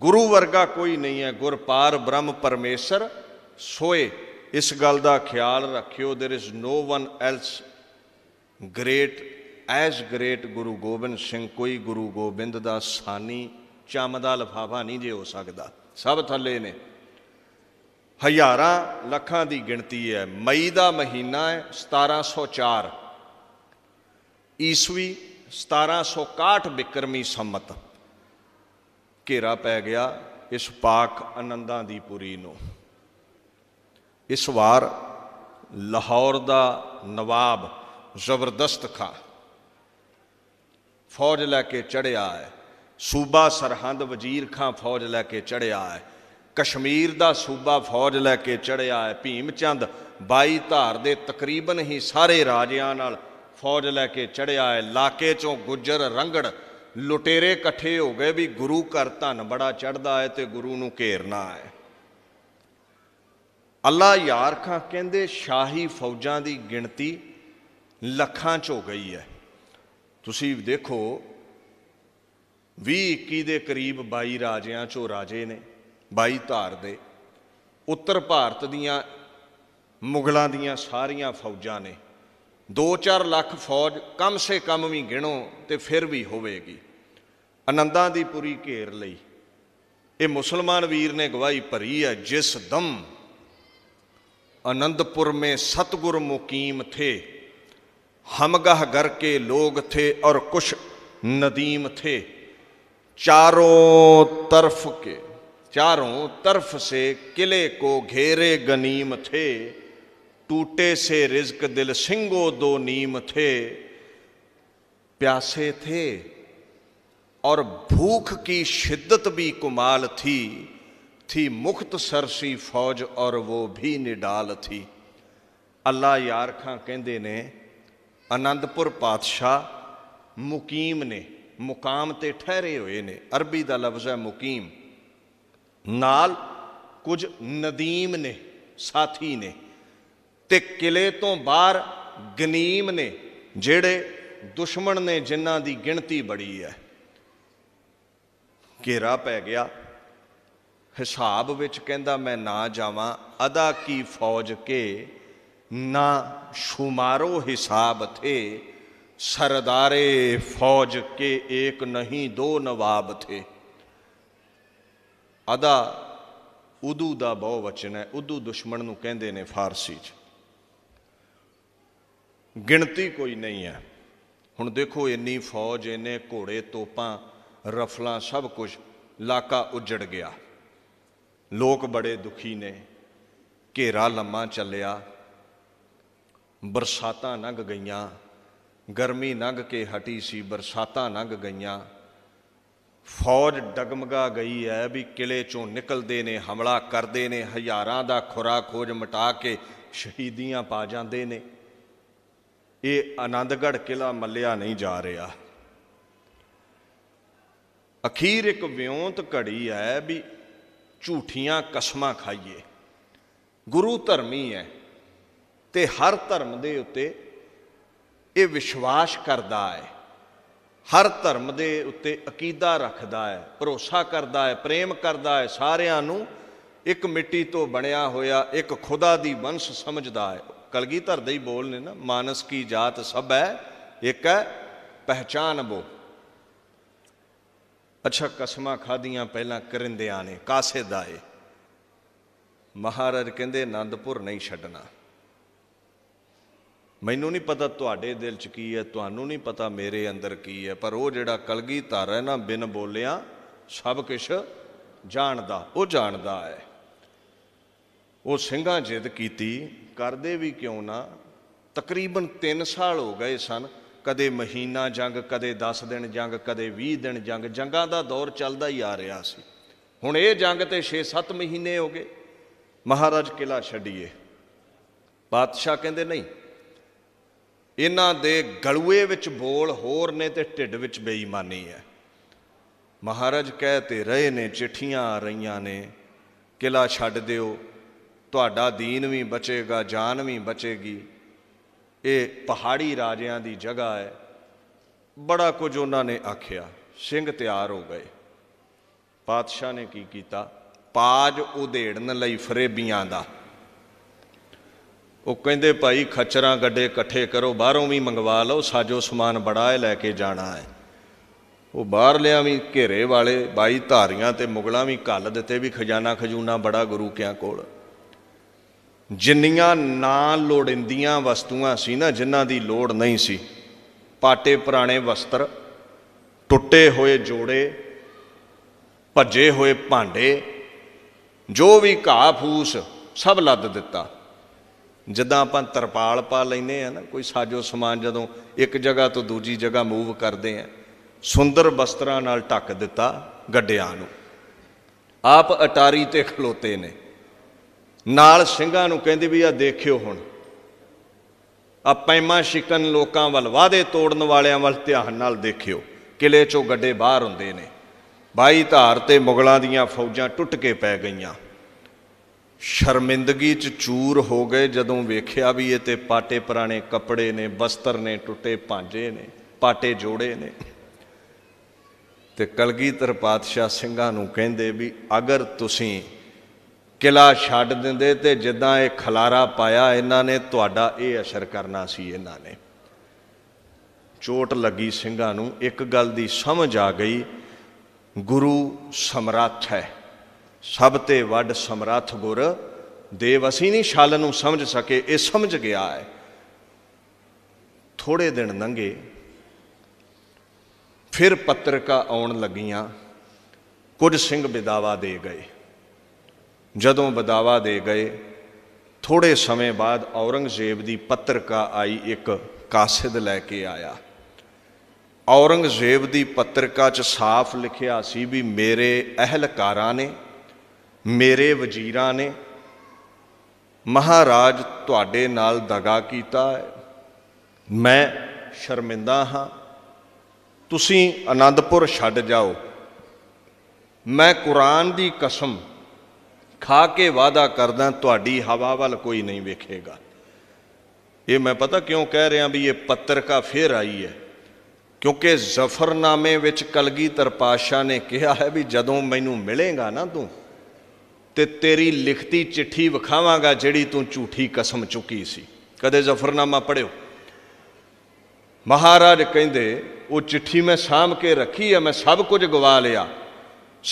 ਗੁਰੂ ਵਰਗਾ ਕੋਈ ਨਹੀਂ ਹੈ ਗੁਰ ਪਾਰ ਬ੍ਰਹਮ ਪਰਮੇਸ਼ਰ ਸੋਏ ਇਸ ਗੱਲ ਦਾ ਖਿਆਲ ਰੱਖਿਓ there is no one else great as great Guru Gobind Singh ਕੋਈ ਗੁਰੂ ਗੋਬਿੰਦ ਦਾ ਸਾਨੀ ਚੰਮ ਦਾ ਲਫਾਫਾ ਨਹੀਂ ਜੇ ਹੋ ਸਕਦਾ ਸਭ ਥੱਲੇ ਨੇ ਹਜ਼ਾਰਾਂ ਲੱਖਾਂ ਦੀ ਗਿਣਤੀ ਹੈ ਮਈ ਦਾ ਮਹੀਨਾ ਹੈ 1704 ਈਸਵੀ 1761 ਬਿਕਰਮੀ ਸੰਮਤ ਘੇਰਾ ਪੈ ਗਿਆ ਇਸ ਪਾਕ ਆਨੰਦਾਂ ਦੀ ਪੁਰੀ ਨੂੰ ਇਸ ਵਾਰ ਲਾਹੌਰ ਦਾ ਨਵਾਬ ਜ਼ਬਰਦਸਤ ਖਾ ਫੌਜ ਲੈ ਕੇ ਚੜਿਆ ਹੈ ਸੂਬਾ ਸਰਹੰਦ ਵਜ਼ੀਰ ਖਾਂ ਫੌਜ ਲੈ ਕੇ ਚੜਿਆ ਹੈ ਕਸ਼ਮੀਰ ਦਾ ਸੂਬਾ ਫੌਜ ਲੈ ਕੇ ਚੜਿਆ ਹੈ ਭੀਮ ਚੰਦ ਬਾਈ ਧਾਰ ਦੇ ਤਕਰੀਬਨ ਹੀ ਸਾਰੇ ਰਾਜਿਆਂ ਨਾਲ ਫੌਜ ਲੈ ਕੇ ਚੜਿਆ ਹੈ ਲਾਕੇ ਚੋਂ ਗੁੱਜਰ ਰੰਗੜ ਲੁਟੇਰੇ ਇਕੱਠੇ ਹੋ ਗਏ ਵੀ ਗੁਰੂ ਘਰ ਧਨ ਬੜਾ ਚੜਦਾ ਹੈ ਤੇ ਗੁਰੂ ਨੂੰ ਘੇਰਨਾ ਹੈ ਅੱਲਾ ਯਾਰ ਖਾਂ ਕਹਿੰਦੇ ਸ਼ਾਹੀ ਫੌਜਾਂ ਦੀ ਗਿਣਤੀ ਲੱਖਾਂ ਚ ਹੋ ਗਈ ਹੈ ਤੁਸੀਂ ਦੇਖੋ 2021 ਦੇ ਕਰੀਬ 22 ਰਾਜਿਆਂ ਚੋਂ ਰਾਜੇ ਨੇ 22 ਧਾਰ ਦੇ ਉੱਤਰ ਭਾਰਤ ਦੀਆਂ ਮੁਗਲਾਂ ਦੀਆਂ ਸਾਰੀਆਂ ਫੌਜਾਂ ਨੇ 2-4 ਲੱਖ ਫੌਜ ਕਮ ਸੇ ਕਮ ਵੀ ਗਿਣੋ ਤੇ ਫਿਰ ਵੀ ਹੋਵੇਗੀ ਅਨੰਦਾਂ ਦੀ ਪੂਰੀ ਘੇਰ ਲਈ ਇਹ ਮੁਸਲਮਾਨ ਵੀਰ ਨੇ ਗਵਾਹੀ ਭਰੀ ਹੈ ਜਿਸ ਦਮ ਅਨੰਦਪੁਰ ਮੇ ਸਤਗੁਰ ਮੁਕੀਮ ਥੇ ਹਮਗਾਹ ਘਰ ਕੇ ਲੋਗ ਥੇ ਔਰ ਕੁਛ ਨਦੀਮ ਥੇ चारों तरफ के चारों तरफ से किले को घेरे गनीम थे टूटे से रिज्क दिल सिंगो दो नीम थे प्यासे थे और भूख की शिद्दत भी कुमाल थी थी मुख्त सरसी फौज और वो भी निडाल थी अल्लाह यार खां कहते ने आनंदपुर पातशाह मुकीम ने ਮੁਕਾਮ ਤੇ ਠਹਿਰੇ ਹੋਏ ਨੇ ਅਰਬੀ ਦਾ ਲਫ਼ਜ਼ ਹੈ ਮੁਕੀਮ ਨਾਲ ਕੁਝ ਨਦੀਮ ਨੇ ਸਾਥੀ ਨੇ ਤੇ ਕਿਲੇ ਤੋਂ ਬਾਹਰ ਗਨੀਮ ਨੇ ਜਿਹੜੇ ਦੁਸ਼ਮਣ ਨੇ ਜਿਨ੍ਹਾਂ ਦੀ ਗਿਣਤੀ ਬੜੀ ਹੈ ਘੇਰਾ ਪੈ ਗਿਆ ਹਿਸਾਬ ਵਿੱਚ ਕਹਿੰਦਾ ਮੈਂ ਨਾ ਜਾਵਾਂ ਅਦਾ ਕੀ ਫੌਜ ਕੇ ਨਾ ਸ਼ੁਮਾਰੋ ਹਿਸਾਬ ਥੇ सरदारे फौज के एक नहीं दो नवाब थे ਅਦਾ ਉਦੂ ਦਾ ਬਹੁਵਚਨ ਹੈ ਉਦੂ ਦੁਸ਼ਮਣ ਨੂੰ ਕਹਿੰਦੇ ਨੇ ਫਾਰਸੀ 'ਚ ਗਿਣਤੀ ਕੋਈ ਨਹੀਂ ਹੈ ਹੁਣ ਦੇਖੋ ਇੰਨੀ ਫੌਜ ਇੰਨੇ ਘੋੜੇ ਤੋਪਾਂ ਰਫਲਾਂ ਸਭ ਕੁਝ ਲਾਕਾ ਉਜੜ ਗਿਆ ਲੋਕ ਬੜੇ ਦੁਖੀ ਨੇ ਘੇਰਾ ਲੰਮਾ ਚੱਲਿਆ ਬਰਸਾਤਾਂ ਲੰਘ ਗਈਆਂ ਗਰਮੀ ਲੰਘ ਕੇ ਹਟੀ ਸੀ ਬਰਸਾਤਾਂ ਲੰਘ ਗਈਆਂ ਫੌਜ ਡਗਮਗਾ ਗਈ ਐ ਵੀ ਕਿਲੇ ਚੋਂ ਨਿਕਲਦੇ ਨੇ ਹਮਲਾ ਕਰਦੇ ਨੇ ਹਜ਼ਾਰਾਂ ਦਾ ਖੁਰਾ ਖੋਜ ਮਟਾ ਕੇ ਸ਼ਹੀਦੀਆਂ ਪਾ ਜਾਂਦੇ ਨੇ ਇਹ ਆਨੰਦਗੜ੍ਹ ਕਿਲਾ ਮੱਲਿਆ ਨਹੀਂ ਜਾ ਰਿਹਾ ਅਖੀਰ ਇੱਕ ਵਿਉਂਤ ਘੜੀ ਐ ਵੀ ਝੂਠੀਆਂ ਕਸਮਾਂ ਖਾਈਏ ਗੁਰੂ ਧਰਮੀ ਐ ਤੇ ਹਰ ਧਰਮ ਦੇ ਉੱਤੇ ਇਹ ਵਿਸ਼ਵਾਸ ਕਰਦਾ ਹੈ ਹਰ ਧਰਮ ਦੇ ਉੱਤੇ ਅਕੀਦਾ ਰੱਖਦਾ ਹੈ ਭਰੋਸਾ ਕਰਦਾ ਹੈ ਪ੍ਰੇਮ ਕਰਦਾ ਹੈ ਸਾਰਿਆਂ ਨੂੰ ਇੱਕ ਮਿੱਟੀ ਤੋਂ ਬਣਿਆ ਹੋਇਆ ਇੱਕ ਖੁਦਾ ਦੀ ਵੰਸ਼ ਸਮਝਦਾ ਹੈ ਕਲਗੀਧਰ ਦੇ ਹੀ ਬੋਲ ਨੇ ਨਾ ਮਾਨਸ ਕੀ ਜਾਤ ਸਭ ਹੈ ਇੱਕ ਹੈ ਪਹਿਚਾਨ ਬੋ ਅੱਛਾ ਕਸਮਾਂ ਖਾਦੀਆਂ ਪਹਿਲਾਂ ਕਰਿੰਦਿਆਂ ਨੇ ਕਾਸੇ ਦਾਏ ਮਹਾਰਾਜ ਕਹਿੰਦੇ ਆਨੰਦਪੁਰ ਨਹੀਂ ਛੱਡਣਾ ਮੈਨੂੰ ਨਹੀਂ ਪਤਾ ਤੁਹਾਡੇ ਦਿਲ 'ਚ ਕੀ ਹੈ ਤੁਹਾਨੂੰ ਨਹੀਂ ਪਤਾ ਮੇਰੇ ਅੰਦਰ ਕੀ ਹੈ ਪਰ ਉਹ ਜਿਹੜਾ ਕਲਗੀ ਧਰ ਹੈ ਨਾ ਬਿਨ ਬੋਲਿਆ ਸਭ ਕੁਝ ਜਾਣਦਾ ਉਹ ਜਾਣਦਾ ਹੈ ਉਹ ਸਿੰਘਾਂ ਜਿੱਦ ਕੀਤੀ ਕਰਦੇ ਵੀ ਕਿਉਂ ਨਾ ਤਕਰੀਬਨ 3 ਸਾਲ ਹੋ ਗਏ ਸਨ ਕਦੇ ਮਹੀਨਾ ਜੰਗ ਕਦੇ 10 ਦਿਨ ਜੰਗ ਕਦੇ 20 ਦਿਨ ਜੰਗ ਜੰਗਾਂ ਦਾ ਦੌਰ ਚੱਲਦਾ ਹੀ ਆ ਰਿਹਾ ਸੀ ਹੁਣ ਇਹ ਜੰਗ ਤੇ 6-7 ਮਹੀਨੇ ਹੋ ਗਏ ਮਹਾਰਾਜ ਕਿਲਾ ਛੱਡੀਏ ਬਾਦਸ਼ਾਹ ਕਹਿੰਦੇ ਨਹੀਂ ਇਹਨਾਂ ਦੇ ਗਲੂਏ ਵਿੱਚ ਬੋਲ ਹੋਰ ਨੇ ਤੇ ਢਿੱਡ ਵਿੱਚ ਬੇਈਮਾਨੀ ਹੈ ਮਹਾਰਾਜ ਕਹਿ ਤੇ ਰਹੇ ਨੇ ਚਿੱਠੀਆਂ ਆ ਰਹੀਆਂ ਨੇ ਕਿਲਾ ਛੱਡ ਦਿਓ ਤੁਹਾਡਾ ਦੀਨ ਵੀ ਬਚੇਗਾ ਜਾਨ ਵੀ ਬਚੇਗੀ ਇਹ ਪਹਾੜੀ ਰਾਜਿਆਂ ਦੀ ਜਗ੍ਹਾ ਹੈ ਬੜਾ ਕੁਝ ਉਹਨਾਂ ਨੇ ਆਖਿਆ ਸਿੰਘ ਤਿਆਰ ਹੋ ਗਏ ਪਾਤਸ਼ਾਹ ਨੇ ਕੀ ਕੀਤਾ ਪਾਜ ਉਧੇੜਨ ਲਈ ਫਰੇਬੀਆਂ ਦਾ ਉਹ ਕਹਿੰਦੇ ਭਾਈ ਖਚਰਾ ਗੱਡੇ ਇਕੱਠੇ ਕਰੋ ਬਾਹਰੋਂ ਵੀ ਮੰਗਵਾ ਲਓ ਸਾਜੋ ਸਮਾਨ ਬੜਾ ਹੈ ਲੈ ਕੇ ਜਾਣਾ ਹੈ ਉਹ ਬਾਹਰ ਲਿਆ ਵੀ ਘੇਰੇ ਵਾਲੇ ਬਾਈ ਧਾਰੀਆਂ ਤੇ ਮੁਗਲਾਂ ਵੀ ਘੱਲ ਦਿੱਤੇ ਵੀ ਖਜ਼ਾਨਾ ਖਜੂਨਾ ਬੜਾ ਗੁਰੂ ਕਿਆਂ ਕੋਲ ਜਿੰਨੀਆਂ ਨਾ ਲੋੜਿੰਦੀਆਂ ਵਸਤੂਆਂ ਸੀ ਨਾ ਜਿਨ੍ਹਾਂ ਦੀ ਲੋੜ ਨਹੀਂ ਸੀ ਪਾਟੇ ਪੁਰਾਣੇ ਵਸਤਰ ਟੁੱਟੇ ਹੋਏ ਜੋੜੇ ਭੱਜੇ ਹੋਏ ਭਾਂਡੇ ਜੋ ਵੀ ਘਾਹ ਫੂਸ ਸਭ ਲੱਦ ਦਿੱਤਾ ਜਦੋਂ ਆਪਾਂ ਤਰਪਾਲ ਪਾ ਲੈਨੇ ਆ ਨਾ ਕੋਈ ਸਾਜੋ ਸਮਾਨ ਜਦੋਂ ਇੱਕ ਜਗ੍ਹਾ ਤੋਂ ਦੂਜੀ ਜਗ੍ਹਾ ਮੂਵ ਕਰਦੇ ਆ ਸੁੰਦਰ ਬਸਤਰਾ ਨਾਲ ਢੱਕ ਦਿੱਤਾ ਗੱਡਿਆਂ ਨੂੰ ਆਪ ਅਟਾਰੀ ਤੇ ਖਲੋਤੇ ਨੇ ਨਾਲ ਸਿੰਘਾਂ ਨੂੰ ਕਹਿੰਦੇ ਵੀ ਆ ਦੇਖਿਓ ਹੁਣ ਆ ਪੈਮਾ ਸ਼ਿਕਨ ਲੋਕਾਂ ਵੱਲ ਵਾਦੇ ਤੋੜਨ ਵਾਲਿਆਂ ਵੱਲ ਧਿਆਨ ਨਾਲ ਦੇਖਿਓ ਕਿਲੇ ਚੋਂ ਗੱਡੇ ਬਾਹਰ ਹੁੰਦੇ ਨੇ ਬਾਈ ਧਾਰ ਤੇ ਮੁਗਲਾਂ ਦੀਆਂ ਫੌਜਾਂ ਟੁੱਟ ਕੇ ਪੈ ਗਈਆਂ ਸ਼ਰਮਿੰਦਗੀ ਚ ਚੂਰ ਹੋ ਗਏ ਜਦੋਂ ਵੇਖਿਆ ਵੀ ਇਹ ਤੇ ਪਾਟੇ ਪੁਰਾਣੇ ਕੱਪੜੇ ਨੇ ਬਸਤਰ ਨੇ ਟੁੱਟੇ ਭਾਂਜੇ ਨੇ ਪਾਟੇ ਜੋੜੇ ਨੇ ਤੇ ਕਲਗੀਧਰ ਪਾਤਸ਼ਾਹ ਸਿੰਘਾਂ ਨੂੰ ਕਹਿੰਦੇ ਵੀ ਅਗਰ ਤੁਸੀਂ ਕਿਲਾ ਛੱਡ ਦਿੰਦੇ ਤੇ ਜਿੱਦਾਂ ਇਹ ਖਲਾਰਾ ਪਾਇਆ ਇਹਨਾਂ ਨੇ ਤੁਹਾਡਾ ਇਹ ਅਸਰ ਕਰਨਾ ਸੀ ਇਹਨਾਂ ਨੇ ਚੋਟ ਲੱਗੀ ਸਿੰਘਾਂ ਨੂੰ ਇੱਕ ਗੱਲ ਦੀ ਸਮਝ ਆ ਗਈ ਗੁਰੂ ਸਮਰੱਥ ਹੈ ਸਭ ਤੇ ਵੱਡ ਸਮਰੱਥ ਗੁਰ ਦੇਵ ਅਸੀਂ ਨਹੀਂ ਛਲ ਨੂੰ ਸਮਝ ਸਕੇ ਇਹ ਸਮਝ ਗਿਆ ਹੈ ਥੋੜੇ ਦਿਨ ਨੰਗੇ ਫਿਰ ਪੱਤਰਕਾ ਆਉਣ ਲੱਗੀਆਂ ਕੁਝ ਸਿੰਘ ਵਿਦਾਵਾ ਦੇ ਗਏ ਜਦੋਂ ਵਿਦਾਵਾ ਦੇ ਗਏ ਥੋੜੇ ਸਮੇਂ ਬਾਅਦ ਔਰੰਗਜ਼ੇਬ ਦੀ ਪੱਤਰਕਾ ਆਈ ਇੱਕ ਕਾਸਿਦ ਲੈ ਕੇ ਆਇਆ ਔਰੰਗਜ਼ੇਬ ਦੀ ਪੱਤਰਕਾ 'ਚ ਸਾਫ਼ ਲਿਖਿਆ ਸੀ ਵੀ ਮੇਰੇ ਅਹਲਕਾਰਾਂ ਨੇ ਮੇਰੇ ਵਜ਼ੀਰਾਂ ਨੇ ਮਹਾਰਾਜ ਤੁਹਾਡੇ ਨਾਲ ਦਗਾ ਕੀਤਾ ਹੈ ਮੈਂ ਸ਼ਰਮਿੰਦਾ ਹਾਂ ਤੁਸੀਂ ਆਨੰਦਪੁਰ ਛੱਡ ਜਾਓ ਮੈਂ ਕੁਰਾਨ ਦੀ ਕਸਮ ਖਾ ਕੇ ਵਾਦਾ ਕਰਦਾ ਤੁਹਾਡੀ ਹਵਾ ਵੱਲ ਕੋਈ ਨਹੀਂ ਵੇਖੇਗਾ ਇਹ ਮੈਂ ਪਤਾ ਕਿਉਂ ਕਹਿ ਰਿਹਾ ਵੀ ਇਹ ਪੱਤਰਕਾ ਫੇਰ ਆਈ ਹੈ ਕਿਉਂਕਿ ਜ਼ਫਰਨਾਮੇ ਵਿੱਚ ਕਲਗੀਧਰ ਪਾਸ਼ਾ ਨੇ ਕਿਹਾ ਹੈ ਵੀ ਜਦੋਂ ਮੈਨੂੰ ਮਿਲੇਗਾ ਨਾ ਤੂੰ ਤੇ ਤੇਰੀ ਲਿਖਤੀ ਚਿੱਠੀ ਵਿਖਾਵਾਂਗਾ ਜਿਹੜੀ ਤੂੰ ਝੂਠੀ ਕਸਮ ਚੁੱਕੀ ਸੀ ਕਦੇ ਜ਼ਫਰਨਾਮਾ ਪੜਿਓ ਮਹਾਰਾਜ ਕਹਿੰਦੇ ਉਹ ਚਿੱਠੀ ਮੈਂ ਸਾਂਭ ਕੇ ਰੱਖੀ ਆ ਮੈਂ ਸਭ ਕੁਝ ਗਵਾ ਲਿਆ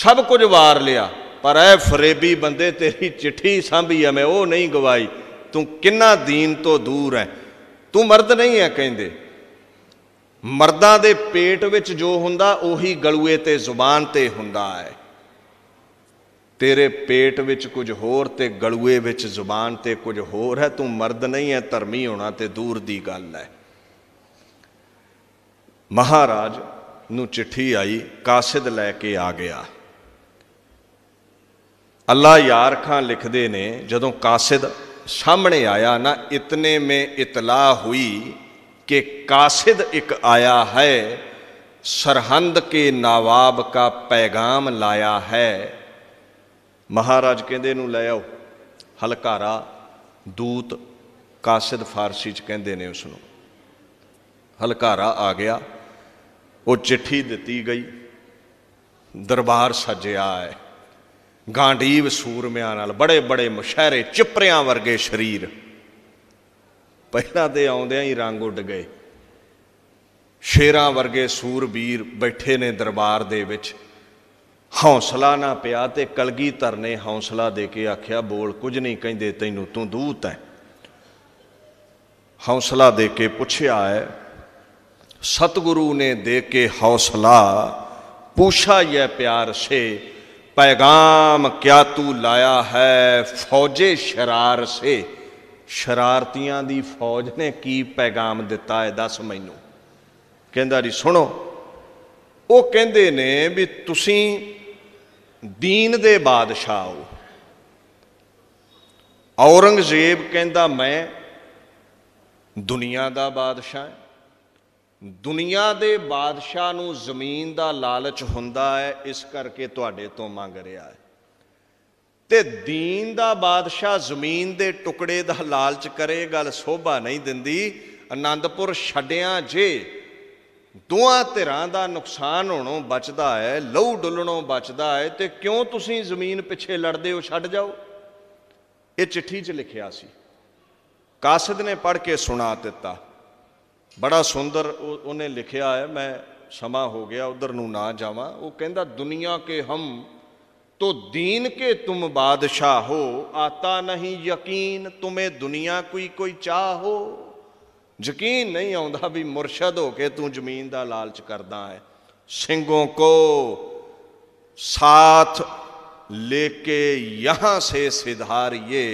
ਸਭ ਕੁਝ ਵਾਰ ਲਿਆ ਪਰ ਐ ਫਰੇਬੀ ਬੰਦੇ ਤੇਰੀ ਚਿੱਠੀ ਸਾਂਭੀ ਆ ਮੈਂ ਉਹ ਨਹੀਂ ਗਵਾਈ ਤੂੰ ਕਿੰਨਾ ਦੀਨ ਤੋਂ ਦੂਰ ਐ ਤੂੰ ਮਰਦ ਨਹੀਂ ਐ ਕਹਿੰਦੇ ਮਰਦਾਂ ਦੇ ਪੇਟ ਵਿੱਚ ਜੋ ਹੁੰਦਾ ਉਹੀ ਗਲੂਏ ਤੇ ਜ਼ੁਬਾਨ ਤੇ ਹੁੰਦਾ ਹੈ ਤੇਰੇ ਪੇਟ ਵਿੱਚ ਕੁਝ ਹੋਰ ਤੇ ਗਲੂਏ ਵਿੱਚ ਜ਼ੁਬਾਨ ਤੇ ਕੁਝ ਹੋਰ ਹੈ ਤੂੰ ਮਰਦ ਨਹੀਂ ਹੈ ਧਰਮੀ ਹੋਣਾ ਤੇ ਦੂਰ ਦੀ ਗੱਲ ਹੈ ਮਹਾਰਾਜ ਨੂੰ ਚਿੱਠੀ ਆਈ ਕਾਸਿਦ ਲੈ ਕੇ ਆ ਗਿਆ ਅੱਲਾ ਯਾਰ ਖਾਂ ਲਿਖਦੇ ਨੇ ਜਦੋਂ ਕਾਸਿਦ ਸਾਹਮਣੇ ਆਇਆ ਨਾ ਇਤਨੇ ਮੇ ਇਤਲਾ ਹੋਈ ਕਿ ਕਾਸਿਦ ਇੱਕ ਆਇਆ ਹੈ ਸਰਹੰਦ ਕੇ ਨਵਾਬ ਕਾ ਪੈਗਾਮ ਲਾਇਆ ਹੈ ਮਹਾਰਾਜ ਕਹਿੰਦੇ ਇਹਨੂੰ ਲੈ ਆਓ ਹਲਕਾਰਾ ਦੂਤ ਕਾਸਿਦ ਫਾਰਸੀ ਚ ਕਹਿੰਦੇ ਨੇ ਉਸ ਨੂੰ ਹਲਕਾਰਾ ਆ ਗਿਆ ਉਹ ਚਿੱਠੀ ਦਿੱਤੀ ਗਈ ਦਰਬਾਰ ਸਜਿਆ ਹੈ ਗਾਂਢੀਵ ਸੂਰਮਿਆਂ ਨਾਲ ਬੜੇ ਬੜੇ ਮਸ਼ਹਰੇ ਚਿਪਰਿਆਂ ਵਰਗੇ ਸਰੀਰ ਪਹਿਲਾਂ ਤੇ ਆਉਂਦਿਆਂ ਹੀ ਰੰਗ ਉੱਡ ਗਏ ਸ਼ੇਰਾਂ ਵਰਗੇ ਸੂਰਬੀਰ ਬੈਠੇ ਨੇ ਦਰਬਾਰ ਦੇ ਵਿੱਚ ਹੌਸਲਾ ਨਾ ਪਿਆ ਤੇ ਕਲਗੀ ਧਰਨੇ ਹੌਸਲਾ ਦੇ ਕੇ ਆਖਿਆ ਬੋਲ ਕੁਝ ਨਹੀਂ ਕਹਿੰਦੇ ਤੈਨੂੰ ਤੂੰ ਦੂਤ ਹੈ ਹੌਸਲਾ ਦੇ ਕੇ ਪੁੱਛਿਆ ਹੈ ਸਤਿਗੁਰੂ ਨੇ ਦੇ ਕੇ ਹੌਸਲਾ ਪੂਛਾ ਇਹ ਪਿਆਰ ਸੇ ਪੈਗਾਮ ਕਿਆ ਤੂੰ ਲਾਇਆ ਹੈ ਫੌਜੇ ਸ਼ਰਾਰ ਸੇ ਸ਼ਰਾਰਤੀਆਂ ਦੀ ਫੌਜ ਨੇ ਕੀ ਪੈਗਾਮ ਦਿੱਤਾ ਹੈ ਦੱਸ ਮੈਨੂੰ ਕਹਿੰਦਾ ਜੀ ਸੁਣੋ ਉਹ ਕਹਿੰਦੇ ਨੇ ਵੀ ਤੁਸੀਂ ਦੀਨ ਦੇ ਬਾਦਸ਼ਾਹ ਹੋ ਔਰੰਗਜ਼ੇਬ ਕਹਿੰਦਾ ਮੈਂ ਦੁਨੀਆ ਦਾ ਬਾਦਸ਼ਾਹ ਦੁਨੀਆ ਦੇ ਬਾਦਸ਼ਾਹ ਨੂੰ ਜ਼ਮੀਨ ਦਾ ਲਾਲਚ ਹੁੰਦਾ ਹੈ ਇਸ ਕਰਕੇ ਤੁਹਾਡੇ ਤੋਂ ਮੰਗ ਰਿਹਾ ਹੈ ਤੇ ਦੀਨ ਦਾ ਬਾਦਸ਼ਾਹ ਜ਼ਮੀਨ ਦੇ ਟੁਕੜੇ ਦਾ ਲਾਲਚ ਕਰੇ ਗੱਲ ਸੋਭਾ ਨਹੀਂ ਦਿੰਦੀ ਆਨੰਦਪੁਰ ਛੱਡਿਆਂ ਜੇ ਦੋਹਾਂ ਧਿਰਾਂ ਦਾ ਨੁਕਸਾਨ ਹੋਣੋਂ ਬਚਦਾ ਹੈ ਲਹੂ ਡੁੱਲਣੋਂ ਬਚਦਾ ਹੈ ਤੇ ਕਿਉਂ ਤੁਸੀਂ ਜ਼ਮੀਨ ਪਿੱਛੇ ਲੜਦੇ ਹੋ ਛੱਡ ਜਾਓ ਇਹ ਚਿੱਠੀ 'ਚ ਲਿਖਿਆ ਸੀ ਕਾਸਿਦ ਨੇ ਪੜ੍ਹ ਕੇ ਸੁਣਾ ਦਿੱਤਾ ਬੜਾ ਸੁੰਦਰ ਉਹਨੇ ਲਿਖਿਆ ਹੈ ਮੈਂ ਸਮਾਂ ਹੋ ਗਿਆ ਉਧਰ ਨੂੰ ਨਾ ਜਾਵਾਂ ਉਹ ਕਹਿੰਦਾ ਦੁਨੀਆ ਕੇ ਹਮ ਤੋ ਦੀਨ ਕੇ ਤੁਮ ਬਾਦਸ਼ਾਹ ਹੋ ਆਤਾ ਨਹੀਂ ਯਕੀਨ ਤੁਮੇ ਦੁਨੀਆ ਕੋਈ ਕੋਈ ਚਾਹੋ ਯਕੀਨ ਨਹੀਂ ਆਉਂਦਾ ਵੀ ਮੁਰਸ਼ਦ ਹੋ ਕੇ ਤੂੰ ਜ਼ਮੀਨ ਦਾ ਲਾਲਚ ਕਰਦਾ ਹੈ ਸਿੰਘੋਂ ਕੋ ਸਾਥ ਲੈ ਕੇ ਯਹਾਂ ਸੇ ਸਿਧਾਰਿਏ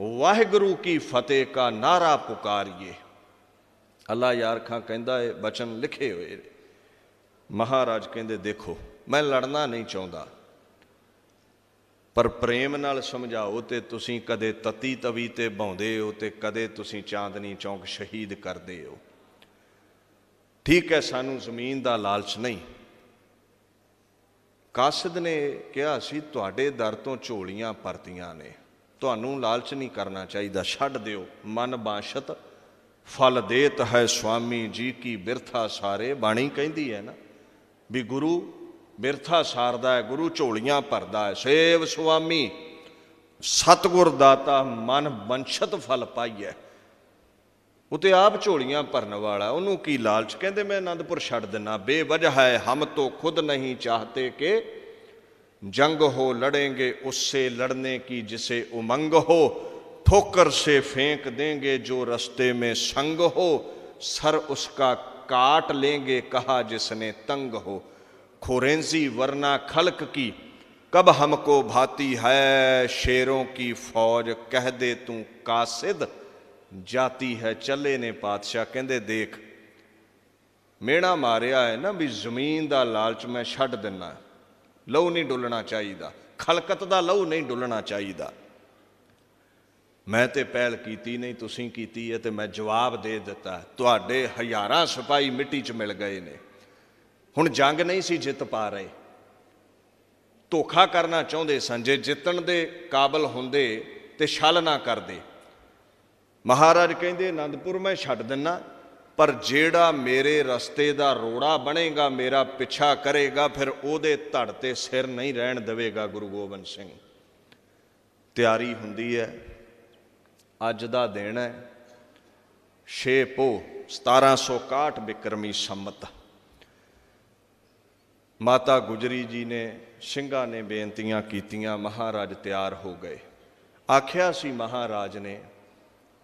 ਵਾਹਿਗੁਰੂ ਕੀ ਫਤਿਹ ਕਾ ਨਾਰਾ ਪੁਕਾਰਿਏ ਅੱਲਾ ਯਾਰ ਖਾਂ ਕਹਿੰਦਾ ਹੈ ਬਚਨ ਲਿਖੇ ਹੋਏ ਮਹਾਰਾਜ ਕਹਿੰਦੇ ਦੇਖੋ ਮੈਂ ਲੜਨਾ ਨਹੀਂ ਚਾਹੁੰਦਾ ਪਰ ਪ੍ਰੇਮ ਨਾਲ ਸਮਝਾਓ ਤੇ ਤੁਸੀਂ ਕਦੇ ਤਤੀ ਤਵੀ ਤੇ ਭਾਉਂਦੇ ਹੋ ਤੇ ਕਦੇ ਤੁਸੀਂ ਚਾਂਦਨੀ ਚੌਂਕ ਸ਼ਹੀਦ ਕਰਦੇ ਹੋ ਠੀਕ ਹੈ ਸਾਨੂੰ ਜ਼ਮੀਨ ਦਾ ਲਾਲਚ ਨਹੀਂ ਕਾਸਦ ਨੇ ਕਿਹਾ ਸੀ ਤੁਹਾਡੇ ਦਰ ਤੋਂ ਝੋਲੀਆਂ ਪਰਤੀਆਂ ਨੇ ਤੁਹਾਨੂੰ ਲਾਲਚ ਨਹੀਂ ਕਰਨਾ ਚਾਹੀਦਾ ਛੱਡ ਦਿਓ ਮਨ ਬਾਸ਼ਤ ਫਲ ਦੇਤ ਹੈ ਸੁਆਮੀ ਜੀ ਕੀ ਬਿਰਥਾ ਸਾਰੇ ਬਾਣੀ ਕਹਿੰਦੀ ਹੈ ਨਾ ਵੀ ਗੁਰੂ ਬਿਰਥਾ ਸਾਰਦਾ ਹੈ ਗੁਰੂ ਝੋਲੀਆਂ ਭਰਦਾ ਹੈ ਸੇਵ ਸੁਆਮੀ ਸਤਗੁਰ ਦਾਤਾ ਮਨ ਬੰਛਤ ਫਲ ਪਾਈਐ ਉਤੇ ਆਪ ਝੋਲੀਆਂ ਭਰਨ ਵਾਲਾ ਉਹਨੂੰ ਕੀ ਲਾਲਚ ਕਹਿੰਦੇ ਮੈਂ ਆਨੰਦਪੁਰ ਛੱਡ ਦਿੰਨਾ ਬੇਵਜਹ ਹੈ ਹਮ ਤੋ ਖੁਦ ਨਹੀਂ ਚਾਹਤੇ ਕਿ ਜੰਗ ਹੋ ਲੜेंगे ਉਸੇ ਲੜਨੇ ਕੀ ਜਿਸੇ ਉਮੰਗ ਹੋ ਠੋਕਰ ਸੇ ਫੇਂਕ ਦੇਂਗੇ ਜੋ ਰਸਤੇ ਮੇ ਸੰਗ ਹੋ ਸਰ ਉਸਕਾ ਕਾਟ ਲੇਂਗੇ ਕਹਾ ਜਿਸਨੇ ਤੰਗ ਹੋ खोरेंजी वरना खलक की कब हमको भाती है शेरों की फौज कह दे तू कासिद ਜਾਤੀ ਹੈ ਚੱਲੇ ਨੇ ਪਾਤਸ਼ਾਹ ਕਹਿੰਦੇ ਦੇਖ ਮੇਣਾ ਮਾਰਿਆ ਹੈ ਨਾ ਵੀ ਜ਼ਮੀਨ ਦਾ ਲਾਲਚ ਮੈਂ ਛੱਡ ਦਿੰਨਾ ਲਹੂ ਨਹੀਂ ਡੁੱਲਣਾ ਚਾਹੀਦਾ ਖਲਕਤ ਦਾ ਲਹੂ ਨਹੀਂ ਡੁੱਲਣਾ ਚਾਹੀਦਾ ਮੈਂ ਤੇ ਪਹਿਲ ਕੀਤੀ ਨਹੀਂ ਤੁਸੀਂ ਕੀਤੀ ਹੈ ਤੇ ਮੈਂ ਜਵਾਬ ਦੇ ਦਿੱਤਾ ਤੁਹਾਡੇ ਹਜ਼ਾਰਾਂ ਸਿਪਾਹੀ ਮਿੱਟੀ 'ਚ ਮਿਲ ਗਏ ਨੇ ਹੁਣ ਜੰਗ ਨਹੀਂ ਸੀ ਜਿੱਤ ਪਾ ਰਹੇ ਧੋਖਾ ਕਰਨਾ ਚਾਹੁੰਦੇ ਸਨ ਜੇ ਜਿੱਤਣ ਦੇ ਕਾਬਲ ਹੁੰਦੇ ਤੇ ਛਲ ਨਾ ਕਰਦੇ ਮਹਾਰਾਜ ਕਹਿੰਦੇ ਆਨੰਦਪੁਰ ਮੈਂ ਛੱਡ ਦਿੰਨਾ ਪਰ ਜਿਹੜਾ ਮੇਰੇ ਰਸਤੇ ਦਾ ਰੋੜਾ ਬਣੇਗਾ ਮੇਰਾ ਪਿੱਛਾ ਕਰੇਗਾ ਫਿਰ ਉਹਦੇ ਧੜ ਤੇ ਸਿਰ ਨਹੀਂ ਰਹਿਣ ਦੇਵੇਗਾ ਗੁਰੂ ਗੋਬਿੰਦ ਸਿੰਘ ਤਿਆਰੀ ਹੁੰਦੀ ਹੈ ਅੱਜ ਦਾ ਦਿਨ ਹੈ 6 ਪੋ 1761 ਬਿਕਰਮੀ ਸੰਮਤ ਮਾਤਾ ਗੁਜਰੀ ਜੀ ਨੇ ਸਿੰਘਾਂ ਨੇ ਬੇਨਤੀਆਂ ਕੀਤੀਆਂ ਮਹਾਰਾਜ ਤਿਆਰ ਹੋ ਗਏ ਆਖਿਆ ਸੀ ਮਹਾਰਾਜ ਨੇ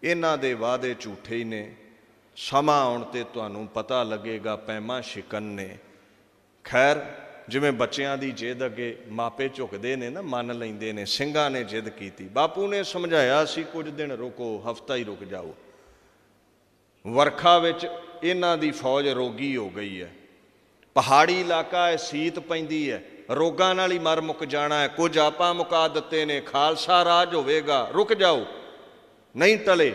ਇਹਨਾਂ ਦੇ ਵਾਅਦੇ ਝੂਠੇ ਹੀ ਨੇ ਸਮਾਂ ਆਉਣ ਤੇ ਤੁਹਾਨੂੰ ਪਤਾ ਲੱਗੇਗਾ ਪੈਮਾ ਸ਼ਿਕਨ ਨੇ ਖੈਰ ਜਿਵੇਂ ਬੱਚਿਆਂ ਦੀ ਜਿੱਦ ਅੱਗੇ ਮਾਪੇ ਝੁਕਦੇ ਨੇ ਨਾ ਮੰਨ ਲੈਂਦੇ ਨੇ ਸਿੰਘਾਂ ਨੇ ਜਿੱਦ ਕੀਤੀ ਬਾਪੂ ਨੇ ਸਮਝਾਇਆ ਸੀ ਕੁਝ ਦਿਨ ਰੁਕੋ ਹਫਤਾ ਹੀ ਰੁਕ ਜਾਓ ਵਰਖਾ ਵਿੱਚ ਇਹਨਾਂ ਦੀ ਫੌਜ ਰੋਗੀ ਹੋ ਗਈ ਹੈ ਪਹਾੜੀ ਇਲਾਕਾ ਹੈ ਸੀਤ ਪੈਂਦੀ ਹੈ ਰੋਗਾਂ ਨਾਲ ਹੀ ਮਰ ਮੁੱਕ ਜਾਣਾ ਹੈ ਕੁਝ ਆਪਾਂ ਮੁਕਾ ਦਿੱਤੇ ਨੇ ਖਾਲਸਾ ਰਾਜ ਹੋਵੇਗਾ ਰੁਕ ਜਾਓ ਨਹੀਂ ਟਲੇ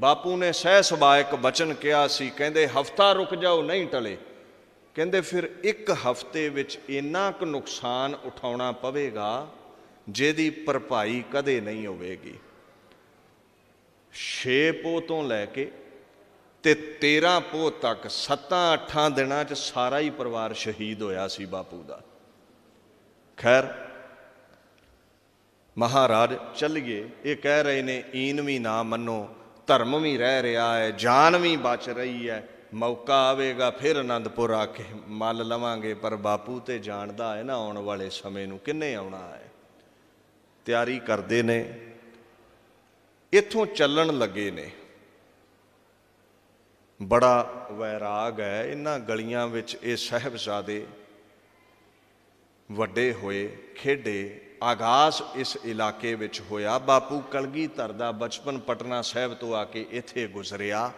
ਬਾਪੂ ਨੇ ਸਹਿ ਇੱਕ ਬਚਨ ਕਿਹਾ ਸੀ ਕਹਿੰਦੇ ਹਫਤਾ ਰੁਕ ਜਾਓ ਨਹੀਂ ਟਲੇ ਕਹਿੰਦੇ ਫਿਰ ਇੱਕ ਹਫਤੇ ਵਿੱਚ ਇੰਨਾ ਕੁ ਨੁਕਸਾਨ ਉਠਾਉਣਾ ਪਵੇਗਾ ਜਿਹਦੀ ਭਰਪਾਈ ਕਦੇ ਨਹੀਂ ਹੋਵੇਗੀ 6 ਪੋ ਤੋਂ ਲੈ ਕੇ ਤੇ 13 ਪੋ ਤੱਕ 7-8 ਦਿਨਾਂ 'ਚ ਸਾਰਾ ਹੀ ਪਰਿਵਾਰ ਸ਼ਹੀਦ ਹੋਇਆ ਸੀ ਬਾਪੂ ਦਾ ਖੈਰ ਮਹਾਰਾਜ ਚੱਲ ਗਏ ਇਹ ਕਹਿ ਰਹੇ ਨੇ ਈਨ ਵੀ ਨਾ ਮੰਨੋ ਧਰਮ ਵੀ ਰਹਿ ਰਿਹਾ ਹੈ ਜਾਨ ਵੀ ਬਚ ਰਹੀ ਹੈ ਮੌਕਾ ਆਵੇਗਾ ਫਿਰ ਅਨੰਦਪੁਰ ਆ ਕੇ ਮੱਲ ਲਵਾਂਗੇ ਪਰ ਬਾਪੂ ਤੇ ਜਾਣਦਾ ਹੈ ਨਾ ਆਉਣ ਵਾਲੇ ਸਮੇਂ ਨੂੰ ਕਿੰਨੇ ਆਉਣਾ ਹੈ ਤਿਆਰੀ ਕਰਦੇ ਨੇ ਇੱਥੋਂ ਚੱਲਣ ਲੱਗੇ ਨੇ ਬੜਾ ਵੈਰਾਗ ਹੈ ਇਹਨਾਂ ਗਲੀਆਂ ਵਿੱਚ ਇਹ ਸਹਿਬਜ਼ਾਦੇ ਵੱਡੇ ਹੋਏ ਖੇਡੇ ਆਗਾਸ਼ ਇਸ ਇਲਾਕੇ ਵਿੱਚ ਹੋਇਆ ਬਾਪੂ ਕਲਗੀਧਰ ਦਾ ਬਚਪਨ ਪਟਨਾ ਸਾਹਿਬ ਤੋਂ ਆ ਕੇ ਇੱਥੇ ਗੁਜ਼ਰਿਆ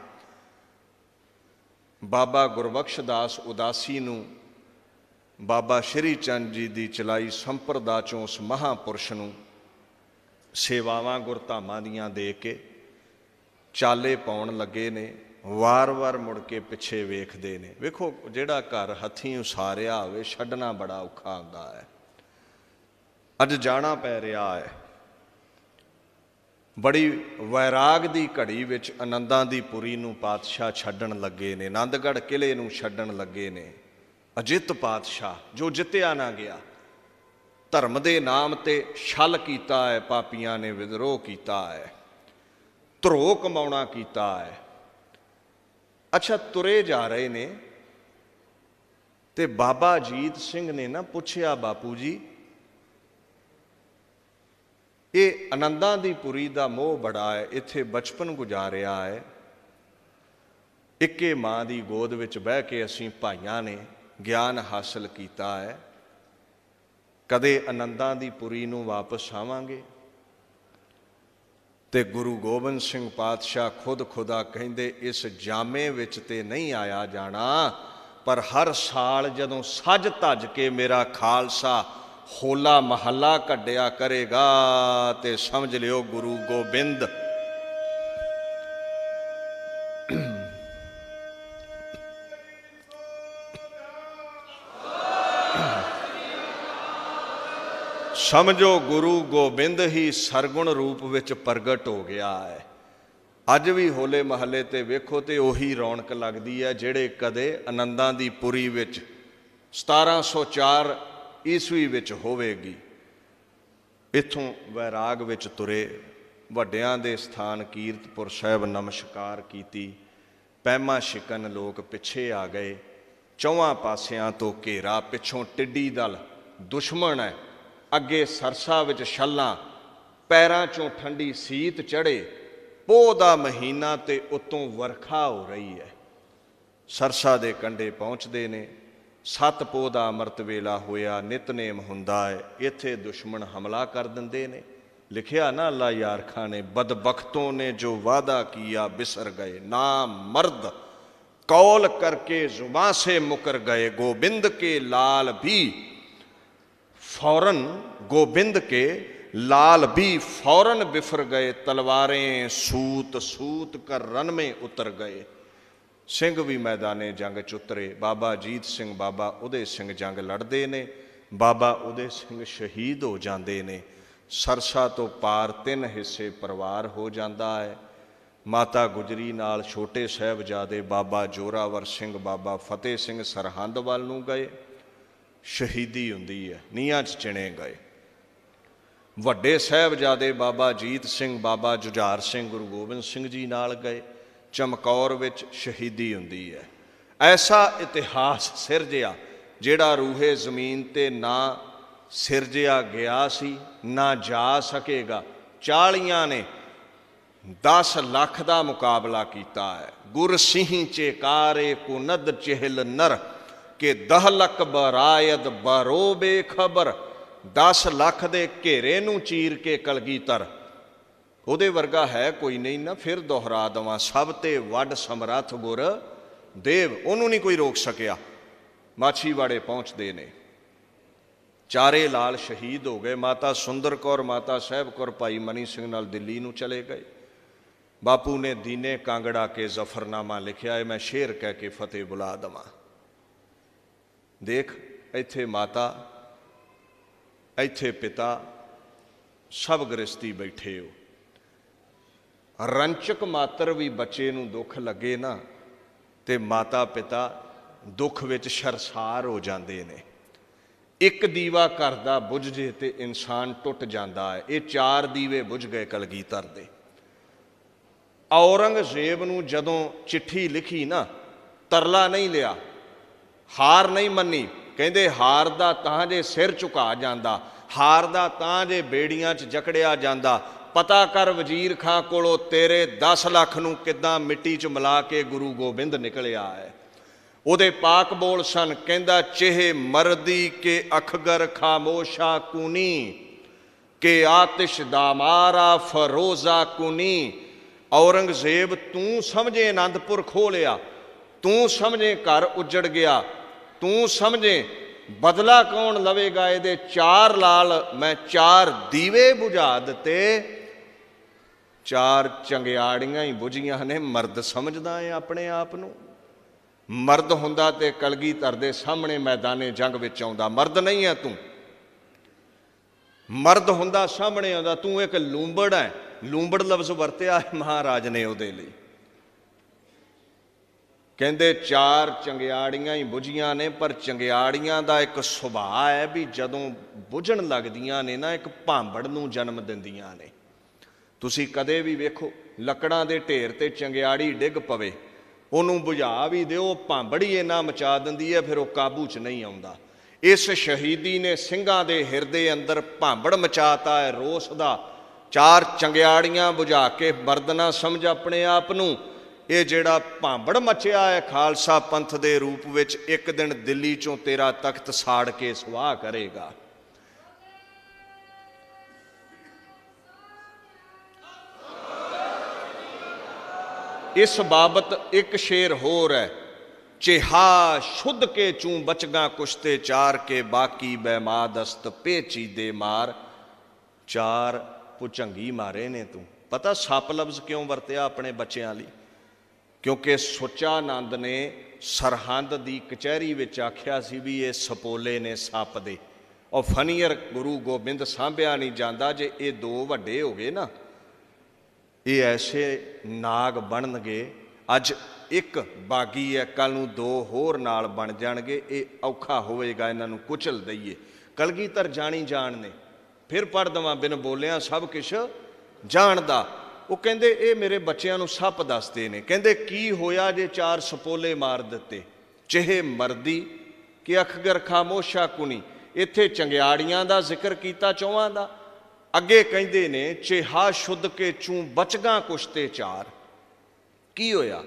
ਬਾਬਾ ਗੁਰਬਖਸ਼ ਦਾਸ ਉਦਾਸੀ ਨੂੰ ਬਾਬਾ ਸ਼੍ਰੀ ਚੰਦ ਜੀ ਦੀ ਚਲਾਈ ਸੰਪਰਦਾ ਚੋਂ ਉਸ ਮਹਾਪੁਰਸ਼ ਨੂੰ ਸੇਵਾਵਾਂ ਗੁਰਧਾਮਾਂ ਦੀਆਂ ਦੇ ਕੇ ਚਾਲੇ ਪਾਉਣ ਲੱਗੇ ਨੇ ਵਾਰ-ਵਾਰ ਮੁੜ ਕੇ ਪਿੱਛੇ ਵੇਖਦੇ ਨੇ ਵੇਖੋ ਜਿਹੜਾ ਘਰ ਹੱਥੀਂ ਉਸਾਰਿਆ ਹੋਵੇ ਛੱਡਣਾ ਬੜਾ ਔਖਾ ਹੁੰਦਾ ਹੈ ਅੱਜ ਜਾਣਾ ਪੈ ਰਿਹਾ ਹੈ ਬੜੀ ਵੈਰਾਗ ਦੀ ਘੜੀ ਵਿੱਚ ਆਨੰਦਾਂ ਦੀ ਪੁਰੀ ਨੂੰ ਪਾਤਸ਼ਾਹ ਛੱਡਣ ਲੱਗੇ ਨੇ ਆਨੰਦਗੜ੍ਹ ਕਿਲੇ ਨੂੰ ਛੱਡਣ ਲੱਗੇ ਨੇ ਅਜਿੱਤ ਪਾਤਸ਼ਾਹ ਜੋ ਜਿੱਤਿਆ ਨਾ ਗਿਆ ਧਰਮ ਦੇ ਨਾਮ ਤੇ ਛਲ ਕੀਤਾ ਹੈ ਪਾਪੀਆਂ ਨੇ ਵਿਦਰੋਹ ਕੀਤਾ ਹੈ ਧਰੋ ਕਮਾਉਣਾ ਕੀਤਾ ਹੈ ਅੱਛਾ ਤੁਰੇ ਜਾ ਰਹੇ ਨੇ ਤੇ ਬਾਬਾ ਜੀਤ ਸਿੰਘ ਨੇ ਨਾ ਪੁੱਛਿਆ ਬਾਪੂ ਜੀ ਇਹ ਆਨੰਦਾਂ ਦੀ ਪੁਰੀ ਦਾ ਮੋਹ ਬੜਾ ਹੈ ਇੱਥੇ ਬਚਪਨ ਗੁਜ਼ਾਰਿਆ ਹੈ ਇੱਕੇ ਮਾਂ ਦੀ ਗੋਦ ਵਿੱਚ ਬਹਿ ਕੇ ਅਸੀਂ ਭਾਈਆਂ ਨੇ ਗਿਆਨ ਹਾਸਲ ਕੀਤਾ ਹੈ ਕਦੇ ਆਨੰਦਾਂ ਦੀ ਪੁਰੀ ਨੂੰ ਵਾਪਸ ਆਵਾਂਗੇ ਤੇ ਗੁਰੂ ਗੋਬਿੰਦ ਸਿੰਘ ਪਾਤਸ਼ਾਹ ਖੁਦ ਖੁਦਾ ਕਹਿੰਦੇ ਇਸ ਜਾਮੇ ਵਿੱਚ ਤੇ ਨਹੀਂ ਆਇਆ ਜਾਣਾ ਪਰ ਹਰ ਸਾਲ ਜਦੋਂ ਸੱਜ ਧੱਜ ਕੇ ਮੇਰਾ ਖਾਲਸਾ ਹੋਲਾ ਮਹੱਲਾ ਕੱਢਿਆ ਕਰੇਗਾ ਤੇ ਸਮਝ ਲਿਓ ਗੁਰੂ ਗੋਬਿੰਦ ਸਮਝੋ ਗੁਰੂ ਗੋਬਿੰਦ ਹੀ ਸਰਗੁਣ ਰੂਪ ਵਿੱਚ ਪ੍ਰਗਟ ਹੋ ਗਿਆ ਹੈ ਅੱਜ ਵੀ ਹੋਲੇ ਮਹੱਲੇ ਤੇ ਵੇਖੋ ਤੇ ਉਹੀ ਰੌਣਕ ਲੱਗਦੀ ਹੈ ਜਿਹੜੇ ਕਦੇ ਆਨੰਦਾਂ ਦੀ ਪੁਰੀ ਵਿੱਚ 1704 ਈਸਵੀ ਵਿੱਚ ਹੋਵੇਗੀ ਇਥੋਂ ਵੈਰਾਗ ਵਿੱਚ ਤੁਰੇ ਵੱਡਿਆਂ ਦੇ ਸਥਾਨ ਕੀਰਤਪੁਰ ਸਾਹਿਬ ਨਮਸਕਾਰ ਕੀਤੀ ਪੈਮਾ ਸ਼ਿਕਨ ਲੋਕ ਪਿੱਛੇ ਆ ਗਏ ਚੌਹਾਂ ਪਾਸਿਆਂ ਤੋਂ ਘੇਰਾ ਪਿੱਛੋਂ ਟਿੱਡੀ ਦਲ ਦੁਸ਼ਮਣ ਹੈ ਅੱਗੇ ਸਰਸਾ ਵਿੱਚ ਛੱਲਾਂ ਪੈਰਾਂ 'ਚੋਂ ਠੰਡੀ ਸੀਤ ਚੜੇ ਪੋਹ ਦਾ ਮਹੀਨਾ ਤੇ ਉਤੋਂ ਵਰਖਾ ਹੋ ਰਹੀ ਹੈ ਸਰਸਾ ਦੇ ਕੰਡੇ ਪਹੁੰਚਦੇ ਨੇ ਸਤ ਪੋ ਦਾ ਅਮਰਤ ਵੇਲਾ ਹੋਇਆ ਨਿਤਨੇਮ ਹੁੰਦਾ ਹੈ ਇੱਥੇ ਦੁਸ਼ਮਣ ਹਮਲਾ ਕਰ ਦਿੰਦੇ ਨੇ ਲਿਖਿਆ ਨਾ ਅੱਲਾ ਯਾਰ ਖਾਨ ਨੇ ਬਦਬਖਤੋਂ ਨੇ ਜੋ ਵਾਦਾ ਕੀਆ ਬਿਸਰ ਗਏ ਨਾ ਮਰਦ ਕੌਲ ਕਰਕੇ ਜ਼ੁਬਾਂ ਸੇ ਮੁਕਰ ਗਏ ਗੋਬਿੰਦ ਕੇ ਲਾਲ ਵੀ ਫੌਰਨ ਗੋਬਿੰਦ ਕੇ ਲਾਲ ਵੀ ਫੌਰਨ ਬਿਫਰ ਗਏ ਤਲਵਾਰੇ ਸੂਤ ਸੂਤ ਕਰ ਰਨ ਮੇ ਉਤਰ ਗਏ ਸਿੰਘ ਵੀ ਮੈਦਾਨੇ ਜੰਗ ਚ ਉਤਰੇ ਬਾਬਾ ਜੀਤ ਸਿੰਘ ਬਾਬਾ ਉਹਦੇ ਸਿੰਘ ਜੰਗ ਲੜਦੇ ਨੇ ਬਾਬਾ ਉਹਦੇ ਸਿੰਘ ਸ਼ਹੀਦ ਹੋ ਜਾਂਦੇ ਨੇ ਸਰਸਾ ਤੋਂ ਪਾਰ ਤਿੰਨ ਹਿੱਸੇ ਪਰਿਵਾਰ ਹੋ ਜਾਂਦਾ ਹੈ ਮਾਤਾ ਗੁਜਰੀ ਨਾਲ ਛੋਟੇ ਸਹਿਬਜ਼ਾਦੇ ਬਾਬਾ ਜੋਰਾਵਰ ਸਿੰਘ ਬਾਬਾ ਫਤਿਹ ਸਿੰਘ ਸਰਹੰਦ ਵੱਲ ਨੂੰ ਗਏ ਸ਼ਹੀਦੀ ਹੁੰਦੀ ਹੈ ਨੀਹਾਂ 'ਚ ਚਿਣੇ ਗਏ ਵੱਡੇ ਸਹਿਬਜ਼ਾਦੇ ਬਾਬਾ ਜੀਤ ਸਿੰਘ ਬਾਬਾ ਜੁਝਾਰ ਸਿੰਘ ਗੁਰੂ ਗੋਬਿੰਦ ਸਿੰਘ ਜੀ ਨਾਲ ਗਏ ਚਮਕੌਰ ਵਿੱਚ ਸ਼ਹੀਦੀ ਹੁੰਦੀ ਹੈ ਐਸਾ ਇਤਿਹਾਸ ਸਿਰਜਿਆ ਜਿਹੜਾ ਰੂਹੇ ਜ਼ਮੀਨ ਤੇ ਨਾ ਸਿਰਜਿਆ ਗਿਆ ਸੀ ਨਾ ਜਾ ਸਕੇਗਾ ਚਾਲੀਆਂ ਨੇ 10 ਲੱਖ ਦਾ ਮੁਕਾਬਲਾ ਕੀਤਾ ਹੈ ਗੁਰਸਿੰਹ ਚੇਕਾਰੇ ਕੋ ਨਦ ਚਹਿਲ ਨਰ ਕਿ 10 ਲੱਖ ਬਰਾਇਦ ਬਰੋ ਬੇਖਬਰ 10 ਲੱਖ ਦੇ ਘੇਰੇ ਨੂੰ ਚੀਰ ਕੇ ਤਰ ਉਹਦੇ ਵਰਗਾ ਹੈ ਕੋਈ ਨਹੀਂ ਨਾ ਫਿਰ ਦੁਹਰਾ ਦਵਾਂ ਸਭ ਤੇ ਵੱਡ ਸਮਰੱਥ ਗੁਰ ਦੇਵ ਉਹਨੂੰ ਨਹੀਂ ਕੋਈ ਰੋਕ ਸਕਿਆ ਮਾਛੀਵਾੜੇ ਪਹੁੰਚਦੇ ਨੇ ਚਾਰੇ ਲਾਲ ਸ਼ਹੀਦ ਹੋ ਗਏ ਮਾਤਾ ਸੁੰਦਰ ਕੌਰ ਮਾਤਾ ਸਹਿਬ ਕੌਰ ਭਾਈ ਮਨੀ ਸਿੰਘ ਨਾਲ ਦਿੱਲੀ ਨੂੰ ਚਲੇ ਗਏ ਬਾਪੂ ਨੇ ਦੀਨੇ ਕਾਂਗੜਾ ਕੇ ਜ਼ਫਰਨਾਮਾ ਲਿਖਿਆ ਹੈ ਮੈਂ ਸ਼ੇਰ ਕਹਿ ਕੇ ਫਤਿਹ ਬੁਲਾ ਦਵਾਂ ਦੇਖ ਇੱਥੇ ਮਾਤਾ ਇੱਥੇ ਪਿਤਾ ਸਭ ਗ੍ਰਸਤੀ ਬੈਠੇ ਹੋ ਰੰਚਕ ਮਾਤਰ ਵੀ ਬੱਚੇ ਨੂੰ ਦੁੱਖ ਲੱਗੇ ਨਾ ਤੇ ਮਾਤਾ ਪਿਤਾ ਦੁੱਖ ਵਿੱਚ ਸ਼ਰਸਾਰ ਹੋ ਜਾਂਦੇ ਨੇ ਇੱਕ ਦੀਵਾ ਘਰ ਦਾ ਬੁਝ ਜੇ ਤੇ ਇਨਸਾਨ ਟੁੱਟ ਜਾਂਦਾ ਹੈ ਇਹ ਚਾਰ ਦੀਵੇ ਬੁਝ ਗਏ ਕਲਗੀਧਰ ਦੇ ਔਰੰਗਜ਼ੇਬ ਨੂੰ ਜਦੋਂ ਚਿੱਠੀ ਲਿਖੀ ਨਾ ਤਰਲਾ ਨਹੀਂ ਲਿਆ ਹਾਰ ਨਹੀਂ ਮੰਨੀ ਕਹਿੰਦੇ ਹਾਰ ਦਾ ਤਾਂ ਜੇ ਸਿਰ ਝੁਕਾ ਜਾਂਦਾ ਹਾਰ ਦਾ ਤਾਂ ਜੇ ਬੇੜੀਆਂ 'ਚ ਜਕੜਿਆ ਜਾਂਦਾ ਪਤਾ ਕਰ ਵਜ਼ੀਰ ਖਾਂ ਕੋਲੋਂ ਤੇਰੇ 10 ਲੱਖ ਨੂੰ ਕਿੱਦਾਂ ਮਿੱਟੀ 'ਚ ਮਿਲਾ ਕੇ ਗੁਰੂ ਗੋਬਿੰਦ ਨਿਕਲਿਆ ਹੈ ਉਹਦੇ ਪਾਕ ਬੋਲ ਸਨ ਕਹਿੰਦਾ ਚਿਹੇ ਮਰਦੀ ਕੇ ਅਖਗਰ ਖਾਮੋਸ਼ਾ ਕੂਨੀ ਕੇ ਆਤਿਸ਼ ਦਾ ਮਾਰਾ ਫਰੋਜ਼ਾ ਕੂਨੀ ਔਰੰਗਜ਼ੇਬ ਤੂੰ ਸਮਝੇ ਆਨੰਦਪੁਰ ਖੋਲਿਆ ਤੂੰ ਸਮਝੇ ਘਰ ਉੱਜੜ ਗਿਆ ਤੂੰ ਸਮਝੇ ਬਦਲਾ ਕੌਣ ਲਵੇਗਾ ਇਹਦੇ ਚਾਰ ਲਾਲ ਮੈਂ ਚਾਰ ਦੀਵੇ 부ਝਾ ਦਿੱਤੇ ਚਾਰ ਚੰਗਿਆੜੀਆਂ ਹੀ ਬੁਝੀਆਂ ਨੇ ਮਰਦ ਸਮਝਦਾ ਹੈ ਆਪਣੇ ਆਪ ਨੂੰ ਮਰਦ ਹੁੰਦਾ ਤੇ ਕਲਗੀ ਧਰ ਦੇ ਸਾਹਮਣੇ ਮੈਦਾਨੇ ਜੰਗ ਵਿੱਚ ਆਉਂਦਾ ਮਰਦ ਨਹੀਂ ਹੈ ਤੂੰ ਮਰਦ ਹੁੰਦਾ ਸਾਹਮਣੇ ਆਉਂਦਾ ਤੂੰ ਇੱਕ ਲੂੰਬੜ ਹੈ ਲੂੰਬੜ ਲਫ਼ਜ਼ ਵਰਤਿਆ ਹੈ ਮਹਾਰਾਜ ਨੇ ਉਹਦੇ ਲਈ ਕਹਿੰਦੇ ਚਾਰ ਚੰਗਿਆੜੀਆਂ ਹੀ ਬੁਝੀਆਂ ਨੇ ਪਰ ਚੰਗਿਆੜੀਆਂ ਦਾ ਇੱਕ ਸੁਭਾਅ ਹੈ ਵੀ ਜਦੋਂ ਬੁਝਣ ਲੱਗਦੀਆਂ ਨੇ ਨਾ ਇੱਕ ਭਾਂਬੜ ਨੂੰ ਜਨਮ ਦਿੰਦੀਆਂ ਨੇ ਤੁਸੀਂ ਕਦੇ ਵੀ ਵੇਖੋ ਲੱਕੜਾਂ ਦੇ ਢੇਰ ਤੇ ਚੰਗਿਆੜੀ ਡਿੱਗ ਪਵੇ ਉਹਨੂੰ ਬੁਝਾ ਵੀ ਦਿਓ ਭਾਂਬੜੀ ਇਹਨਾਂ ਮਚਾ ਦਿੰਦੀ ਹੈ ਫਿਰ ਉਹ ਕਾਬੂ 'ਚ ਨਹੀਂ ਆਉਂਦਾ ਇਸ ਸ਼ਹੀਦੀ ਨੇ ਸਿੰਘਾਂ ਦੇ ਹਿਰਦੇ ਅੰਦਰ ਭਾਂਬੜ ਮਚਾਤਾ ਹੈ ਰੋਸ ਦਾ ਚਾਰ ਚੰਗਿਆੜੀਆਂ ਬੁਝਾ ਕੇ ਮਰਦ ਨਾ ਸਮਝ ਆਪਣੇ ਆਪ ਨੂੰ ਇਹ ਜਿਹੜਾ ਭਾਂਬੜ ਮਚਿਆ ਹੈ ਖਾਲਸਾ ਪੰਥ ਦੇ ਰੂਪ ਵਿੱਚ ਇੱਕ ਦਿਨ ਦਿੱਲੀ ਚੋਂ ਤੇਰਾ ਤਖਤ ਸਾੜ ਕੇ ਸੁਆਹ ਕਰੇਗਾ ਇਸ ਬਾਬਤ ਇੱਕ ਸ਼ੇਰ ਹੋਰ ਹੈ ਚਿਹਾ ਸ਼ੁੱਧ ਕੇ ਚੂ ਬਚਗਾ ਕੁਸ਼ਤੇ ਚਾਰ ਕੇ ਬਾਕੀ ਬੇਮਾਦਸਤ ਪੇਚੀ ਦੇ ਮਾਰ ਚਾਰ ਪੁਚੰਗੀ ਮਾਰੇ ਨੇ ਤੂੰ ਪਤਾ ਸੱਪ ਲਫ਼ਜ਼ ਕਿਉਂ ਵਰਤਿਆ ਆਪਣੇ ਬੱਚਿਆਂ ਲਈ ਕਿਉਂਕਿ ਸੁੱਚਾ ਆਨੰਦ ਨੇ ਸਰਹੰਦ ਦੀ ਕਚਹਿਰੀ ਵਿੱਚ ਆਖਿਆ ਸੀ ਵੀ ਇਹ ਸਪੋਲੇ ਨੇ ਸੱਪ ਦੇ ਉਹ ਫਨੀਅਰ ਗੁਰੂ ਗੋਬਿੰਦ ਸਾਹਿਬਿਆ ਨਹੀਂ ਜਾਂਦਾ ਜੇ ਇਹ ਦੋ ਵੱਡੇ ਹੋ ਗਏ ਨਾ ਇਹ ਐਸੇ ਨਾਗ ਬਣਨਗੇ ਅੱਜ ਇੱਕ ਬਾਗੀ ਹੈ ਕੱਲ ਨੂੰ ਦੋ ਹੋਰ ਨਾਲ ਬਣ ਜਾਣਗੇ ਇਹ ਔਖਾ ਹੋਵੇਗਾ ਇਹਨਾਂ ਨੂੰ ਕੁਚਲ ਦਈਏ ਕਲਗੀਧਰ ਜਾਣੀ ਜਾਣ ਨੇ ਫਿਰ ਪੜ ਦਵਾਂ ਬਿਨ ਬੋਲਿਆ ਸਭ ਕਿਛ ਜਾਣਦਾ ਉਹ ਕਹਿੰਦੇ ਇਹ ਮੇਰੇ ਬੱਚਿਆਂ ਨੂੰ ਸੱਪ ਦੱਸਦੇ ਨੇ ਕਹਿੰਦੇ ਕੀ ਹੋਇਆ ਜੇ ਚਾਰ ਸਪੋਲੇ ਮਾਰ ਦਿੱਤੇ ਚਿਹੇ ਮਰਦੀ ਕਿ ਅਖਗਰ ਖਾਮੋਸ਼ਾ ਕੁਨੀ ਇੱਥੇ ਚੰਗਿਆੜੀਆਂ ਦਾ ਜ਼ਿਕਰ ਕੀਤਾ ਚੋਹਾਂ ਦਾ ਅੱਗੇ ਕਹਿੰਦੇ ਨੇ ਚਿਹਾ ਸ਼ੁੱਧ ਕੇ ਚੂ ਬਚਗਾ ਕੁਸ਼ਤੇ ਚਾਰ ਕੀ ਹੋਇਆ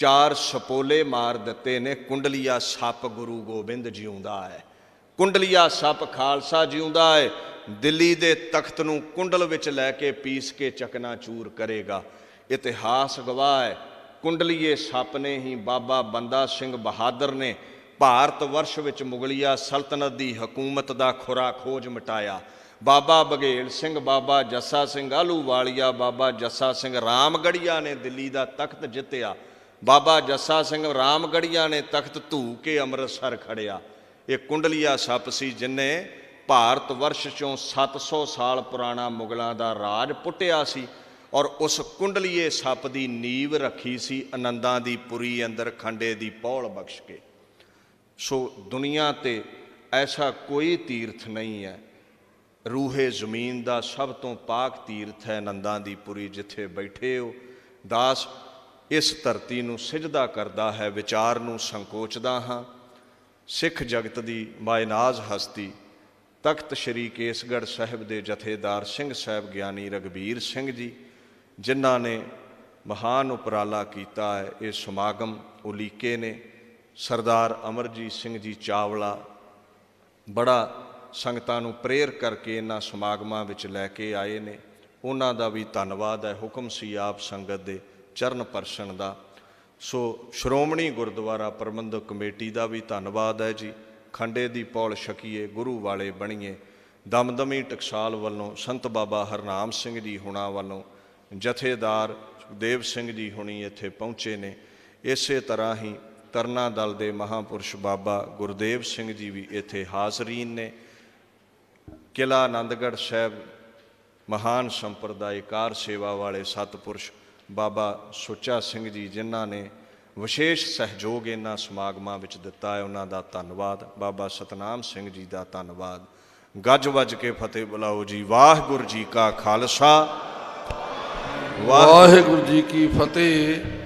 ਚਾਰ ਸਪੋਲੇ ਮਾਰ ਦਿੱਤੇ ਨੇ ਕੁੰਡਲੀਆ ਸੱਪ ਗੁਰੂ ਗੋਬਿੰਦ ਜੀ ਹੁੰਦਾ ਹੈ ਕੁੰਡਲੀਆ ਸੱਪ ਖਾਲਸਾ ਜੀ ਹੁੰਦਾ ਹੈ ਦਿੱਲੀ ਦੇ ਤਖਤ ਨੂੰ ਕੁੰਡਲ ਵਿੱਚ ਲੈ ਕੇ ਪੀਸ ਕੇ ਚਕਨਾ ਚੂਰ ਕਰੇਗਾ ਇਤਿਹਾਸ ਗਵਾਹ ਹੈ ਕੁੰਡਲੀਏ ਸੱਪ ਨੇ ਹੀ ਬਾਬਾ ਬੰਦਾ ਸਿੰਘ ਬਹਾਦਰ ਨੇ ਭਾਰਤ ਵਰਸ਼ ਵਿੱਚ ਮੁਗਲਿਆ ਸਲਤਨਤ ਦੀ ਹਕੂਮਤ ਦਾ ਖੁਰਾ ਖੋਜ ਮਟਾਇਆ ਬਾਬਾ ਬਗੇਲ ਸਿੰਘ ਬਾਬਾ ਜੱਸਾ ਸਿੰਘ ਆਲੂਵਾਲੀਆ ਬਾਬਾ ਜੱਸਾ ਸਿੰਘ ਰਾਮਗੜੀਆ ਨੇ ਦਿੱਲੀ ਦਾ ਤਖਤ ਜਿੱਤਿਆ ਬਾਬਾ ਜੱਸਾ ਸਿੰਘ ਰਾਮਗੜੀਆ ਨੇ ਤਖਤ ਧੂ ਕੇ ਅੰਮ੍ਰਿਤਸਰ ਖੜਿਆ ਇਹ ਕੁੰਡਲੀਆ ਸੱਪ ਸੀ ਜਿਨੇ ਭਾਰਤ ਵਰਸ਼ ਚੋਂ 700 ਸਾਲ ਪੁਰਾਣਾ ਮੁਗਲਾਂ ਦਾ ਰਾਜ ਪੁੱਟਿਆ ਸੀ ਔਰ ਉਸ ਕੁੰਡਲੀਏ ਸੱਪ ਦੀ ਨੀਵ ਰੱਖੀ ਸੀ ਆਨੰਦਾਂ ਦੀ ਪੁਰੀ ਅੰਦਰ ਖੰਡੇ ਦੀ ਪੌਲ ਬਖਸ਼ ਕੇ ਸੋ ਦੁਨੀਆ ਤੇ ਐਸਾ ਕੋਈ ਤੀਰਥ ਨਹੀਂ ਹੈ ਰੂਹੇ ਜ਼ਮੀਨ ਦਾ ਸਭ ਤੋਂ ਪਾਕ ਤੀਰਥ ਹੈ ਆਨੰਦਾਂ ਦੀ ਪੁਰੀ ਜਿੱਥੇ ਬੈਠੇ ਹੋ ਦਾਸ ਇਸ ਧਰਤੀ ਨੂੰ ਸਜਦਾ ਕਰਦਾ ਹੈ ਵਿਚਾਰ ਨੂੰ ਸੰਕੋਚਦਾ ਹਾਂ ਸਿੱਖ ਜਗਤ ਦੀ ਮਾਇਨਾਜ਼ ਹਸਤੀ ਤਖਤ ਸ਼੍ਰੀ ਕੇਸਗੜ ਸਾਹਿਬ ਦੇ ਜਥੇਦਾਰ ਸਿੰਘ ਸਾਹਿਬ ਗਿਆਨੀ ਰਗਵੀਰ ਸਿੰਘ ਜੀ ਜਿਨ੍ਹਾਂ ਨੇ ਮਹਾਨ ਉਪਰਾਲਾ ਕੀਤਾ ਹੈ ਇਹ ਸਮਾਗਮ ਉਲੀਕੇ ਨੇ ਸਰਦਾਰ ਅਮਰਜੀਤ ਸਿੰਘ ਜੀ ਚਾਵਲਾ ਬੜਾ ਸੰਗਤਾਂ ਨੂੰ ਪ੍ਰੇਰ ਕਰਕੇ ਇਹਨਾਂ ਸਮਾਗਮਾਂ ਵਿੱਚ ਲੈ ਕੇ ਆਏ ਨੇ ਉਹਨਾਂ ਦਾ ਵੀ ਧੰਨਵਾਦ ਹੈ ਹੁਕਮ ਸੀ ਆਪ ਸੰਗਤ ਦੇ ਚਰਨ ਪਰਸ਼ਨ ਦਾ ਸੋ ਸ਼੍ਰੋਮਣੀ ਗੁਰਦੁਆਰਾ ਪ੍ਰਬੰਧਕ ਕਮੇਟੀ ਦਾ ਵੀ ਧੰਨਵਾਦ ਹੈ ਜੀ ਖੰਡੇ ਦੀ ਪੌਲ ਛਕੀਏ ਗੁਰੂ ਵਾਲੇ ਬਣੀਏ ਦਮਦਮੀ ਟਕਸਾਲ ਵੱਲੋਂ ਸੰਤ ਬਾਬਾ ਹਰਨਾਮ ਸਿੰਘ ਜੀ ਹੁਣਾ ਵੱਲੋਂ ਜਥੇਦਾਰ ਦੇਵ ਸਿੰਘ ਜੀ ਹੁਣੀ ਇੱਥੇ ਪਹੁੰਚੇ ਨੇ ਇਸੇ ਤਰ੍ਹਾਂ ਹੀ ਤਰਨਾ ਦਲ ਦੇ ਮਹਾਪੁਰਸ਼ ਬਾਬਾ ਗੁਰਦੇਵ ਸਿੰਘ ਜੀ ਵੀ ਇੱਥੇ ਹਾਜ਼ਰੀਨ ਨੇ ਕਿਲਾ ਆਨੰਦਗੜ੍ਹ ਸਾਹਿਬ ਮਹਾਨ ਸੰਪਰਦਾਇਕਾਰ ਸੇਵਾ ਵਾਲੇ ਸਤਪੁਰਸ਼ ਬਾਬਾ ਸੁੱਚਾ ਸਿੰਘ ਜੀ ਜਿਨ੍ਹਾਂ ਨੇ ਵਿਸ਼ੇਸ਼ ਸਹਿਯੋਗ ਇਹਨਾਂ ਸਮਾਗਮਾਂ ਵਿੱਚ ਦਿੱਤਾ ਹੈ ਉਹਨਾਂ ਦਾ ਧੰਨਵਾਦ ਬਾਬਾ ਸਤਨਾਮ ਸਿੰਘ ਜੀ ਦਾ ਧੰਨਵਾਦ ਗੱਜ ਵੱਜ ਕੇ ਫਤਿਹ ਬੁਲਾਓ ਜੀ ਵਾਹਿਗੁਰੂ ਜੀ ਕਾ ਖਾਲਸਾ ਵਾਹਿਗੁਰੂ ਜੀ ਕੀ ਫਤਿਹ